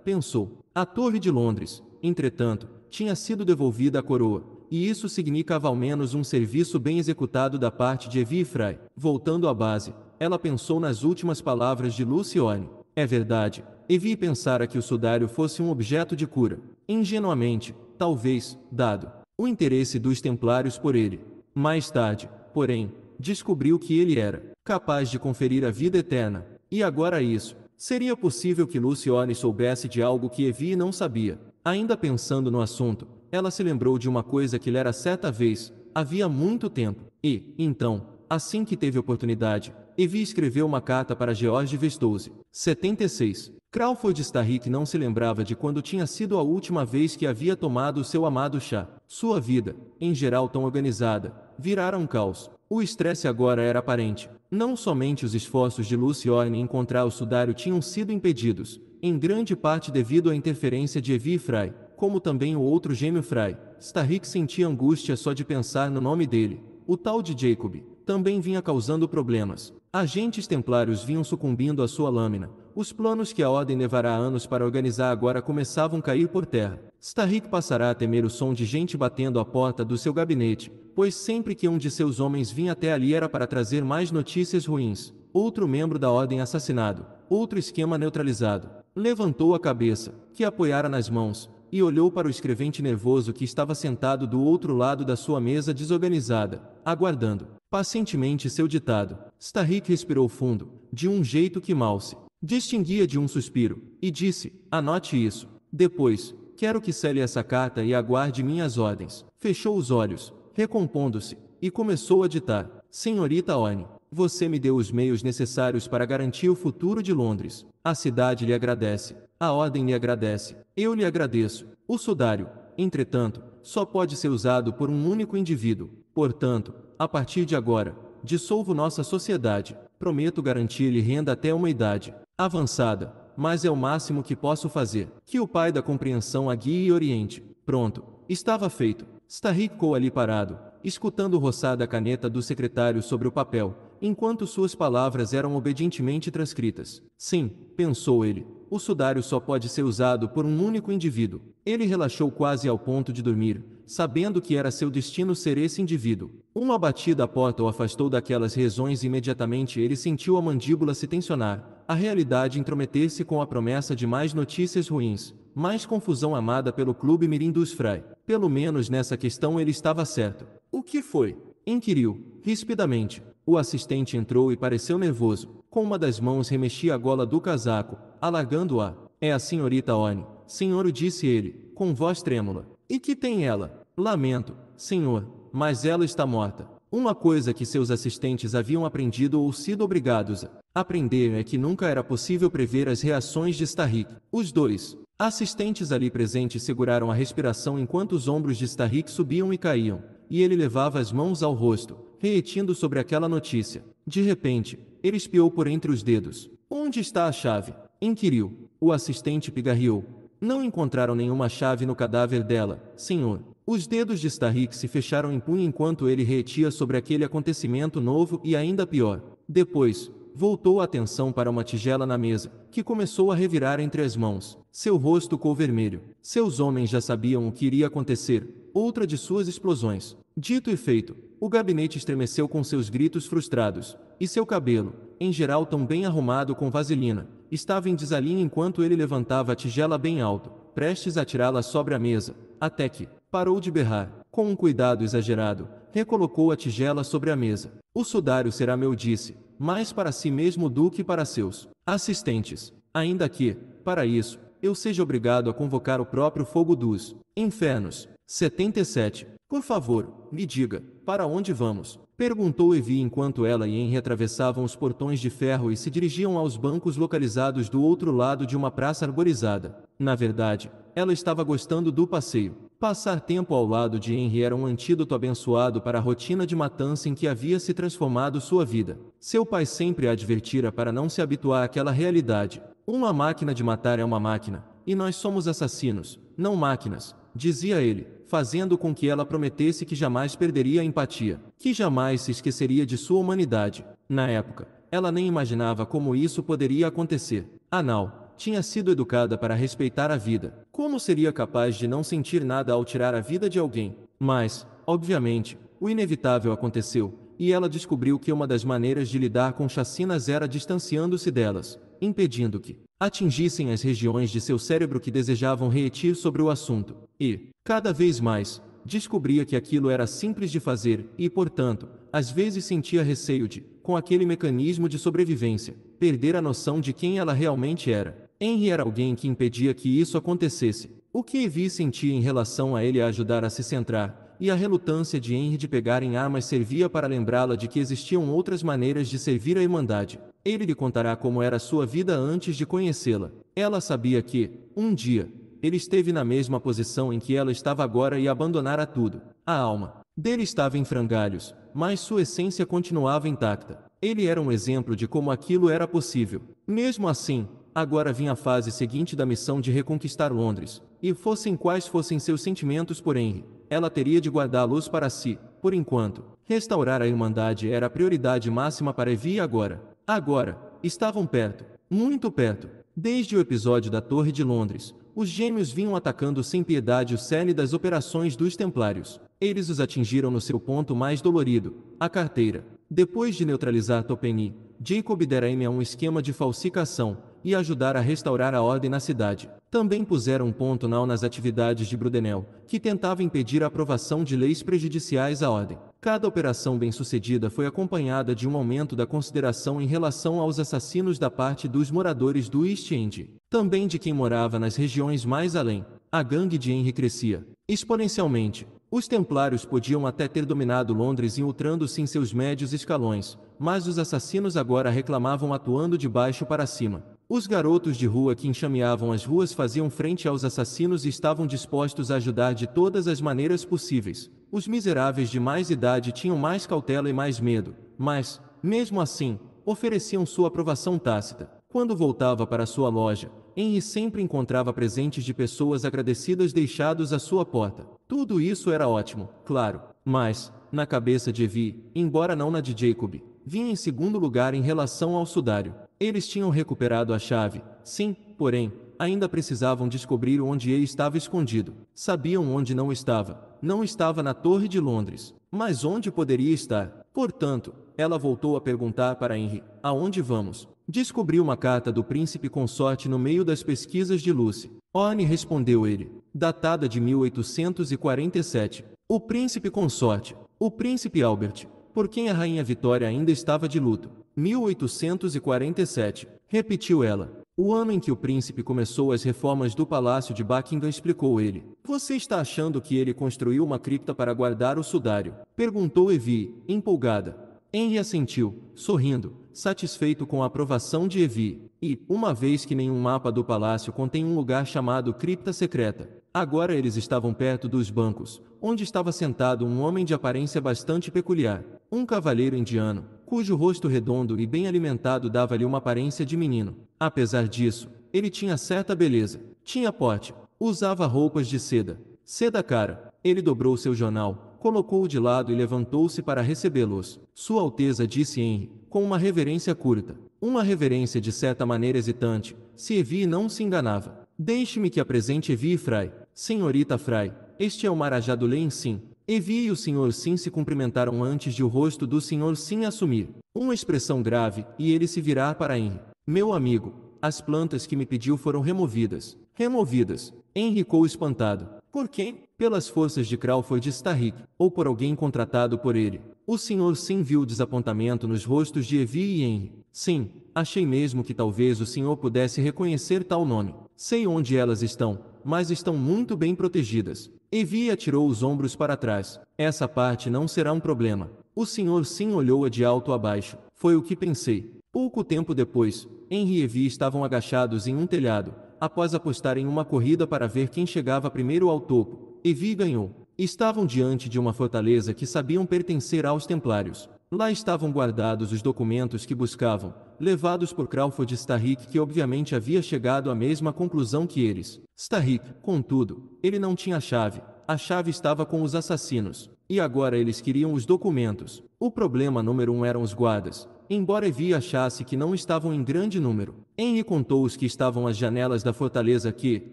pensou. A Torre de Londres, entretanto, tinha sido devolvida à coroa, e isso significava ao menos um serviço bem executado da parte de Evi Fry. Voltando à base, ela pensou nas últimas palavras de Lucione. É verdade, Evie pensara que o sudário fosse um objeto de cura. Ingenuamente, talvez, dado o interesse dos templários por ele. Mais tarde, porém, descobriu que ele era capaz de conferir a vida eterna. E agora isso, Seria possível que Lucione soubesse de algo que Evie não sabia. Ainda pensando no assunto, ela se lembrou de uma coisa que lhe era certa vez, havia muito tempo, e, então, assim que teve oportunidade, Evie escreveu uma carta para George Vestouze. 76. Crawford Starrick não se lembrava de quando tinha sido a última vez que havia tomado seu amado chá. Sua vida, em geral tão organizada, virara um caos, o estresse agora era aparente. Não somente os esforços de Luciorne em encontrar o sudário tinham sido impedidos, em grande parte devido à interferência de Evie e Fry, como também o outro gêmeo Fry. Starrick sentia angústia só de pensar no nome dele. O tal de Jacob também vinha causando problemas. Agentes templários vinham sucumbindo à sua lâmina, os planos que a ordem levará anos para organizar agora começavam a cair por terra. Starrick passará a temer o som de gente batendo a porta do seu gabinete, pois sempre que um de seus homens vinha até ali era para trazer mais notícias ruins. Outro membro da ordem assassinado, outro esquema neutralizado. Levantou a cabeça, que apoiara nas mãos, e olhou para o escrevente nervoso que estava sentado do outro lado da sua mesa desorganizada, aguardando pacientemente seu ditado. Starrick respirou fundo, de um jeito que mal se Distinguia de um suspiro, e disse: Anote isso. Depois, quero que cele essa carta e aguarde minhas ordens. Fechou os olhos, recompondo-se, e começou a ditar: Senhorita Orne, você me deu os meios necessários para garantir o futuro de Londres. A cidade lhe agradece, a ordem lhe agradece, eu lhe agradeço. O sudário, entretanto, só pode ser usado por um único indivíduo. Portanto, a partir de agora, dissolvo nossa sociedade. Prometo garantir-lhe renda até uma idade avançada, mas é o máximo que posso fazer. Que o Pai da compreensão a guie e oriente. Pronto, estava feito. Starry ficou ali parado, escutando roçar da caneta do secretário sobre o papel, enquanto suas palavras eram obedientemente transcritas. Sim, pensou ele, o sudário só pode ser usado por um único indivíduo. Ele relaxou quase ao ponto de dormir, sabendo que era seu destino ser esse indivíduo. Uma batida à porta o afastou daquelas regiões e imediatamente ele sentiu a mandíbula se tensionar, a realidade intrometer-se com a promessa de mais notícias ruins, mais confusão amada pelo clube Mirim dos Fray. Pelo menos nessa questão ele estava certo. O que foi? Inquiriu, rispidamente. O assistente entrou e pareceu nervoso. Com uma das mãos remexia a gola do casaco, alargando-a. É a senhorita One, senhor, disse ele, com voz trêmula. E que tem ela? Lamento, senhor, mas ela está morta. Uma coisa que seus assistentes haviam aprendido ou sido obrigados a aprender é que nunca era possível prever as reações de Starrick. Os dois assistentes ali presentes seguraram a respiração enquanto os ombros de Starrick subiam e caíam, e ele levava as mãos ao rosto. Reetindo sobre aquela notícia. De repente, ele espiou por entre os dedos. Onde está a chave? Inquiriu. O assistente pigarreou. Não encontraram nenhuma chave no cadáver dela, senhor. Os dedos de Starrick se fecharam em punho enquanto ele reetia sobre aquele acontecimento novo e ainda pior. Depois, voltou a atenção para uma tigela na mesa, que começou a revirar entre as mãos. Seu rosto ficou vermelho. Seus homens já sabiam o que iria acontecer. Outra de suas explosões. Dito e feito, o gabinete estremeceu com seus gritos frustrados, e seu cabelo, em geral tão bem arrumado com vaselina, estava em desalinho enquanto ele levantava a tigela bem alto, prestes a tirá-la sobre a mesa, até que parou de berrar. Com um cuidado exagerado, recolocou a tigela sobre a mesa. O sudário será meu, disse, mais para si mesmo do que para seus assistentes. Ainda que, para isso, eu seja obrigado a convocar o próprio fogo dos infernos. 77. Por favor, me diga, para onde vamos? Perguntou Evie enquanto ela e Henry atravessavam os portões de ferro e se dirigiam aos bancos localizados do outro lado de uma praça arborizada. Na verdade, ela estava gostando do passeio. Passar tempo ao lado de Henry era um antídoto abençoado para a rotina de matança em que havia se transformado sua vida. Seu pai sempre a advertira para não se habituar àquela realidade. Uma máquina de matar é uma máquina, e nós somos assassinos, não máquinas, dizia ele fazendo com que ela prometesse que jamais perderia a empatia, que jamais se esqueceria de sua humanidade. Na época, ela nem imaginava como isso poderia acontecer. Anal tinha sido educada para respeitar a vida. Como seria capaz de não sentir nada ao tirar a vida de alguém? Mas, obviamente, o inevitável aconteceu e ela descobriu que uma das maneiras de lidar com chacinas era distanciando-se delas, impedindo que atingissem as regiões de seu cérebro que desejavam reetir sobre o assunto, e, cada vez mais, descobria que aquilo era simples de fazer e, portanto, às vezes sentia receio de, com aquele mecanismo de sobrevivência, perder a noção de quem ela realmente era. Henry era alguém que impedia que isso acontecesse. O que Evie sentia em relação a ele a ajudar a se centrar, e a relutância de Henry de pegar em armas servia para lembrá-la de que existiam outras maneiras de servir a Irmandade. Ele lhe contará como era sua vida antes de conhecê-la. Ela sabia que, um dia, ele esteve na mesma posição em que ela estava agora e abandonara tudo. A alma dele estava em frangalhos, mas sua essência continuava intacta. Ele era um exemplo de como aquilo era possível. Mesmo assim, agora vinha a fase seguinte da missão de reconquistar Londres, e fossem quais fossem seus sentimentos por Henry, ela teria de guardá-los para si, por enquanto. Restaurar a Irmandade era a prioridade máxima para Evie agora. Agora, estavam perto, muito perto. Desde o episódio da Torre de Londres, os gêmeos vinham atacando sem piedade o cerne das operações dos Templários. Eles os atingiram no seu ponto mais dolorido, a carteira. Depois de neutralizar Topeni, Jacob dera a um esquema de falsificação, e ajudar a restaurar a ordem na cidade. Também puseram ponto não nas atividades de Brudenel, que tentava impedir a aprovação de leis prejudiciais à ordem. Cada operação bem-sucedida foi acompanhada de um aumento da consideração em relação aos assassinos da parte dos moradores do East End, também de quem morava nas regiões mais além. A gangue de Henry crescia exponencialmente. Os templários podiam até ter dominado Londres infiltrando-se em seus médios escalões, mas os assassinos agora reclamavam atuando de baixo para cima. Os garotos de rua que enxameavam as ruas faziam frente aos assassinos e estavam dispostos a ajudar de todas as maneiras possíveis. Os miseráveis de mais idade tinham mais cautela e mais medo, mas, mesmo assim, ofereciam sua aprovação tácita. Quando voltava para sua loja, Henry sempre encontrava presentes de pessoas agradecidas deixados à sua porta. Tudo isso era ótimo, claro, mas, na cabeça de Evie, embora não na de Jacob, vinha em segundo lugar em relação ao sudário. Eles tinham recuperado a chave, sim, porém, ainda precisavam descobrir onde ele estava escondido. Sabiam onde não estava. Não estava na Torre de Londres. Mas onde poderia estar? Portanto, ela voltou a perguntar para Henry: Aonde vamos? Descobri uma carta do príncipe consorte no meio das pesquisas de Lucy. Orne respondeu ele, datada de 1847. O príncipe consorte, o príncipe Albert, por quem a rainha Vitória ainda estava de luto. 1847, repetiu ela. O ano em que o príncipe começou as reformas do Palácio de Buckingham, explicou ele. Você está achando que ele construiu uma cripta para guardar o sudário? Perguntou Evie, empolgada. Henry assentiu, sorrindo, satisfeito com a aprovação de Evie. E, uma vez que nenhum mapa do palácio contém um lugar chamado Cripta Secreta, Agora eles estavam perto dos bancos, onde estava sentado um homem de aparência bastante peculiar, um cavaleiro indiano, cujo rosto redondo e bem alimentado dava-lhe uma aparência de menino. Apesar disso, ele tinha certa beleza, tinha porte, usava roupas de seda, seda cara. Ele dobrou seu jornal, colocou-o de lado e levantou-se para recebê-los. Sua Alteza disse Henry, com uma reverência curta, uma reverência de certa maneira hesitante, se Evi não se enganava. Deixe-me que apresente Evi Fry, Senhorita Fry, este é o Marajá do Lein Sim. Evie e o Sr. Sim se cumprimentaram antes de o rosto do Sr. Sim assumir uma expressão grave e ele se virar para Henry. Meu amigo, as plantas que me pediu foram removidas. Removidas. Henry ficou espantado. Por quem? Pelas forças de Crawford Starrick, ou por alguém contratado por ele. O Sr. Sim viu o desapontamento nos rostos de Evie e Henry. Sim, achei mesmo que talvez o senhor pudesse reconhecer tal nome. Sei onde elas estão, mas estão muito bem protegidas. Evie atirou os ombros para trás. Essa parte não será um problema. O senhor Sim olhou-a de alto a baixo. Foi o que pensei. Pouco tempo depois, Henry e Evie estavam agachados em um telhado, após apostarem uma corrida para ver quem chegava primeiro ao topo. Evie ganhou. Estavam diante de uma fortaleza que sabiam pertencer aos Templários. Lá estavam guardados os documentos que buscavam, levados por Crawford Starrick, que obviamente havia chegado à mesma conclusão que eles. Starrick, contudo, ele não tinha a chave, a chave estava com os assassinos, e agora eles queriam os documentos. O problema número um eram os guardas, embora Evie achasse que não estavam em grande número. Henry contou os que estavam às janelas da fortaleza que,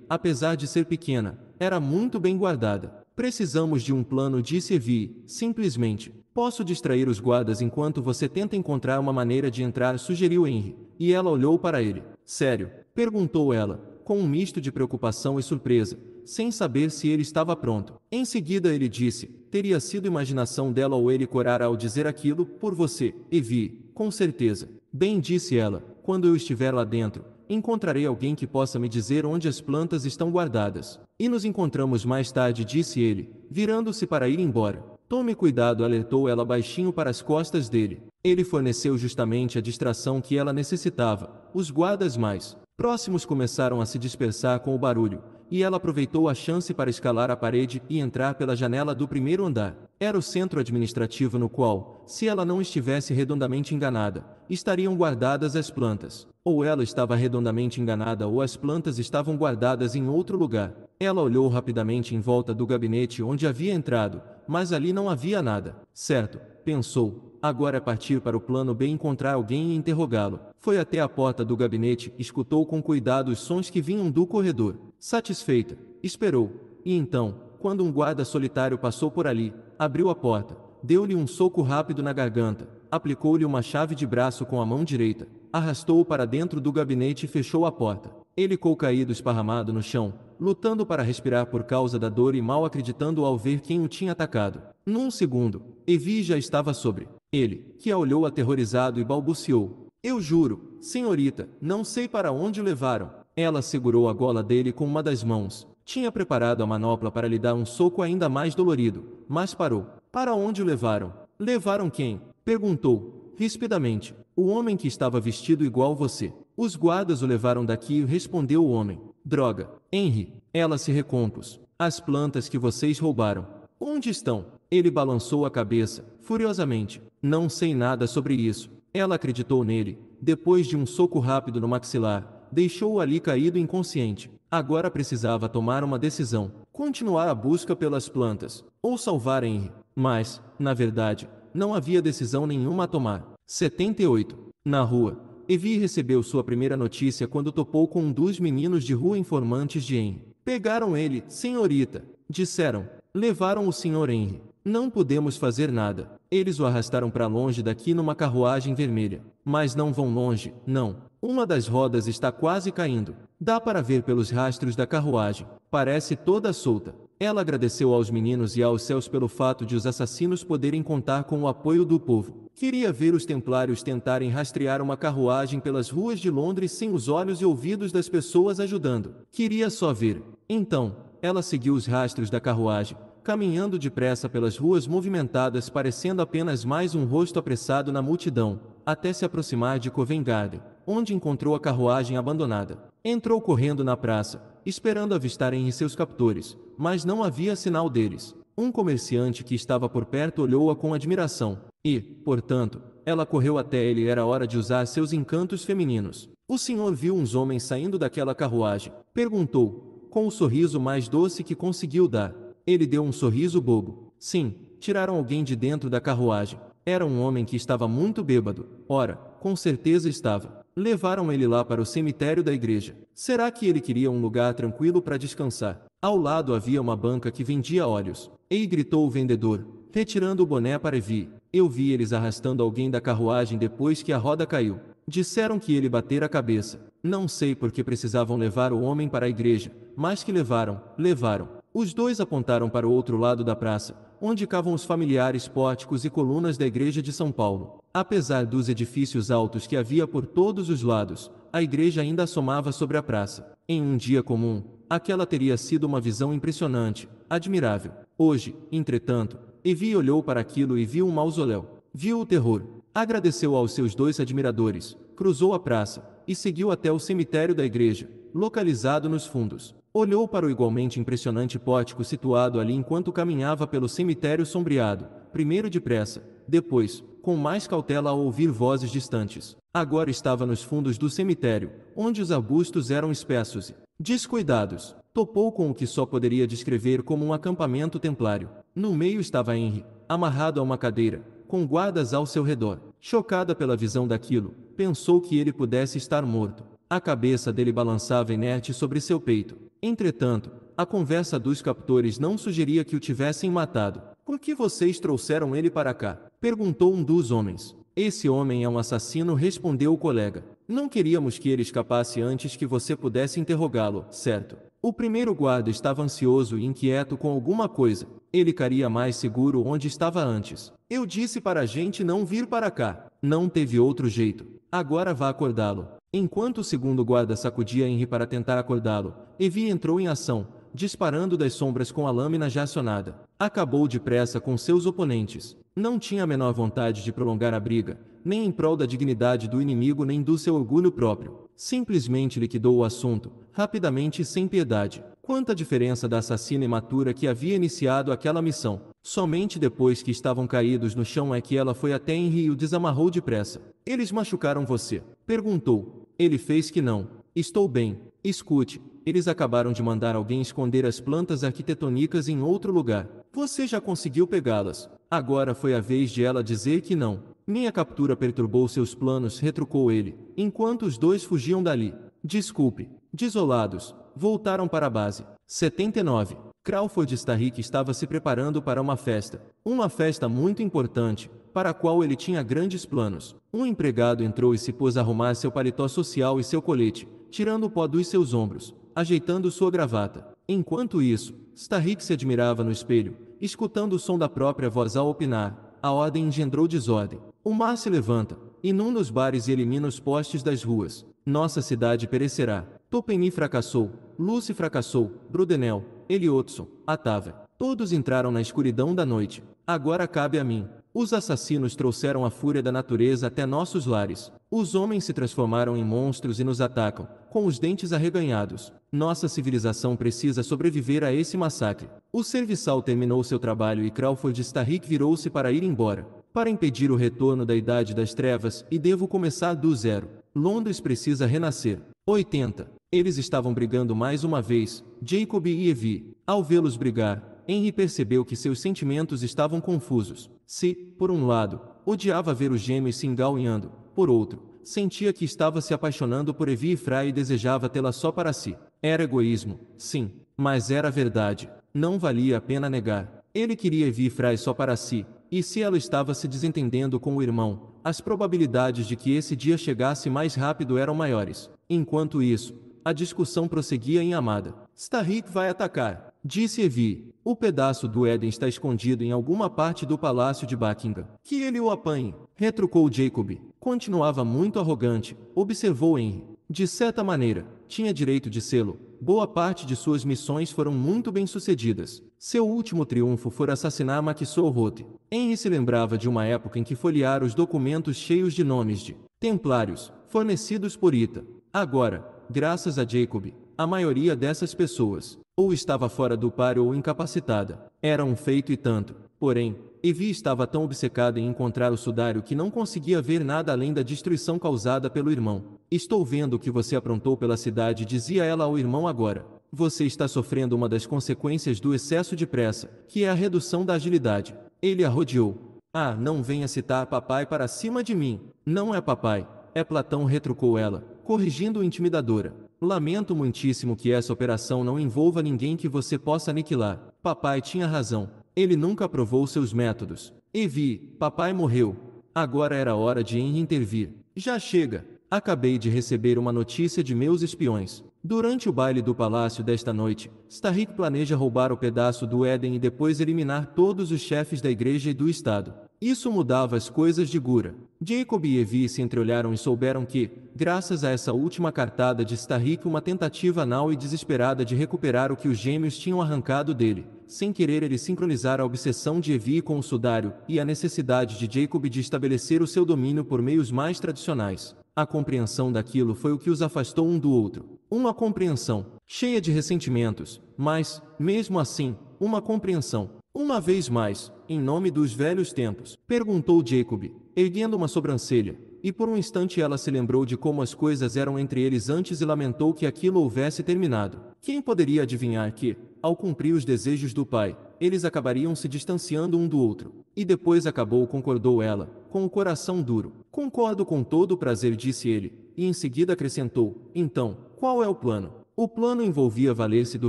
apesar de ser pequena, era muito bem guardada. Precisamos de um plano, disse Vi. simplesmente. Posso distrair os guardas enquanto você tenta encontrar uma maneira de entrar, sugeriu Henry. E ela olhou para ele. Sério? perguntou ela, com um misto de preocupação e surpresa, sem saber se ele estava pronto. Em seguida ele disse: Teria sido imaginação dela ou ele corar ao dizer aquilo, por você, Vi? com certeza. Bem, disse ela, quando eu estiver lá dentro, encontrarei alguém que possa me dizer onde as plantas estão guardadas. E nos encontramos mais tarde, disse ele, virando-se para ir embora. Tome cuidado, alertou ela baixinho para as costas dele. Ele forneceu justamente a distração que ela necessitava. Os guardas mais próximos começaram a se dispersar com o barulho, e ela aproveitou a chance para escalar a parede e entrar pela janela do primeiro andar. Era o centro administrativo no qual, se ela não estivesse redondamente enganada, estariam guardadas as plantas. Ou ela estava redondamente enganada ou as plantas estavam guardadas em outro lugar. Ela olhou rapidamente em volta do gabinete onde havia entrado, mas ali não havia nada. Certo, pensou, agora partir para o plano B encontrar alguém e interrogá-lo. Foi até a porta do gabinete, escutou com cuidado os sons que vinham do corredor. Satisfeita, esperou, e então, quando um guarda solitário passou por ali, abriu a porta, deu-lhe um soco rápido na garganta, aplicou-lhe uma chave de braço com a mão direita, arrastou-o para dentro do gabinete e fechou a porta. Ele ficou caído esparramado no chão, lutando para respirar por causa da dor e mal acreditando ao ver quem o tinha atacado. Num segundo, Evi já estava sobre ele, que a olhou aterrorizado e balbuciou. Eu juro, senhorita, não sei para onde o levaram. Ela segurou a gola dele com uma das mãos. Tinha preparado a manopla para lhe dar um soco ainda mais dolorido, mas parou. Para onde o levaram? Levaram quem? Perguntou, rispidamente. O homem que estava vestido igual você. Os guardas o levaram daqui, respondeu o homem. Droga. Henry. Ela se recompôs. As plantas que vocês roubaram. Onde estão? Ele balançou a cabeça, furiosamente. Não sei nada sobre isso. Ela acreditou nele. Depois de um soco rápido no maxilar, deixou-o ali caído inconsciente. Agora precisava tomar uma decisão: continuar a busca pelas plantas ou salvar Henry. Mas, na verdade, não havia decisão nenhuma a tomar. 78. Na rua, Evie recebeu sua primeira notícia quando topou com um dos meninos de rua informantes de Henry. Pegaram ele, senhorita, disseram. Levaram o senhor Henry. Não podemos fazer nada. Eles o arrastaram para longe daqui numa carruagem vermelha. Mas não vão longe, não. Uma das rodas está quase caindo. Dá para ver pelos rastros da carruagem. Parece toda solta. Ela agradeceu aos meninos e aos céus pelo fato de os assassinos poderem contar com o apoio do povo. Queria ver os templários tentarem rastrear uma carruagem pelas ruas de Londres sem os olhos e ouvidos das pessoas ajudando. Queria só ver. Então, ela seguiu os rastros da carruagem caminhando depressa pelas ruas movimentadas, parecendo apenas mais um rosto apressado na multidão, até se aproximar de Covent Garden, onde encontrou a carruagem abandonada. Entrou correndo na praça, esperando avistarem seus captores, mas não havia sinal deles. Um comerciante que estava por perto olhou-a com admiração, e, portanto, ela correu até ele era hora de usar seus encantos femininos. O senhor viu uns homens saindo daquela carruagem, perguntou, com o sorriso mais doce que conseguiu dar. Ele deu um sorriso bobo. Sim, tiraram alguém de dentro da carruagem. Era um homem que estava muito bêbado. Ora, com certeza estava. Levaram ele lá para o cemitério da igreja. Será que ele queria um lugar tranquilo para descansar? Ao lado havia uma banca que vendia óleos. Ei gritou o vendedor, retirando o boné para Evi. Eu vi eles arrastando alguém da carruagem depois que a roda caiu. Disseram que ele batera a cabeça. Não sei por que precisavam levar o homem para a igreja, mas que levaram, levaram. Os dois apontaram para o outro lado da praça, onde cavam os familiares pórticos e colunas da igreja de São Paulo. Apesar dos edifícios altos que havia por todos os lados, a igreja ainda assomava sobre a praça. Em um dia comum, aquela teria sido uma visão impressionante, admirável. Hoje, entretanto, Evi olhou para aquilo e viu um mausoléu. Viu o terror. Agradeceu aos seus dois admiradores, cruzou a praça e seguiu até o cemitério da igreja, localizado nos fundos. Olhou para o igualmente impressionante pórtico situado ali enquanto caminhava pelo cemitério sombreado, primeiro depressa, depois, com mais cautela ao ouvir vozes distantes. Agora estava nos fundos do cemitério, onde os arbustos eram espessos e descuidados. Topou com o que só poderia descrever como um acampamento templário. No meio estava Henry, amarrado a uma cadeira, com guardas ao seu redor. Chocada pela visão daquilo, pensou que ele pudesse estar morto. A cabeça dele balançava inerte sobre seu peito. Entretanto, a conversa dos captores não sugeria que o tivessem matado. Por que vocês trouxeram ele para cá? Perguntou um dos homens. Esse homem é um assassino, respondeu o colega. Não queríamos que ele escapasse antes que você pudesse interrogá-lo, certo? O primeiro guarda estava ansioso e inquieto com alguma coisa. Ele caria mais seguro onde estava antes. Eu disse para a gente não vir para cá. Não teve outro jeito. Agora vá acordá-lo. Enquanto o segundo guarda sacudia Henry para tentar acordá-lo, Evie entrou em ação, disparando das sombras com a lâmina já acionada. Acabou depressa com seus oponentes. Não tinha a menor vontade de prolongar a briga, nem em prol da dignidade do inimigo nem do seu orgulho próprio. Simplesmente liquidou o assunto, rapidamente e sem piedade. Quanta diferença da assassina imatura que havia iniciado aquela missão, Somente depois que estavam caídos no chão é que ela foi até Henry e o desamarrou depressa. Eles machucaram você? Perguntou. Ele fez que não. Estou bem. Escute, eles acabaram de mandar alguém esconder as plantas arquitetônicas em outro lugar. Você já conseguiu pegá-las. Agora foi a vez de ela dizer que não. Minha captura perturbou seus planos, retrucou ele, enquanto os dois fugiam dali. Desculpe. Desolados, voltaram para a base. 79. Crawford Starrick estava se preparando para uma festa, uma festa muito importante, para a qual ele tinha grandes planos. Um empregado entrou e se pôs a arrumar seu paletó social e seu colete, tirando o pó dos seus ombros, ajeitando sua gravata. Enquanto isso, Starrick se admirava no espelho, escutando o som da própria voz ao opinar. A ordem engendrou desordem. O mar se levanta, inunda os bares e elimina os postes das ruas. Nossa cidade perecerá. Topeni fracassou, Lucy fracassou, Brudenel, Eliotson, atava. Todos entraram na escuridão da noite. Agora cabe a mim. Os assassinos trouxeram a fúria da natureza até nossos lares. Os homens se transformaram em monstros e nos atacam, com os dentes arreganhados. Nossa civilização precisa sobreviver a esse massacre. O serviçal terminou seu trabalho e Crawford Starrick virou-se para ir embora. Para impedir o retorno da Idade das Trevas, e devo começar do zero. Londres precisa renascer. 80. Eles estavam brigando mais uma vez, Jacob e Evi. Ao vê-los brigar, Henry percebeu que seus sentimentos estavam confusos. Se, por um lado, odiava ver os gêmeos se engalhando, por outro, sentia que estava se apaixonando por Evi Fry e desejava tê-la só para si. Era egoísmo, sim, mas era verdade. Não valia a pena negar. Ele queria Evi Fry só para si, e se ela estava se desentendendo com o irmão, as probabilidades de que esse dia chegasse mais rápido eram maiores. Enquanto isso, a discussão prosseguia em Amada. Starrick vai atacar, disse Evie. O pedaço do Éden está escondido em alguma parte do palácio de Buckingham. Que ele o apanhe, retrucou Jacob. Continuava muito arrogante, observou Henry. De certa maneira, tinha direito de sê-lo. Boa parte de suas missões foram muito bem sucedidas. Seu último triunfo foi assassinar Maxwell Rote. Henry se lembrava de uma época em que folheara os documentos cheios de nomes de templários, fornecidos por Ita. Agora, graças a Jacob, a maioria dessas pessoas, ou estava fora do par ou incapacitada. Era um feito e tanto. Porém, Evi estava tão obcecada em encontrar o sudário que não conseguia ver nada além da destruição causada pelo irmão. Estou vendo o que você aprontou pela cidade, dizia ela ao irmão agora. Você está sofrendo uma das consequências do excesso de pressa, que é a redução da agilidade. Ele a rodeou. Ah, não venha citar papai para cima de mim. Não é papai. É Platão, retrucou ela corrigindo o intimidadora. Lamento muitíssimo que essa operação não envolva ninguém que você possa aniquilar. Papai tinha razão. Ele nunca aprovou seus métodos. Evi, papai morreu. Agora era hora de Henry intervir. Já chega. Acabei de receber uma notícia de meus espiões. Durante o baile do palácio desta noite, Starrick planeja roubar o pedaço do Éden e depois eliminar todos os chefes da igreja e do Estado. Isso mudava as coisas de Gura. Jacob e Evi se entreolharam e souberam que, graças a essa última cartada de Starrick, uma tentativa anal e desesperada de recuperar o que os gêmeos tinham arrancado dele. Sem querer, ele sincronizar a obsessão de Evi com o sudário e a necessidade de Jacob de estabelecer o seu domínio por meios mais tradicionais. A compreensão daquilo foi o que os afastou um do outro. Uma compreensão, cheia de ressentimentos, mas, mesmo assim, uma compreensão, uma vez mais, em nome dos velhos tempos, perguntou Jacob, erguendo uma sobrancelha, e por um instante ela se lembrou de como as coisas eram entre eles antes e lamentou que aquilo houvesse terminado. Quem poderia adivinhar que, ao cumprir os desejos do pai, eles acabariam se distanciando um do outro? E depois acabou, concordou ela, com o coração duro. Concordo com todo o prazer, disse ele, e em seguida acrescentou: Então, qual é o plano? O plano envolvia valer-se do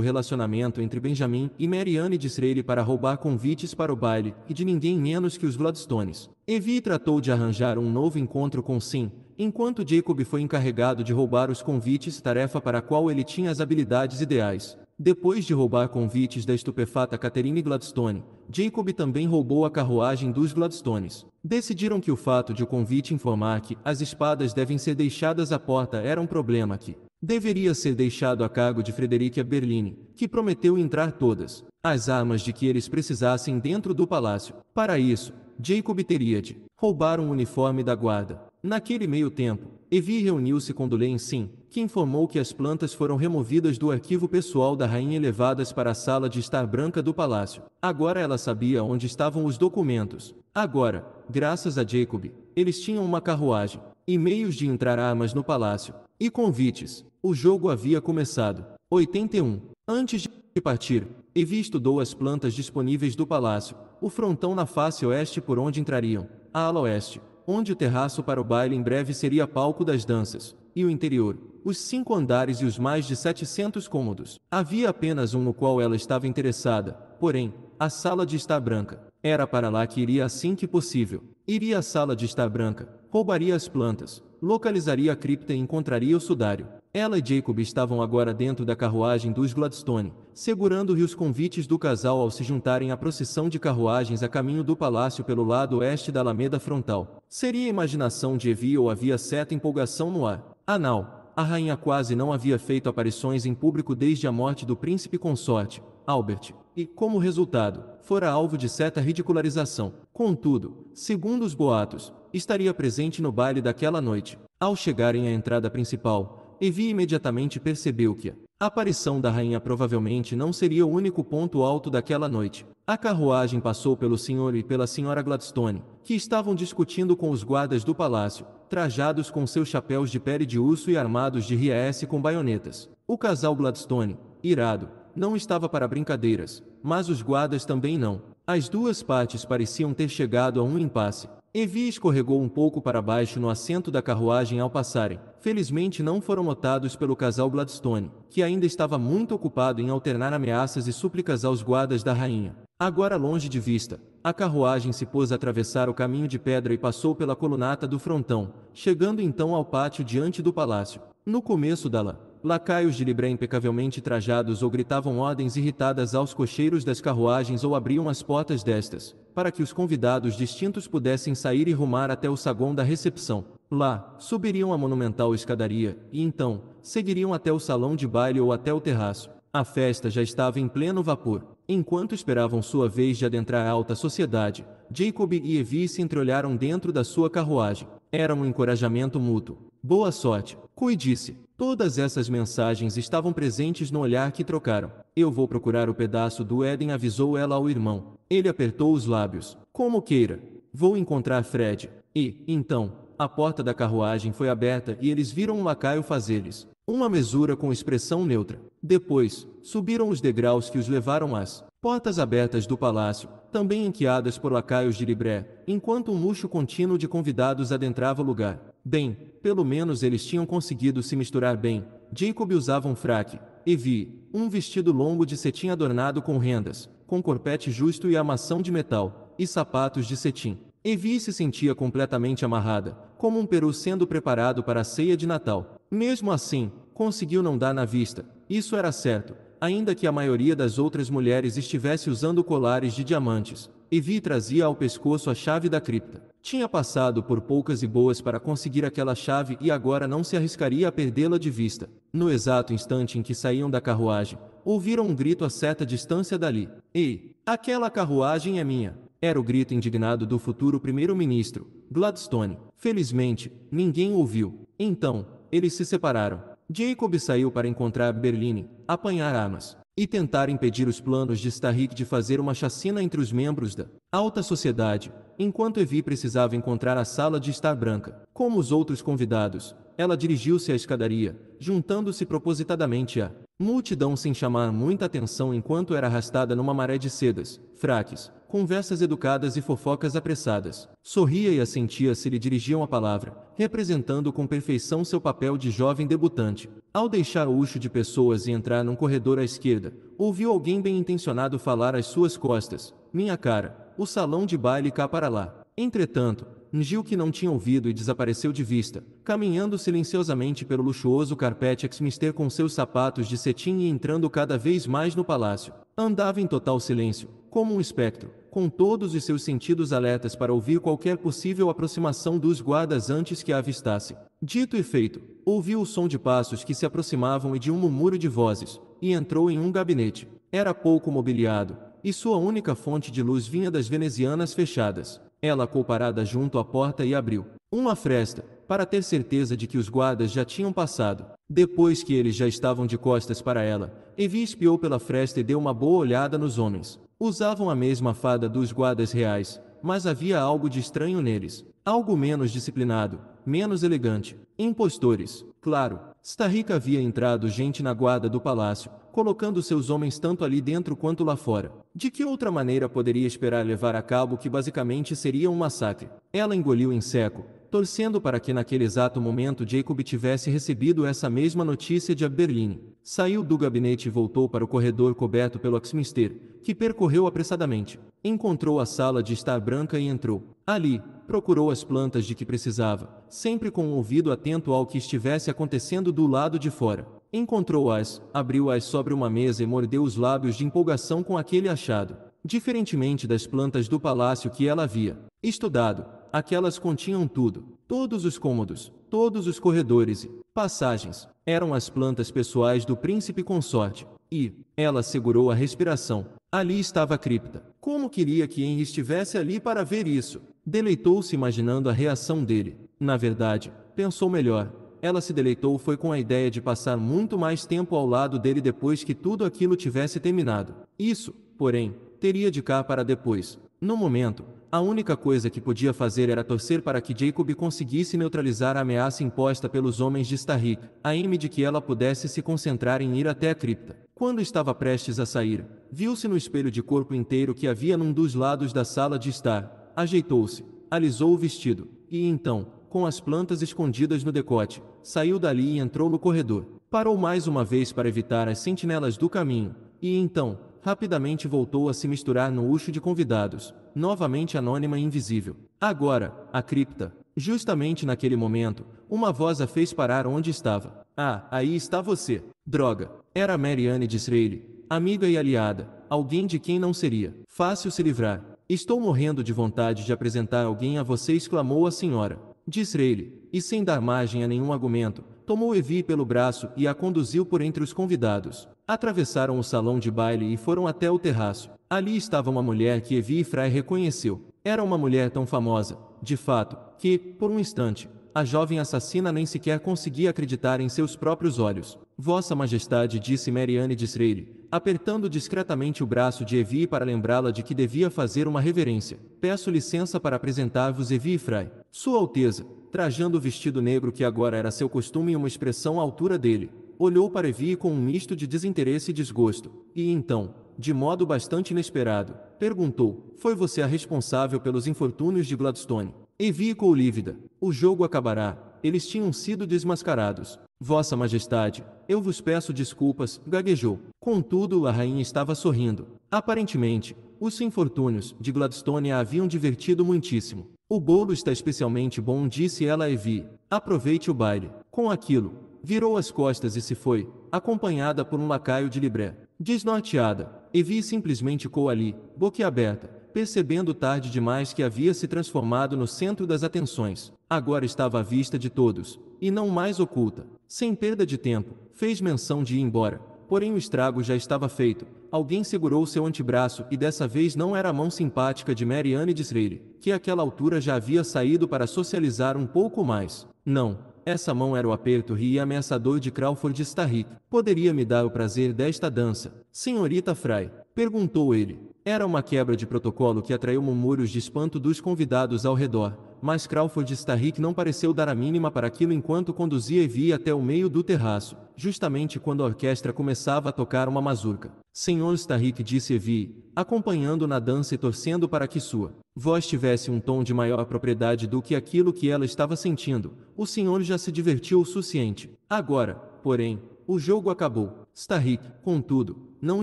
relacionamento entre Benjamin e Marianne Disraeli para roubar convites para o baile, e de ninguém menos que os Gladstones. Evie tratou de arranjar um novo encontro com Sim, enquanto Jacob foi encarregado de roubar os convites, tarefa para a qual ele tinha as habilidades ideais. Depois de roubar convites da estupefata Catherine Gladstone, Jacob também roubou a carruagem dos Gladstones. Decidiram que o fato de o convite informar que as espadas devem ser deixadas à porta era um problema que deveria ser deixado a cargo de Frederica Berline, que prometeu entrar todas as armas de que eles precisassem dentro do palácio. Para isso, Jacob teria de roubar um uniforme da guarda. Naquele meio tempo, Evie reuniu-se com Dulen Sim, que informou que as plantas foram removidas do arquivo pessoal da rainha e levadas para a sala de estar branca do palácio. Agora ela sabia onde estavam os documentos. Agora, graças a Jacob, eles tinham uma carruagem e meios de entrar armas no palácio e convites o jogo havia começado. 81. Antes de partir, Evi estudou as plantas disponíveis do palácio, o frontão na face oeste por onde entrariam, a ala oeste, onde o terraço para o baile em breve seria palco das danças, e o interior, os cinco andares e os mais de 700 cômodos. Havia apenas um no qual ela estava interessada, porém, a sala de estar branca. Era para lá que iria assim que possível. Iria à sala de estar branca, roubaria as plantas, localizaria a cripta e encontraria o sudário. Ela e Jacob estavam agora dentro da carruagem dos Gladstone, segurando-lhe os convites do casal ao se juntarem à procissão de carruagens a caminho do palácio pelo lado oeste da Alameda Frontal. Seria imaginação de Evie ou havia certa empolgação no ar. Anal, ah, a rainha quase não havia feito aparições em público desde a morte do príncipe consorte, Albert, e, como resultado, fora alvo de certa ridicularização. Contudo, segundo os boatos, estaria presente no baile daquela noite. Ao chegarem à entrada principal, Evie imediatamente percebeu que a aparição da rainha provavelmente não seria o único ponto alto daquela noite. A carruagem passou pelo senhor e pela senhora Gladstone, que estavam discutindo com os guardas do palácio, trajados com seus chapéus de pele de urso e armados de riés com baionetas. O casal Gladstone, irado, não estava para brincadeiras, mas os guardas também não. As duas partes pareciam ter chegado a um impasse. Evi escorregou um pouco para baixo no assento da carruagem ao passarem. Felizmente não foram notados pelo casal Gladstone, que ainda estava muito ocupado em alternar ameaças e súplicas aos guardas da rainha. Agora longe de vista, a carruagem se pôs a atravessar o caminho de pedra e passou pela colunata do frontão, chegando então ao pátio diante do palácio. No começo dela lacaios de libré impecavelmente trajados ou gritavam ordens irritadas aos cocheiros das carruagens ou abriam as portas destas, para que os convidados distintos pudessem sair e rumar até o saguão da recepção. Lá, subiriam a monumental escadaria, e então, seguiriam até o salão de baile ou até o terraço. A festa já estava em pleno vapor. Enquanto esperavam sua vez de adentrar a alta sociedade, Jacob e Evie se entreolharam dentro da sua carruagem. Era um encorajamento mútuo. Boa sorte, cuide-se. Todas essas mensagens estavam presentes no olhar que trocaram. Eu vou procurar o pedaço do Éden, avisou ela ao irmão. Ele apertou os lábios. Como queira. Vou encontrar Fred. E, então, a porta da carruagem foi aberta e eles viram um lacaio fazer-lhes uma mesura com expressão neutra. Depois, subiram os degraus que os levaram às portas abertas do palácio, também enqueadas por lacaios de Libré, enquanto um luxo contínuo de convidados adentrava o lugar. Bem, pelo menos eles tinham conseguido se misturar bem. Jacob usava um fraque, Evie, um vestido longo de cetim adornado com rendas, com corpete justo e armação de metal, e sapatos de cetim. Evi se sentia completamente amarrada, como um peru sendo preparado para a ceia de Natal. Mesmo assim, conseguiu não dar na vista, isso era certo, ainda que a maioria das outras mulheres estivesse usando colares de diamantes. Evi trazia ao pescoço a chave da cripta. Tinha passado por poucas e boas para conseguir aquela chave e agora não se arriscaria a perdê-la de vista. No exato instante em que saíam da carruagem, ouviram um grito a certa distância dali. Ei, aquela carruagem é minha! Era o grito indignado do futuro primeiro-ministro, Gladstone. Felizmente, ninguém ouviu. Então, eles se separaram. Jacob saiu para encontrar Berline, apanhar armas e tentar impedir os planos de Starrick de fazer uma chacina entre os membros da alta sociedade, enquanto Evi precisava encontrar a sala de estar branca. Como os outros convidados, ela dirigiu-se à escadaria, juntando-se propositadamente à multidão sem chamar muita atenção enquanto era arrastada numa maré de sedas, fraques, conversas educadas e fofocas apressadas. Sorria e assentia se lhe dirigiam a palavra, representando com perfeição seu papel de jovem debutante. Ao deixar o ucho de pessoas e entrar num corredor à esquerda, ouviu alguém bem intencionado falar às suas costas: Minha cara, o salão de baile cá para lá. Entretanto, Ngil que não tinha ouvido e desapareceu de vista, caminhando silenciosamente pelo luxuoso carpete Axminster com seus sapatos de cetim e entrando cada vez mais no palácio. Andava em total silêncio, como um espectro, com todos os seus sentidos alertas para ouvir qualquer possível aproximação dos guardas antes que a avistassem. Dito e feito, ouviu o som de passos que se aproximavam e de um murmúrio de vozes, e entrou em um gabinete. Era pouco mobiliado, e sua única fonte de luz vinha das venezianas fechadas. Ela ficou parada junto à porta e abriu uma fresta, para ter certeza de que os guardas já tinham passado. Depois que eles já estavam de costas para ela, Evi espiou pela fresta e deu uma boa olhada nos homens. Usavam a mesma fada dos guardas reais, mas havia algo de estranho neles. Algo menos disciplinado, menos elegante. Impostores. Claro, Starrica havia entrado gente na guarda do palácio, colocando seus homens tanto ali dentro quanto lá fora. De que outra maneira poderia esperar levar a cabo o que basicamente seria um massacre? Ela engoliu em seco, torcendo para que naquele exato momento Jacob tivesse recebido essa mesma notícia de Aberline. Saiu do gabinete e voltou para o corredor coberto pelo Axminster, que percorreu apressadamente. Encontrou a sala de estar branca e entrou. Ali, procurou as plantas de que precisava, sempre com o um ouvido atento ao que estivesse acontecendo do lado de fora. Encontrou-as, abriu-as sobre uma mesa e mordeu os lábios de empolgação com aquele achado. Diferentemente das plantas do palácio que ela havia estudado, aquelas continham tudo, todos os cômodos, todos os corredores e passagens. Eram as plantas pessoais do príncipe consorte. E, ela segurou a respiração. Ali estava a cripta. Como queria que Henry estivesse ali para ver isso? Deleitou-se imaginando a reação dele. Na verdade, pensou melhor ela se deleitou foi com a ideia de passar muito mais tempo ao lado dele depois que tudo aquilo tivesse terminado. Isso, porém, teria de cá para depois. No momento, a única coisa que podia fazer era torcer para que Jacob conseguisse neutralizar a ameaça imposta pelos homens de Starrick, a M de que ela pudesse se concentrar em ir até a cripta. Quando estava prestes a sair, viu-se no espelho de corpo inteiro que havia num dos lados da sala de estar, ajeitou-se, alisou o vestido, e então, com as plantas escondidas no decote, saiu dali e entrou no corredor. Parou mais uma vez para evitar as sentinelas do caminho, e então, rapidamente voltou a se misturar no luxo de convidados, novamente anônima e invisível. Agora, a cripta. Justamente naquele momento, uma voz a fez parar onde estava. Ah, aí está você. Droga. Era Marianne Disraeli, amiga e aliada, alguém de quem não seria fácil se livrar. Estou morrendo de vontade de apresentar alguém a você, exclamou a senhora. Disraeli, e sem dar margem a nenhum argumento, tomou Evie pelo braço e a conduziu por entre os convidados. Atravessaram o salão de baile e foram até o terraço. Ali estava uma mulher que Evie e reconheceu. Era uma mulher tão famosa, de fato, que, por um instante, a jovem assassina nem sequer conseguia acreditar em seus próprios olhos. Vossa Majestade disse Marianne Disraeli, apertando discretamente o braço de Evie para lembrá-la de que devia fazer uma reverência. Peço licença para apresentar-vos Evie e Sua Alteza, trajando o vestido negro que agora era seu costume e uma expressão à altura dele, olhou para Evie com um misto de desinteresse e desgosto, e então, de modo bastante inesperado, perguntou: Foi você a responsável pelos infortúnios de Gladstone? Evie ficou lívida. O jogo acabará. Eles tinham sido desmascarados. Vossa Majestade, eu vos peço desculpas, gaguejou. Contudo, a rainha estava sorrindo. Aparentemente, os infortúnios de Gladstone a haviam divertido muitíssimo. O bolo está especialmente bom, disse ela a Evi. Aproveite o baile. Com aquilo, virou as costas e se foi, acompanhada por um lacaio de Libré. Desnorteada, Evi simplesmente ficou ali, boquiaberta, percebendo tarde demais que havia se transformado no centro das atenções. Agora estava à vista de todos, e não mais oculta. Sem perda de tempo, fez menção de ir embora, porém o estrago já estava feito, Alguém segurou seu antebraço e dessa vez não era a mão simpática de Marianne Disraeli, que àquela altura já havia saído para socializar um pouco mais. Não, essa mão era o aperto e ameaçador de Crawford Starrick. Poderia me dar o prazer desta dança, senhorita Fry? Perguntou ele. Era uma quebra de protocolo que atraiu murmúrios de espanto dos convidados ao redor, mas Crawford Starrick não pareceu dar a mínima para aquilo enquanto conduzia Evie até o meio do terraço, justamente quando a orquestra começava a tocar uma mazurca. Senhor Starrick disse Evie, acompanhando na dança e torcendo para que sua voz tivesse um tom de maior propriedade do que aquilo que ela estava sentindo. O senhor já se divertiu o suficiente. Agora, porém, o jogo acabou. Starrick, contudo, não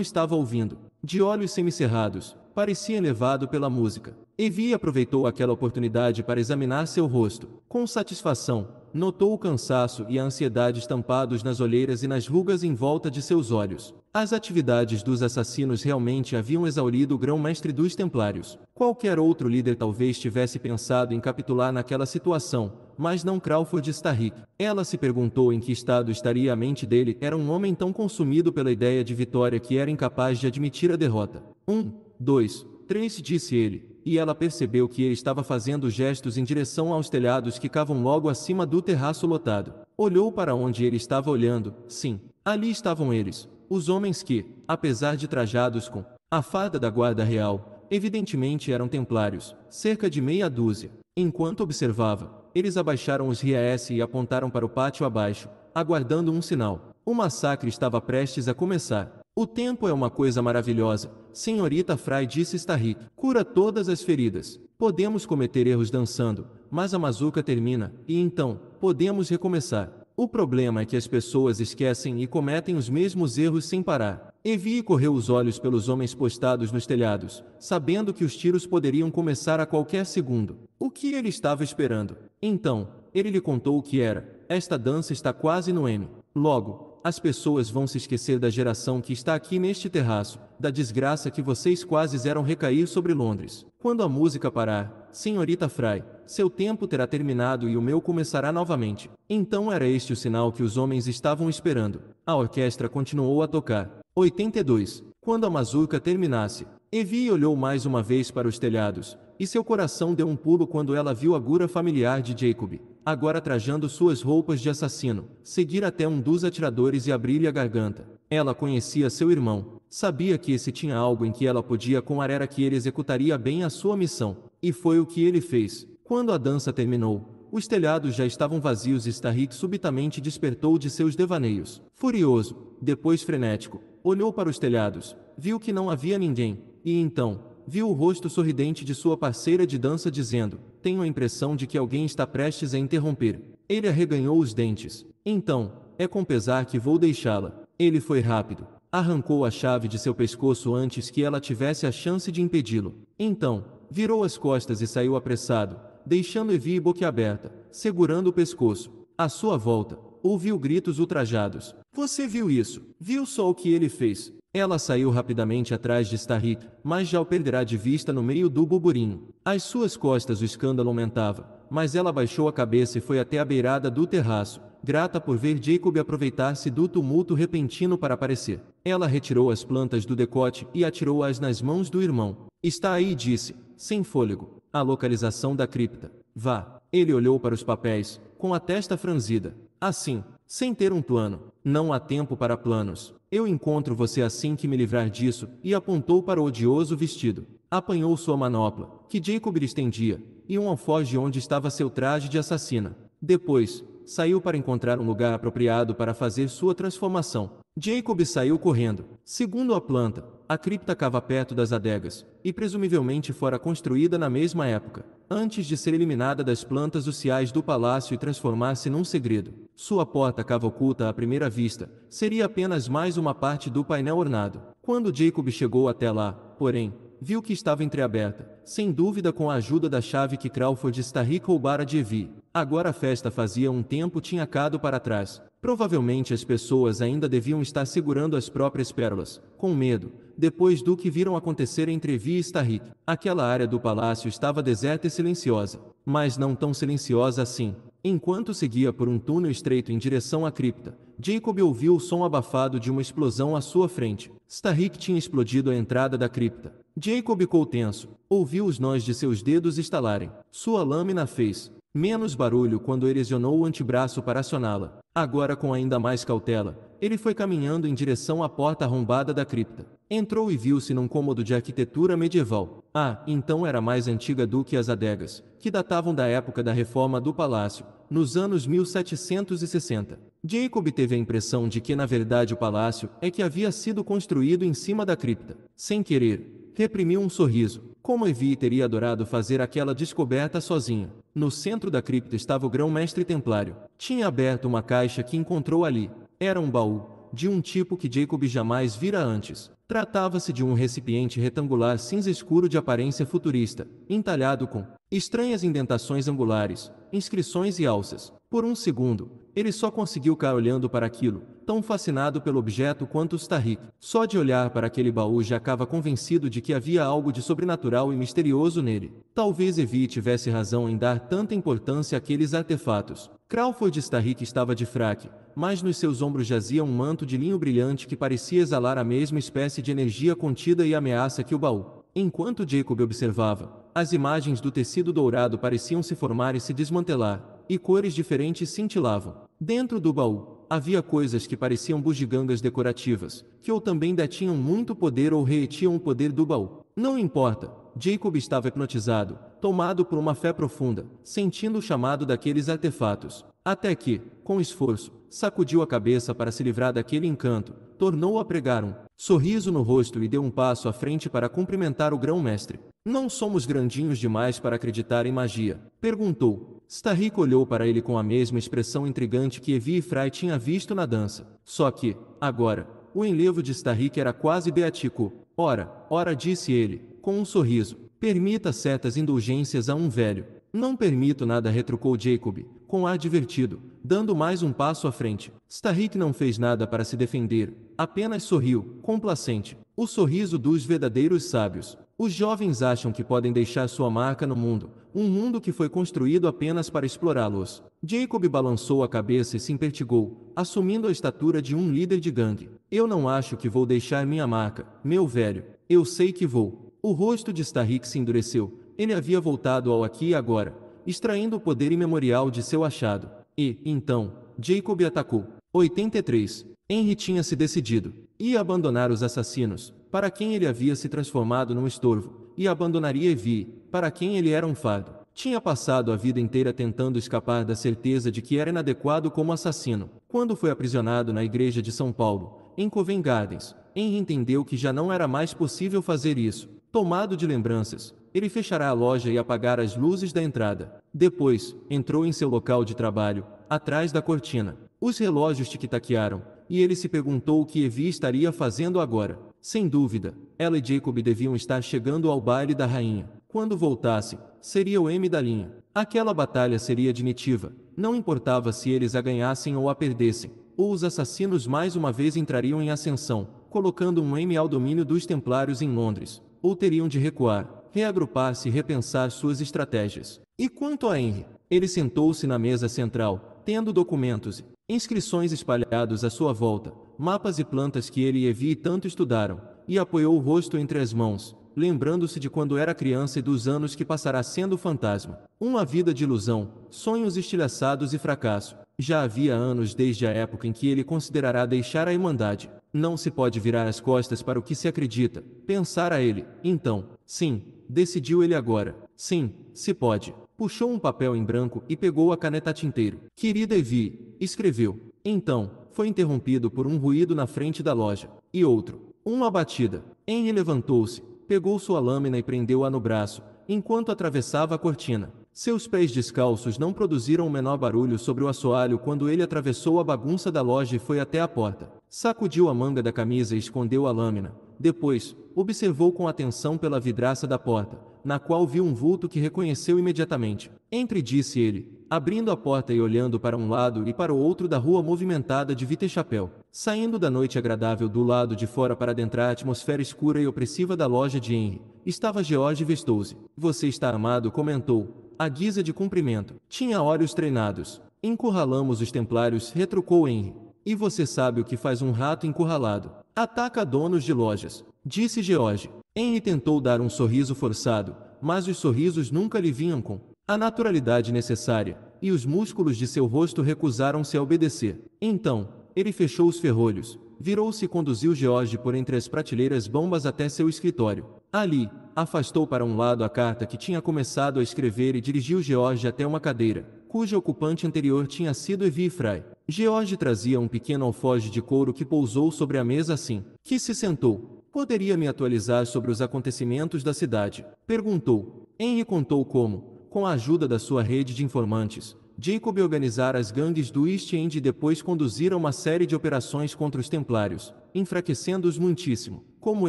estava ouvindo de olhos semicerrados, parecia elevado pela música. Evie aproveitou aquela oportunidade para examinar seu rosto. Com satisfação, notou o cansaço e a ansiedade estampados nas olheiras e nas rugas em volta de seus olhos. As atividades dos assassinos realmente haviam exaurido o grão-mestre dos templários. Qualquer outro líder talvez tivesse pensado em capitular naquela situação, mas não Crawford Starrick. Ela se perguntou em que estado estaria a mente dele. Era um homem tão consumido pela ideia de vitória que era incapaz de admitir a derrota. Um dois, três, disse ele, e ela percebeu que ele estava fazendo gestos em direção aos telhados que cavam logo acima do terraço lotado. Olhou para onde ele estava olhando, sim, ali estavam eles, os homens que, apesar de trajados com a farda da guarda real, evidentemente eram templários, cerca de meia dúzia. Enquanto observava, eles abaixaram os riés e apontaram para o pátio abaixo, aguardando um sinal. O massacre estava prestes a começar. O tempo é uma coisa maravilhosa. Senhorita Fry disse estar Cura todas as feridas. Podemos cometer erros dançando, mas a mazuca termina, e então, podemos recomeçar. O problema é que as pessoas esquecem e cometem os mesmos erros sem parar. Evie correu os olhos pelos homens postados nos telhados, sabendo que os tiros poderiam começar a qualquer segundo. O que ele estava esperando? Então, ele lhe contou o que era. Esta dança está quase no M. Logo, as pessoas vão se esquecer da geração que está aqui neste terraço, da desgraça que vocês quase eram recair sobre Londres. Quando a música parar, senhorita Fry, seu tempo terá terminado e o meu começará novamente. Então era este o sinal que os homens estavam esperando. A orquestra continuou a tocar. 82. Quando a mazurca terminasse, Evie olhou mais uma vez para os telhados, e seu coração deu um pulo quando ela viu a gura familiar de Jacob, agora trajando suas roupas de assassino, seguir até um dos atiradores e abrir-lhe a garganta. Ela conhecia seu irmão, sabia que esse tinha algo em que ela podia com era que ele executaria bem a sua missão, e foi o que ele fez. Quando a dança terminou, os telhados já estavam vazios e Starrick subitamente despertou de seus devaneios. Furioso, depois frenético, olhou para os telhados, viu que não havia ninguém, e então, viu o rosto sorridente de sua parceira de dança dizendo: Tenho a impressão de que alguém está prestes a interromper. Ele arreganhou os dentes. Então, é com pesar que vou deixá-la. Ele foi rápido. Arrancou a chave de seu pescoço antes que ela tivesse a chance de impedi-lo. Então, virou as costas e saiu apressado, deixando Evie boquiaberta, segurando o pescoço. À sua volta, ouviu gritos ultrajados. Você viu isso? Viu só o que ele fez? Ela saiu rapidamente atrás de Starry, mas já o perderá de vista no meio do burburinho. Às suas costas o escândalo aumentava, mas ela baixou a cabeça e foi até a beirada do terraço, grata por ver Jacob aproveitar-se do tumulto repentino para aparecer. Ela retirou as plantas do decote e atirou-as nas mãos do irmão. Está aí, disse, sem fôlego, a localização da cripta. Vá. Ele olhou para os papéis, com a testa franzida. Assim, sem ter um plano. Não há tempo para planos. Eu encontro você assim que me livrar disso, e apontou para o odioso vestido. Apanhou sua manopla, que Jacob lhe estendia, e um de onde estava seu traje de assassina. Depois, saiu para encontrar um lugar apropriado para fazer sua transformação, Jacob saiu correndo. Segundo a planta, a cripta cava perto das adegas, e presumivelmente fora construída na mesma época, antes de ser eliminada das plantas sociais do palácio e transformar-se num segredo. Sua porta cava oculta à primeira vista, seria apenas mais uma parte do painel ornado. Quando Jacob chegou até lá, porém, viu que estava entreaberta, sem dúvida com a ajuda da chave que Crawford está roubara de Evie. Agora a festa fazia um tempo tinha cado para trás. Provavelmente as pessoas ainda deviam estar segurando as próprias pérolas, com medo, depois do que viram acontecer entre Vi e Starrick. Aquela área do palácio estava deserta e silenciosa, mas não tão silenciosa assim. Enquanto seguia por um túnel estreito em direção à cripta, Jacob ouviu o som abafado de uma explosão à sua frente. Starrick tinha explodido a entrada da cripta. Jacob ficou tenso, ouviu os nós de seus dedos estalarem. Sua lâmina fez menos barulho quando eresionou o antebraço para acioná-la. Agora, com ainda mais cautela, ele foi caminhando em direção à porta arrombada da cripta. Entrou e viu-se num cômodo de arquitetura medieval. Ah, então era mais antiga do que as adegas, que datavam da época da reforma do palácio, nos anos 1760. Jacob teve a impressão de que na verdade o palácio é que havia sido construído em cima da cripta. Sem querer, reprimiu um sorriso. Como Evie teria adorado fazer aquela descoberta sozinha. No centro da cripta estava o grão-mestre templário. Tinha aberto uma caixa que encontrou ali. Era um baú, de um tipo que Jacob jamais vira antes. Tratava-se de um recipiente retangular cinza escuro de aparência futurista, entalhado com estranhas indentações angulares, inscrições e alças. Por um segundo, ele só conseguiu ficar olhando para aquilo, tão fascinado pelo objeto quanto Starik. Só de olhar para aquele baú já estava convencido de que havia algo de sobrenatural e misterioso nele. Talvez Evi tivesse razão em dar tanta importância àqueles artefatos. Crawford Starik estava de fraque, mas nos seus ombros jazia um manto de linho brilhante que parecia exalar a mesma espécie de energia contida e ameaça que o baú. Enquanto Jacob observava, as imagens do tecido dourado pareciam se formar e se desmantelar e cores diferentes cintilavam. Dentro do baú, havia coisas que pareciam bugigangas decorativas, que ou também detinham muito poder ou reetiam o poder do baú. Não importa, Jacob estava hipnotizado, tomado por uma fé profunda, sentindo o chamado daqueles artefatos. Até que, com esforço, sacudiu a cabeça para se livrar daquele encanto, tornou a pregar um sorriso no rosto e deu um passo à frente para cumprimentar o grão-mestre. Não somos grandinhos demais para acreditar em magia, perguntou, Starrick olhou para ele com a mesma expressão intrigante que Evie e Fry tinha visto na dança. Só que, agora, o enlevo de Starrick era quase beatico. Ora, ora disse ele, com um sorriso. Permita certas indulgências a um velho. Não permito nada, retrucou Jacob, com ar divertido, dando mais um passo à frente. Starrick não fez nada para se defender, apenas sorriu, complacente. O sorriso dos verdadeiros sábios. Os jovens acham que podem deixar sua marca no mundo, um mundo que foi construído apenas para explorá-los. Jacob balançou a cabeça e se impertigou, assumindo a estatura de um líder de gangue. Eu não acho que vou deixar minha marca, meu velho. Eu sei que vou. O rosto de Starrick se endureceu. Ele havia voltado ao aqui e agora, extraindo o poder imemorial de seu achado. E, então, Jacob atacou. 83. Henry tinha se decidido. Ia abandonar os assassinos, para quem ele havia se transformado num estorvo, e abandonaria Evi, para quem ele era um fardo. Tinha passado a vida inteira tentando escapar da certeza de que era inadequado como assassino. Quando foi aprisionado na igreja de São Paulo, em Covent Gardens, Henry entendeu que já não era mais possível fazer isso. Tomado de lembranças, ele fechará a loja e apagar as luzes da entrada. Depois, entrou em seu local de trabalho, atrás da cortina. Os relógios tic-taquearam, e ele se perguntou o que Evie estaria fazendo agora. Sem dúvida, ela e Jacob deviam estar chegando ao baile da rainha. Quando voltasse, seria o M da linha. Aquela batalha seria definitiva. Não importava se eles a ganhassem ou a perdessem, ou os assassinos mais uma vez entrariam em ascensão, colocando um M ao domínio dos templários em Londres, ou teriam de recuar, reagrupar-se e repensar suas estratégias. E quanto a Henry? Ele sentou-se na mesa central, tendo documentos, inscrições espalhados à sua volta, mapas e plantas que ele e Evi tanto estudaram, e apoiou o rosto entre as mãos, lembrando-se de quando era criança e dos anos que passará sendo fantasma. Uma vida de ilusão, sonhos estilhaçados e fracasso. Já havia anos desde a época em que ele considerará deixar a Irmandade. Não se pode virar as costas para o que se acredita. Pensar a ele, então. Sim, decidiu ele agora. Sim, se pode. Puxou um papel em branco e pegou a caneta tinteiro. Querida Evi, escreveu. Então, foi interrompido por um ruído na frente da loja. E outro. Uma batida. Henry levantou-se, pegou sua lâmina e prendeu-a no braço, enquanto atravessava a cortina. Seus pés descalços não produziram o menor barulho sobre o assoalho quando ele atravessou a bagunça da loja e foi até a porta. Sacudiu a manga da camisa e escondeu a lâmina. Depois, observou com atenção pela vidraça da porta, na qual viu um vulto que reconheceu imediatamente. Entre disse ele, abrindo a porta e olhando para um lado e para o outro da rua movimentada de Chapéu. saindo da noite agradável do lado de fora para adentrar a atmosfera escura e opressiva da loja de Henry. Estava George Vestouse. Você está amado, comentou, à guisa de cumprimento. Tinha olhos treinados. Encurralamos os templários, retrucou Henry. E você sabe o que faz um rato encurralado. Ataca donos de lojas, disse George. Henry tentou dar um sorriso forçado, mas os sorrisos nunca lhe vinham com a naturalidade necessária, e os músculos de seu rosto recusaram-se a obedecer. Então, ele fechou os ferrolhos, virou-se e conduziu George por entre as prateleiras bombas até seu escritório. Ali, afastou para um lado a carta que tinha começado a escrever e dirigiu George até uma cadeira, cuja ocupante anterior tinha sido Evie Fry. George trazia um pequeno alfoge de couro que pousou sobre a mesa assim que se sentou. Poderia me atualizar sobre os acontecimentos da cidade? Perguntou. Henry contou como, com a ajuda da sua rede de informantes, Jacob organizara as gangues do East End e depois conduzira uma série de operações contra os templários, enfraquecendo-os muitíssimo, como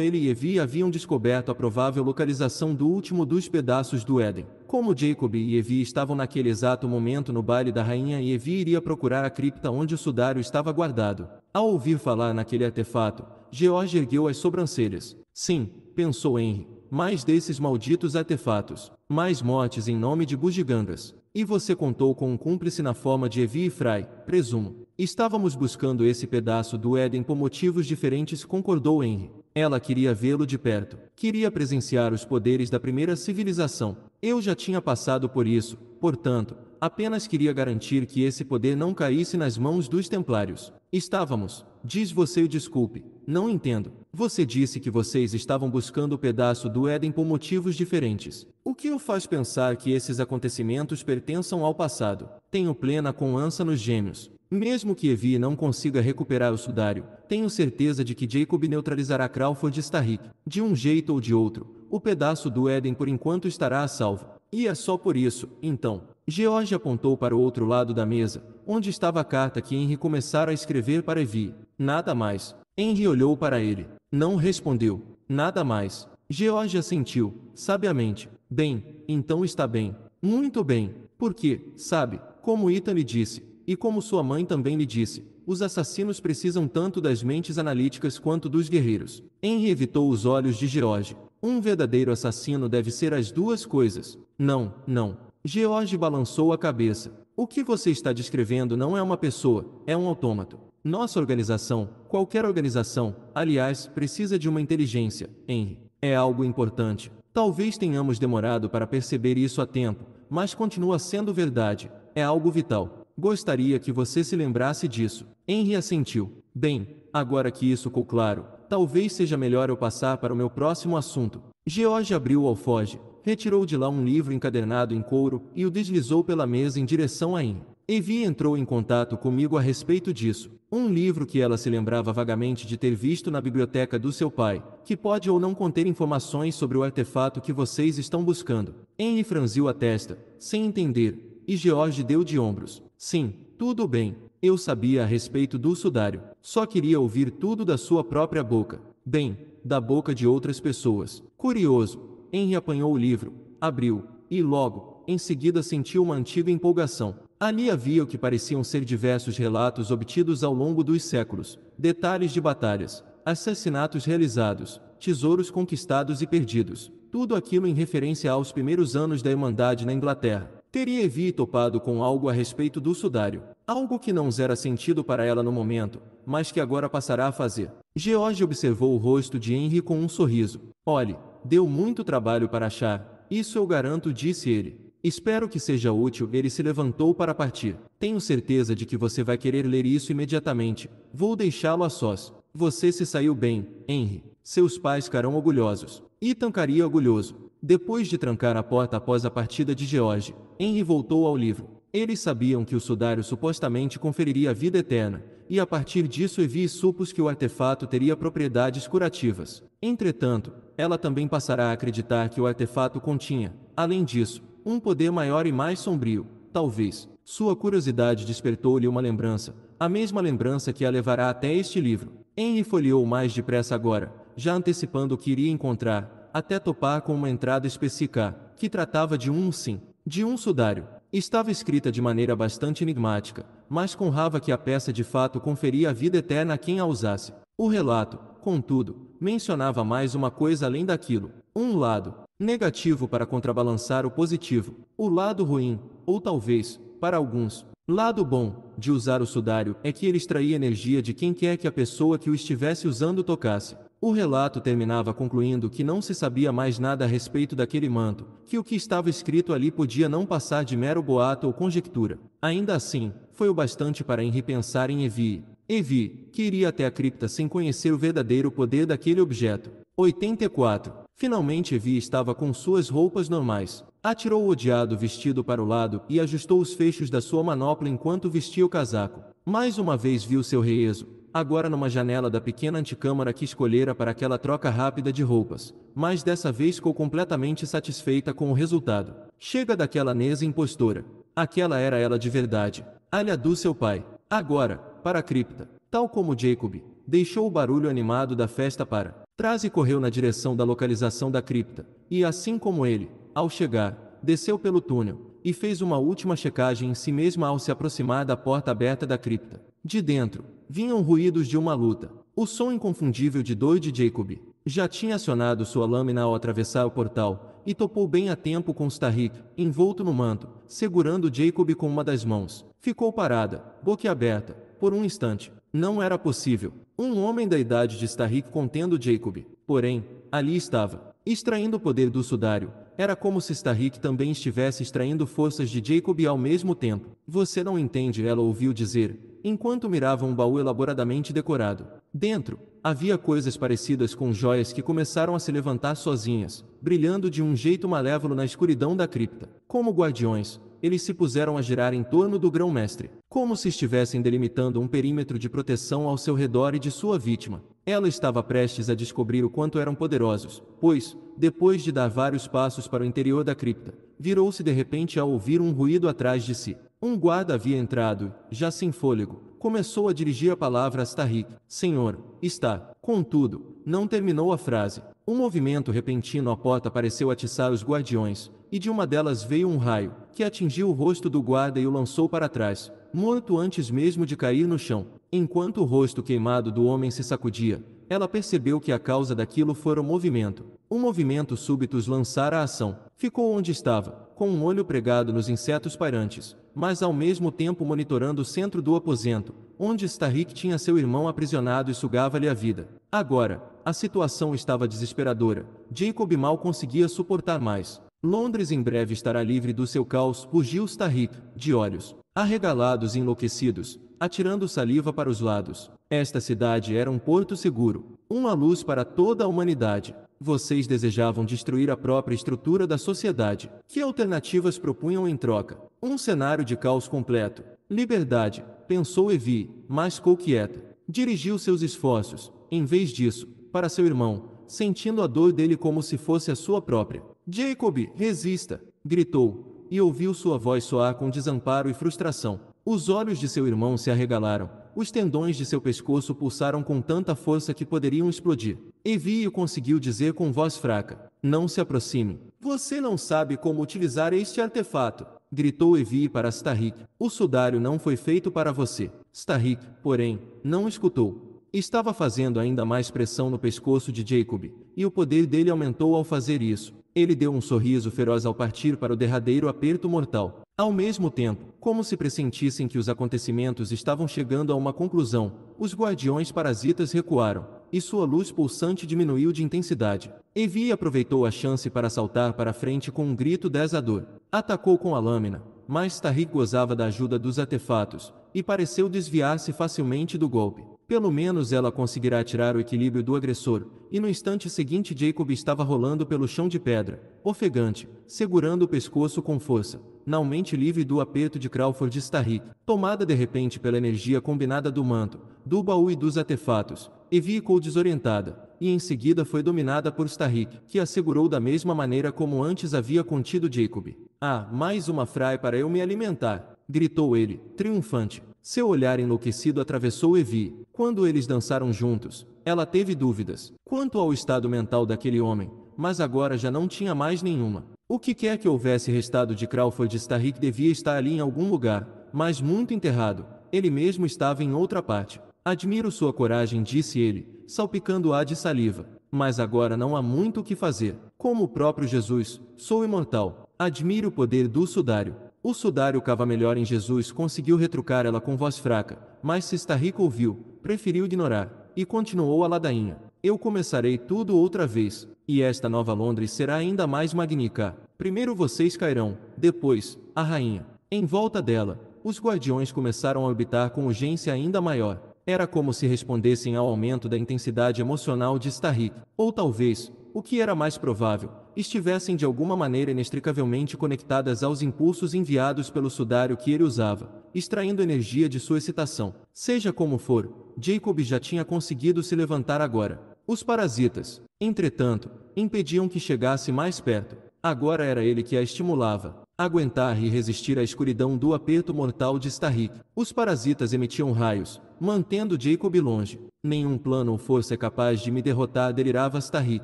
ele e Evie haviam descoberto a provável localização do último dos pedaços do Éden. Como Jacob e Evi estavam naquele exato momento no baile da rainha e Evi iria procurar a cripta onde o sudário estava guardado. Ao ouvir falar naquele artefato, George ergueu as sobrancelhas. Sim, pensou Henry, mais desses malditos artefatos, mais mortes em nome de bugigangas. E você contou com um cúmplice na forma de Evi e Fry, presumo. Estávamos buscando esse pedaço do Éden por motivos diferentes, concordou Henry. Ela queria vê-lo de perto, queria presenciar os poderes da primeira civilização. Eu já tinha passado por isso, portanto, apenas queria garantir que esse poder não caísse nas mãos dos templários. Estávamos, diz você desculpe, não entendo. Você disse que vocês estavam buscando o pedaço do Éden por motivos diferentes. O que o faz pensar que esses acontecimentos pertençam ao passado? Tenho plena confiança nos gêmeos. Mesmo que Evie não consiga recuperar o sudário, tenho certeza de que Jacob neutralizará Crawford Starrick. De um jeito ou de outro, o pedaço do Éden por enquanto estará a salvo. E é só por isso, então. George apontou para o outro lado da mesa, onde estava a carta que Henry começara a escrever para Evie. Nada mais. Henry olhou para ele. Não respondeu. Nada mais. George assentiu, sabiamente. Bem, então está bem. Muito bem. Porque, sabe, como Ita lhe disse, e como sua mãe também lhe disse, os assassinos precisam tanto das mentes analíticas quanto dos guerreiros. Henry evitou os olhos de George. Um verdadeiro assassino deve ser as duas coisas. Não, não. George balançou a cabeça. O que você está descrevendo não é uma pessoa, é um autômato. Nossa organização, qualquer organização, aliás, precisa de uma inteligência, Henry. É algo importante. Talvez tenhamos demorado para perceber isso a tempo, mas continua sendo verdade. É algo vital. Gostaria que você se lembrasse disso. Henry assentiu. Bem, agora que isso ficou claro, talvez seja melhor eu passar para o meu próximo assunto. George abriu o alfoge, retirou de lá um livro encadernado em couro e o deslizou pela mesa em direção a Henry. Evie entrou em contato comigo a respeito disso. Um livro que ela se lembrava vagamente de ter visto na biblioteca do seu pai, que pode ou não conter informações sobre o artefato que vocês estão buscando. Henry franziu a testa, sem entender, e George deu de ombros. Sim, tudo bem. Eu sabia a respeito do sudário. Só queria ouvir tudo da sua própria boca. Bem, da boca de outras pessoas. Curioso, Henry apanhou o livro, abriu, e logo, em seguida sentiu uma antiga empolgação. Ali havia o que pareciam ser diversos relatos obtidos ao longo dos séculos, detalhes de batalhas, assassinatos realizados, tesouros conquistados e perdidos, tudo aquilo em referência aos primeiros anos da Irmandade na Inglaterra. Teria Evie topado com algo a respeito do sudário, algo que não zera sentido para ela no momento, mas que agora passará a fazer. George observou o rosto de Henry com um sorriso. Olhe, deu muito trabalho para achar, isso eu garanto, disse ele. Espero que seja útil. Ele se levantou para partir. Tenho certeza de que você vai querer ler isso imediatamente. Vou deixá-lo a sós. Você se saiu bem, Henry. Seus pais ficarão orgulhosos. Ethan ficaria orgulhoso. Depois de trancar a porta após a partida de George, Henry voltou ao livro. Eles sabiam que o sudário supostamente conferiria a vida eterna, e a partir disso Evie supus que o artefato teria propriedades curativas. Entretanto, ela também passará a acreditar que o artefato continha, além disso, um poder maior e mais sombrio, talvez. Sua curiosidade despertou-lhe uma lembrança, a mesma lembrança que a levará até este livro. Henry folheou mais depressa agora, já antecipando o que iria encontrar, até topar com uma entrada específica, que tratava de um sim, de um sudário. Estava escrita de maneira bastante enigmática, mas com que a peça de fato conferia a vida eterna a quem a usasse. O relato, contudo, mencionava mais uma coisa além daquilo. Um lado, negativo para contrabalançar o positivo. O lado ruim, ou talvez, para alguns, lado bom, de usar o sudário é que ele extraía energia de quem quer que a pessoa que o estivesse usando tocasse. O relato terminava concluindo que não se sabia mais nada a respeito daquele manto, que o que estava escrito ali podia não passar de mero boato ou conjectura. Ainda assim, foi o bastante para Henry pensar em Evie. Evie, que iria até a cripta sem conhecer o verdadeiro poder daquele objeto. 84. Finalmente Evie estava com suas roupas normais. Atirou o odiado vestido para o lado e ajustou os fechos da sua manopla enquanto vestia o casaco. Mais uma vez viu seu reeso, agora numa janela da pequena anticâmara que escolhera para aquela troca rápida de roupas, mas dessa vez ficou completamente satisfeita com o resultado. Chega daquela Nesa impostora. Aquela era ela de verdade. Alha do seu pai. Agora, para a cripta. Tal como Jacob, deixou o barulho animado da festa para trás e correu na direção da localização da cripta. E assim como ele, ao chegar, desceu pelo túnel e fez uma última checagem em si mesma ao se aproximar da porta aberta da cripta. De dentro, vinham ruídos de uma luta. O som inconfundível de Doide Jacob já tinha acionado sua lâmina ao atravessar o portal e topou bem a tempo com Starrick, envolto no manto, segurando Jacob com uma das mãos. Ficou parada, boquiaberta, por um instante. Não era possível. Um homem da idade de Starrick contendo Jacob. Porém, ali estava, extraindo o poder do sudário, era como se Starrick também estivesse extraindo forças de Jacob ao mesmo tempo. Você não entende, ela ouviu dizer, enquanto mirava um baú elaboradamente decorado. Dentro, havia coisas parecidas com joias que começaram a se levantar sozinhas, brilhando de um jeito malévolo na escuridão da cripta. Como guardiões, eles se puseram a girar em torno do grão-mestre, como se estivessem delimitando um perímetro de proteção ao seu redor e de sua vítima. Ela estava prestes a descobrir o quanto eram poderosos, pois, depois de dar vários passos para o interior da cripta, virou-se de repente ao ouvir um ruído atrás de si. Um guarda havia entrado, já sem fôlego, começou a dirigir a palavra a Starik. Senhor, está. Contudo, não terminou a frase, um movimento repentino à porta pareceu atiçar os guardiões, e de uma delas veio um raio, que atingiu o rosto do guarda e o lançou para trás, morto antes mesmo de cair no chão. Enquanto o rosto queimado do homem se sacudia, ela percebeu que a causa daquilo fora o movimento. Um movimento súbito os lançara a ação. Ficou onde estava, com um olho pregado nos insetos pairantes, mas ao mesmo tempo monitorando o centro do aposento, onde Starrick tinha seu irmão aprisionado e sugava-lhe a vida. Agora, a situação estava desesperadora. Jacob mal conseguia suportar mais. Londres em breve estará livre do seu caos, rugiu Starrick, de olhos arregalados e enlouquecidos, atirando saliva para os lados. Esta cidade era um porto seguro, uma luz para toda a humanidade. Vocês desejavam destruir a própria estrutura da sociedade. Que alternativas propunham em troca? Um cenário de caos completo. Liberdade, pensou Evi, mas ficou quieta. Dirigiu seus esforços, em vez disso, para seu irmão, sentindo a dor dele como se fosse a sua própria. Jacob, resista! gritou, e ouviu sua voz soar com desamparo e frustração. Os olhos de seu irmão se arregalaram, os tendões de seu pescoço pulsaram com tanta força que poderiam explodir. Evie conseguiu dizer com voz fraca: Não se aproxime. Você não sabe como utilizar este artefato, gritou Evie para Starrick. O sudário não foi feito para você. Starrick, porém, não escutou. Estava fazendo ainda mais pressão no pescoço de Jacob, e o poder dele aumentou ao fazer isso. Ele deu um sorriso feroz ao partir para o derradeiro aperto mortal. Ao mesmo tempo, como se pressentissem que os acontecimentos estavam chegando a uma conclusão, os guardiões parasitas recuaram, e sua luz pulsante diminuiu de intensidade. Evi aproveitou a chance para saltar para frente com um grito desador. Atacou com a lâmina, mas Tahrik gozava da ajuda dos artefatos, e pareceu desviar-se facilmente do golpe. Pelo menos ela conseguirá tirar o equilíbrio do agressor, e no instante seguinte Jacob estava rolando pelo chão de pedra, ofegante, segurando o pescoço com força não mente livre do aperto de Crawford está tomada de repente pela energia combinada do manto, do baú e dos artefatos, Evie ficou desorientada, e em seguida foi dominada por Starrick, que assegurou da mesma maneira como antes havia contido Jacob. Ah, mais uma fry para eu me alimentar! gritou ele, triunfante. Seu olhar enlouquecido atravessou Evie. Quando eles dançaram juntos, ela teve dúvidas quanto ao estado mental daquele homem, mas agora já não tinha mais nenhuma. O que quer que houvesse restado de Crawford Starrick devia estar ali em algum lugar, mas muito enterrado. Ele mesmo estava em outra parte. Admiro sua coragem, disse ele, salpicando-a de saliva. Mas agora não há muito o que fazer. Como o próprio Jesus, sou imortal. Admiro o poder do sudário. O sudário cava melhor em Jesus conseguiu retrucar ela com voz fraca, mas se Starrick ouviu, preferiu ignorar, e continuou a ladainha. Eu começarei tudo outra vez, e esta nova Londres será ainda mais magnífica. Primeiro vocês cairão, depois, a rainha. Em volta dela, os guardiões começaram a orbitar com urgência ainda maior. Era como se respondessem ao aumento da intensidade emocional de Starrick, ou talvez, o que era mais provável, estivessem de alguma maneira inextricavelmente conectadas aos impulsos enviados pelo sudário que ele usava, extraindo energia de sua excitação. Seja como for, Jacob já tinha conseguido se levantar agora. Os parasitas, entretanto, impediam que chegasse mais perto. Agora era ele que a estimulava. Aguentar e resistir à escuridão do aperto mortal de Starrick. Os parasitas emitiam raios, mantendo Jacob longe. Nenhum plano ou força é capaz de me derrotar, delirava Starrick.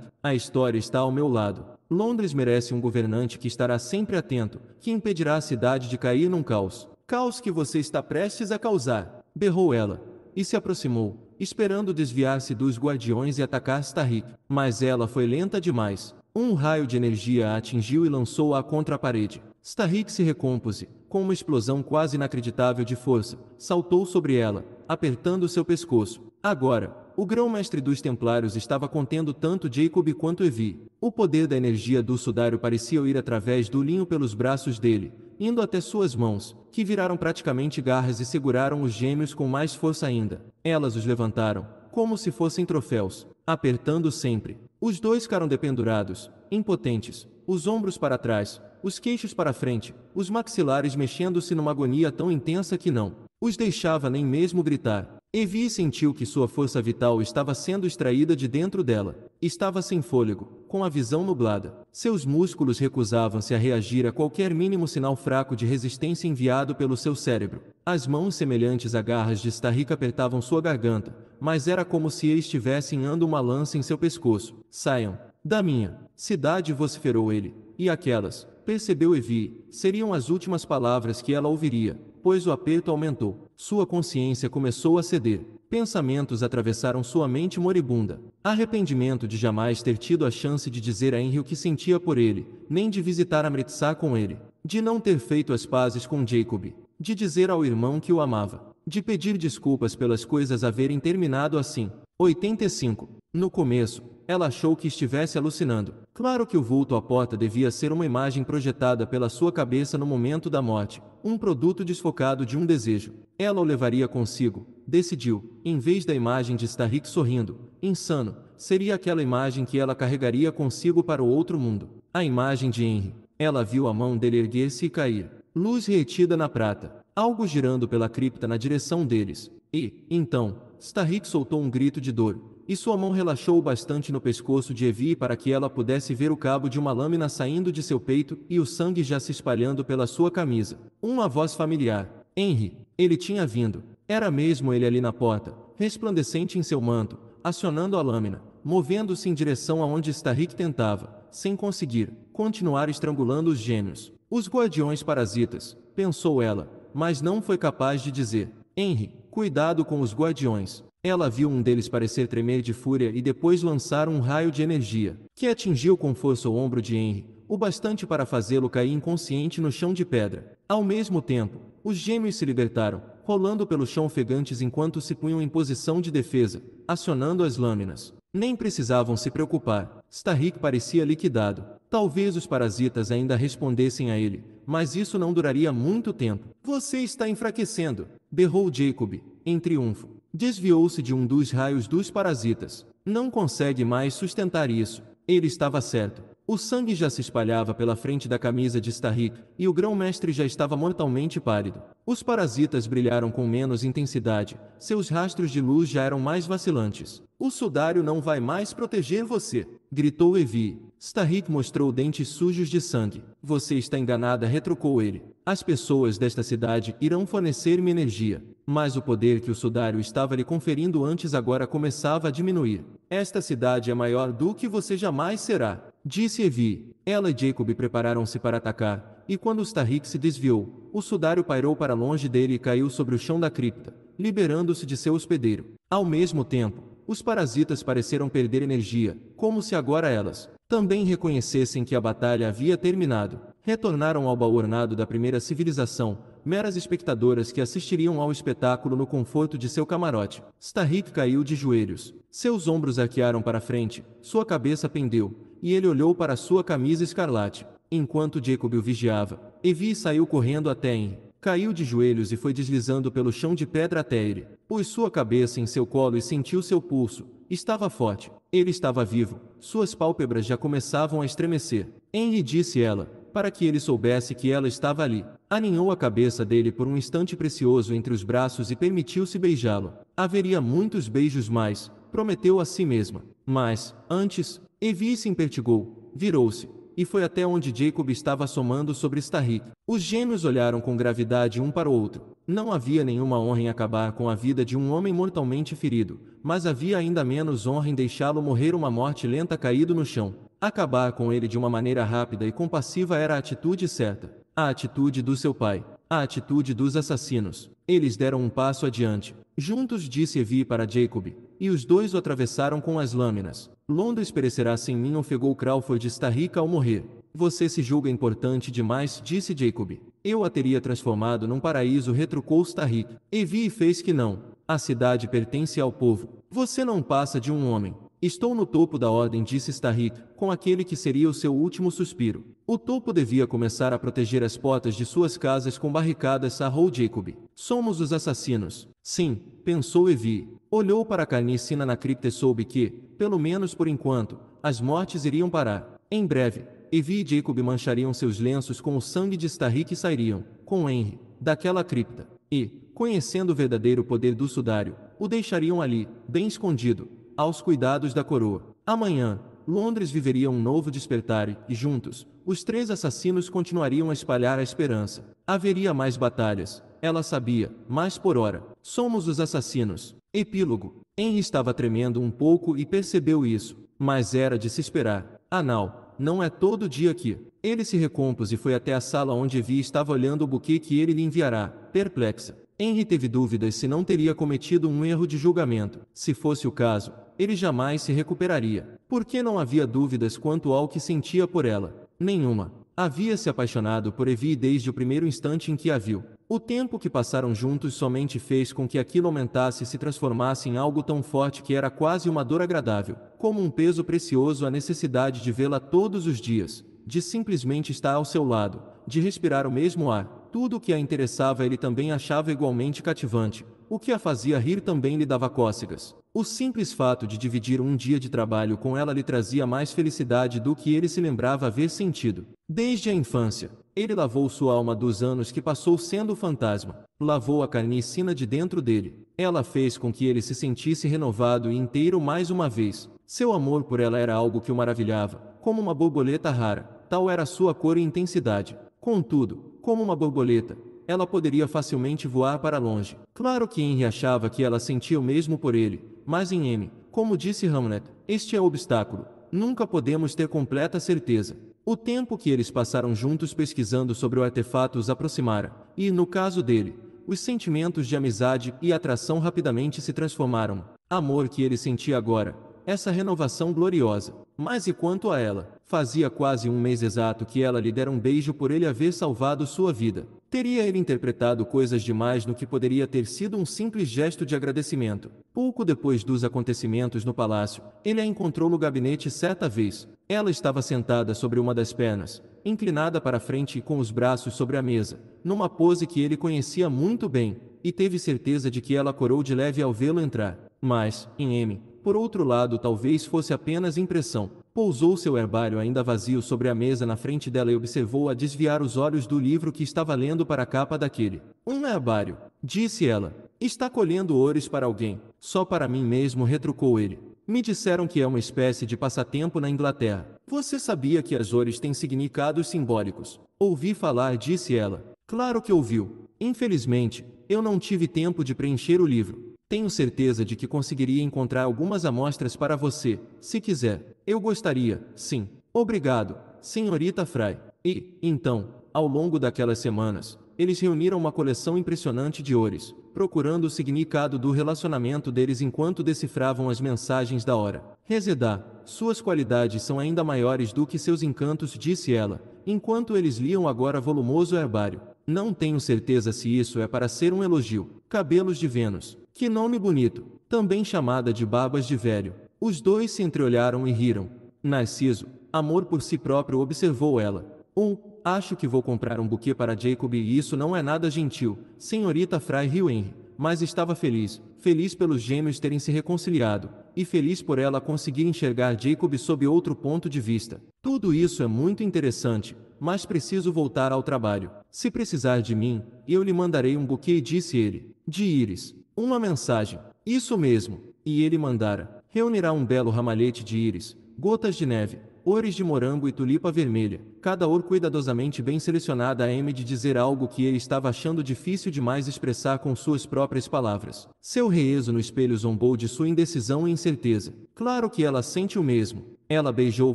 A história está ao meu lado. Londres merece um governante que estará sempre atento, que impedirá a cidade de cair num caos. Caos que você está prestes a causar, berrou ela, e se aproximou, esperando desviar-se dos guardiões e atacar Starrick. Mas ela foi lenta demais. Um raio de energia a atingiu e lançou-a contra a parede. Starrick se recompôs com uma explosão quase inacreditável de força, saltou sobre ela, apertando seu pescoço. Agora, o grão-mestre dos Templários estava contendo tanto Jacob quanto Evi. O poder da energia do sudário parecia ir através do linho pelos braços dele, indo até suas mãos, que viraram praticamente garras e seguraram os gêmeos com mais força ainda. Elas os levantaram, como se fossem troféus, apertando sempre, os dois ficaram dependurados, impotentes, os ombros para trás, os queixos para frente, os maxilares mexendo-se numa agonia tão intensa que não os deixava nem mesmo gritar. Evi sentiu que sua força vital estava sendo extraída de dentro dela. Estava sem fôlego, com a visão nublada. Seus músculos recusavam-se a reagir a qualquer mínimo sinal fraco de resistência enviado pelo seu cérebro. As mãos semelhantes a garras de estarrica apertavam sua garganta, mas era como se estivesse enhando uma lança em seu pescoço. Saiam da minha cidade, vociferou ele, e aquelas, percebeu Evie, seriam as últimas palavras que ela ouviria, pois o aperto aumentou. Sua consciência começou a ceder. Pensamentos atravessaram sua mente moribunda. Arrependimento de jamais ter tido a chance de dizer a Henry o que sentia por ele, nem de visitar Amritsar com ele, de não ter feito as pazes com Jacob, de dizer ao irmão que o amava, de pedir desculpas pelas coisas haverem terminado assim, 85. No começo, ela achou que estivesse alucinando. Claro que o vulto à porta devia ser uma imagem projetada pela sua cabeça no momento da morte, um produto desfocado de um desejo. Ela o levaria consigo, decidiu, em vez da imagem de Starrick sorrindo, insano, seria aquela imagem que ela carregaria consigo para o outro mundo. A imagem de Henry. Ela viu a mão dele erguer-se e cair. Luz retida na prata. Algo girando pela cripta na direção deles. E, então, Starrick soltou um grito de dor, e sua mão relaxou bastante no pescoço de Evie para que ela pudesse ver o cabo de uma lâmina saindo de seu peito e o sangue já se espalhando pela sua camisa. Uma voz familiar. Henry, ele tinha vindo. Era mesmo ele ali na porta, resplandecente em seu manto, acionando a lâmina, movendo-se em direção aonde Starrick tentava, sem conseguir, continuar estrangulando os gêmeos. Os guardiões parasitas, pensou ela, mas não foi capaz de dizer. Henry, Cuidado com os guardiões. Ela viu um deles parecer tremer de fúria e depois lançar um raio de energia, que atingiu com força o ombro de Henry, o bastante para fazê-lo cair inconsciente no chão de pedra. Ao mesmo tempo, os gêmeos se libertaram, rolando pelo chão ofegantes enquanto se punham em posição de defesa, acionando as lâminas. Nem precisavam se preocupar, Starrick parecia liquidado. Talvez os parasitas ainda respondessem a ele, mas isso não duraria muito tempo. Você está enfraquecendo, berrou Jacob, em triunfo. Desviou-se de um dos raios dos parasitas. Não consegue mais sustentar isso. Ele estava certo. O sangue já se espalhava pela frente da camisa de Starrick, e o grão-mestre já estava mortalmente pálido. Os parasitas brilharam com menos intensidade, seus rastros de luz já eram mais vacilantes. O sudário não vai mais proteger você, gritou Evie. Starhit mostrou dentes sujos de sangue. Você está enganada, retrucou ele. As pessoas desta cidade irão fornecer-me energia. Mas o poder que o sudário estava lhe conferindo antes agora começava a diminuir. Esta cidade é maior do que você jamais será, disse Evi. Ela e Jacob prepararam-se para atacar, e quando Starhit se desviou, o sudário pairou para longe dele e caiu sobre o chão da cripta, liberando-se de seu hospedeiro. Ao mesmo tempo, os parasitas pareceram perder energia, como se agora elas, também reconhecessem que a batalha havia terminado, retornaram ao baornado da primeira civilização, meras espectadoras que assistiriam ao espetáculo no conforto de seu camarote. Starrick caiu de joelhos. Seus ombros arquearam para frente, sua cabeça pendeu, e ele olhou para sua camisa escarlate. Enquanto Jacob o vigiava, Evi saiu correndo até em. Caiu de joelhos e foi deslizando pelo chão de pedra até ele. Pôs sua cabeça em seu colo e sentiu seu pulso. Estava forte. Ele estava vivo, suas pálpebras já começavam a estremecer. Henry disse ela, para que ele soubesse que ela estava ali. Aninhou a cabeça dele por um instante precioso entre os braços e permitiu-se beijá-lo. Haveria muitos beijos mais, prometeu a si mesma. Mas, antes, Evie se impertigou, virou-se, e foi até onde Jacob estava somando sobre Starrick. Os gêmeos olharam com gravidade um para o outro. Não havia nenhuma honra em acabar com a vida de um homem mortalmente ferido, mas havia ainda menos honra em deixá-lo morrer uma morte lenta caído no chão. Acabar com ele de uma maneira rápida e compassiva era a atitude certa. A atitude do seu pai. A atitude dos assassinos. Eles deram um passo adiante. Juntos disse Evi para Jacob, e os dois o atravessaram com as lâminas. Londres perecerá sem mim ofegou Crawford está rica ao morrer. Você se julga importante demais, disse Jacob. Eu a teria transformado num paraíso, retrucou Starrick. Evi fez que não. A cidade pertence ao povo. Você não passa de um homem. Estou no topo da ordem, disse Starrick, com aquele que seria o seu último suspiro. O topo devia começar a proteger as portas de suas casas com barricadas, sarrou Jacob. Somos os assassinos. Sim, pensou Evie. Olhou para a carnicina na cripta e soube que, pelo menos por enquanto, as mortes iriam parar. Em breve, Evie e Jacob manchariam seus lenços com o sangue de Starrick e sairiam, com Henry, daquela cripta. E, conhecendo o verdadeiro poder do sudário, o deixariam ali, bem escondido, aos cuidados da coroa. Amanhã, Londres viveria um novo despertar e, juntos, os três assassinos continuariam a espalhar a esperança. Haveria mais batalhas, ela sabia, mas por hora, somos os assassinos. Epílogo. Henry estava tremendo um pouco e percebeu isso, mas era de se esperar. Anal, não é todo dia que. Ele se recompôs e foi até a sala onde Vi estava olhando o buquê que ele lhe enviará, perplexa. Henry teve dúvidas se não teria cometido um erro de julgamento. Se fosse o caso, ele jamais se recuperaria. Porque não havia dúvidas quanto ao que sentia por ela. Nenhuma. Havia se apaixonado por Evie desde o primeiro instante em que a viu. O tempo que passaram juntos somente fez com que aquilo aumentasse e se transformasse em algo tão forte que era quase uma dor agradável, como um peso precioso a necessidade de vê-la todos os dias, de simplesmente estar ao seu lado, de respirar o mesmo ar, tudo o que a interessava ele também achava igualmente cativante, o que a fazia rir também lhe dava cócegas. O simples fato de dividir um dia de trabalho com ela lhe trazia mais felicidade do que ele se lembrava haver sentido. Desde a infância, ele lavou sua alma dos anos que passou sendo fantasma, lavou a carnicina de dentro dele. Ela fez com que ele se sentisse renovado e inteiro mais uma vez. Seu amor por ela era algo que o maravilhava, como uma borboleta rara, tal era sua cor e intensidade. Contudo, como uma borboleta. Ela poderia facilmente voar para longe. Claro que Henry achava que ela sentia o mesmo por ele, mas em M, como disse Hamlet, este é o obstáculo. Nunca podemos ter completa certeza. O tempo que eles passaram juntos pesquisando sobre o artefato os aproximara, e, no caso dele, os sentimentos de amizade e atração rapidamente se transformaram. Amor que ele sentia agora, essa renovação gloriosa. Mas e quanto a ela? Fazia quase um mês exato que ela lhe dera um beijo por ele haver salvado sua vida. Teria ele interpretado coisas demais no que poderia ter sido um simples gesto de agradecimento. Pouco depois dos acontecimentos no palácio, ele a encontrou no gabinete certa vez. Ela estava sentada sobre uma das pernas, inclinada para frente e com os braços sobre a mesa, numa pose que ele conhecia muito bem, e teve certeza de que ela corou de leve ao vê-lo entrar. Mas, em M, por outro lado talvez fosse apenas impressão. Pousou seu herbário ainda vazio sobre a mesa na frente dela e observou-a desviar os olhos do livro que estava lendo para a capa daquele. Um herbário, disse ela. Está colhendo ores para alguém. Só para mim mesmo, retrucou ele. Me disseram que é uma espécie de passatempo na Inglaterra. Você sabia que as ores têm significados simbólicos? Ouvi falar, disse ela. Claro que ouviu. Infelizmente, eu não tive tempo de preencher o livro. Tenho certeza de que conseguiria encontrar algumas amostras para você, se quiser. Eu gostaria, sim. Obrigado, senhorita Fry. E, então, ao longo daquelas semanas, eles reuniram uma coleção impressionante de ores, procurando o significado do relacionamento deles enquanto decifravam as mensagens da hora. Rezedá, suas qualidades são ainda maiores do que seus encantos, disse ela, enquanto eles liam agora volumoso herbário. Não tenho certeza se isso é para ser um elogio. Cabelos de Vênus. Que nome bonito! Também chamada de babas de velho. Os dois se entreolharam e riram. Narciso, amor por si próprio, observou ela. Um, acho que vou comprar um buquê para Jacob e isso não é nada gentil, senhorita Fry riu Henry, mas estava feliz, feliz pelos gêmeos terem se reconciliado, e feliz por ela conseguir enxergar Jacob sob outro ponto de vista. Tudo isso é muito interessante, mas preciso voltar ao trabalho. Se precisar de mim, eu lhe mandarei um buquê, disse ele. De íris. Uma mensagem. Isso mesmo. E ele mandara. Reunirá um belo ramalhete de íris, gotas de neve, ores de morango e tulipa vermelha. Cada or cuidadosamente bem selecionada a M de dizer algo que ele estava achando difícil demais expressar com suas próprias palavras. Seu reeso no espelho zombou de sua indecisão e incerteza. Claro que ela sente o mesmo. Ela beijou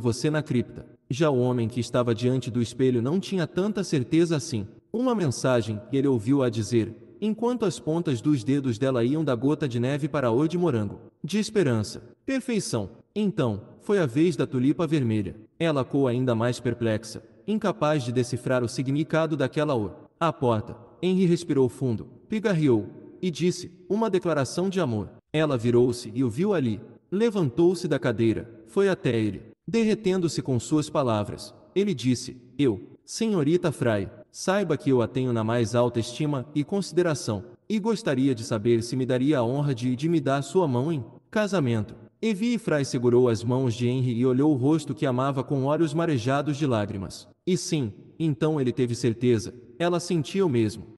você na cripta. Já o homem que estava diante do espelho não tinha tanta certeza assim. Uma mensagem, ele ouviu a dizer, enquanto as pontas dos dedos dela iam da gota de neve para o de morango, de esperança, perfeição. Então, foi a vez da tulipa vermelha. Ela ficou ainda mais perplexa, incapaz de decifrar o significado daquela O. A porta. Henry respirou fundo, pigarreou, e disse, uma declaração de amor. Ela virou-se e o viu ali. Levantou-se da cadeira, foi até ele, derretendo-se com suas palavras. Ele disse, eu, senhorita Fry, saiba que eu a tenho na mais alta estima e consideração, e gostaria de saber se me daria a honra de, de me dar sua mão em casamento. Evi Fry segurou as mãos de Henry e olhou o rosto que amava com olhos marejados de lágrimas. E sim, então ele teve certeza, ela sentia o mesmo.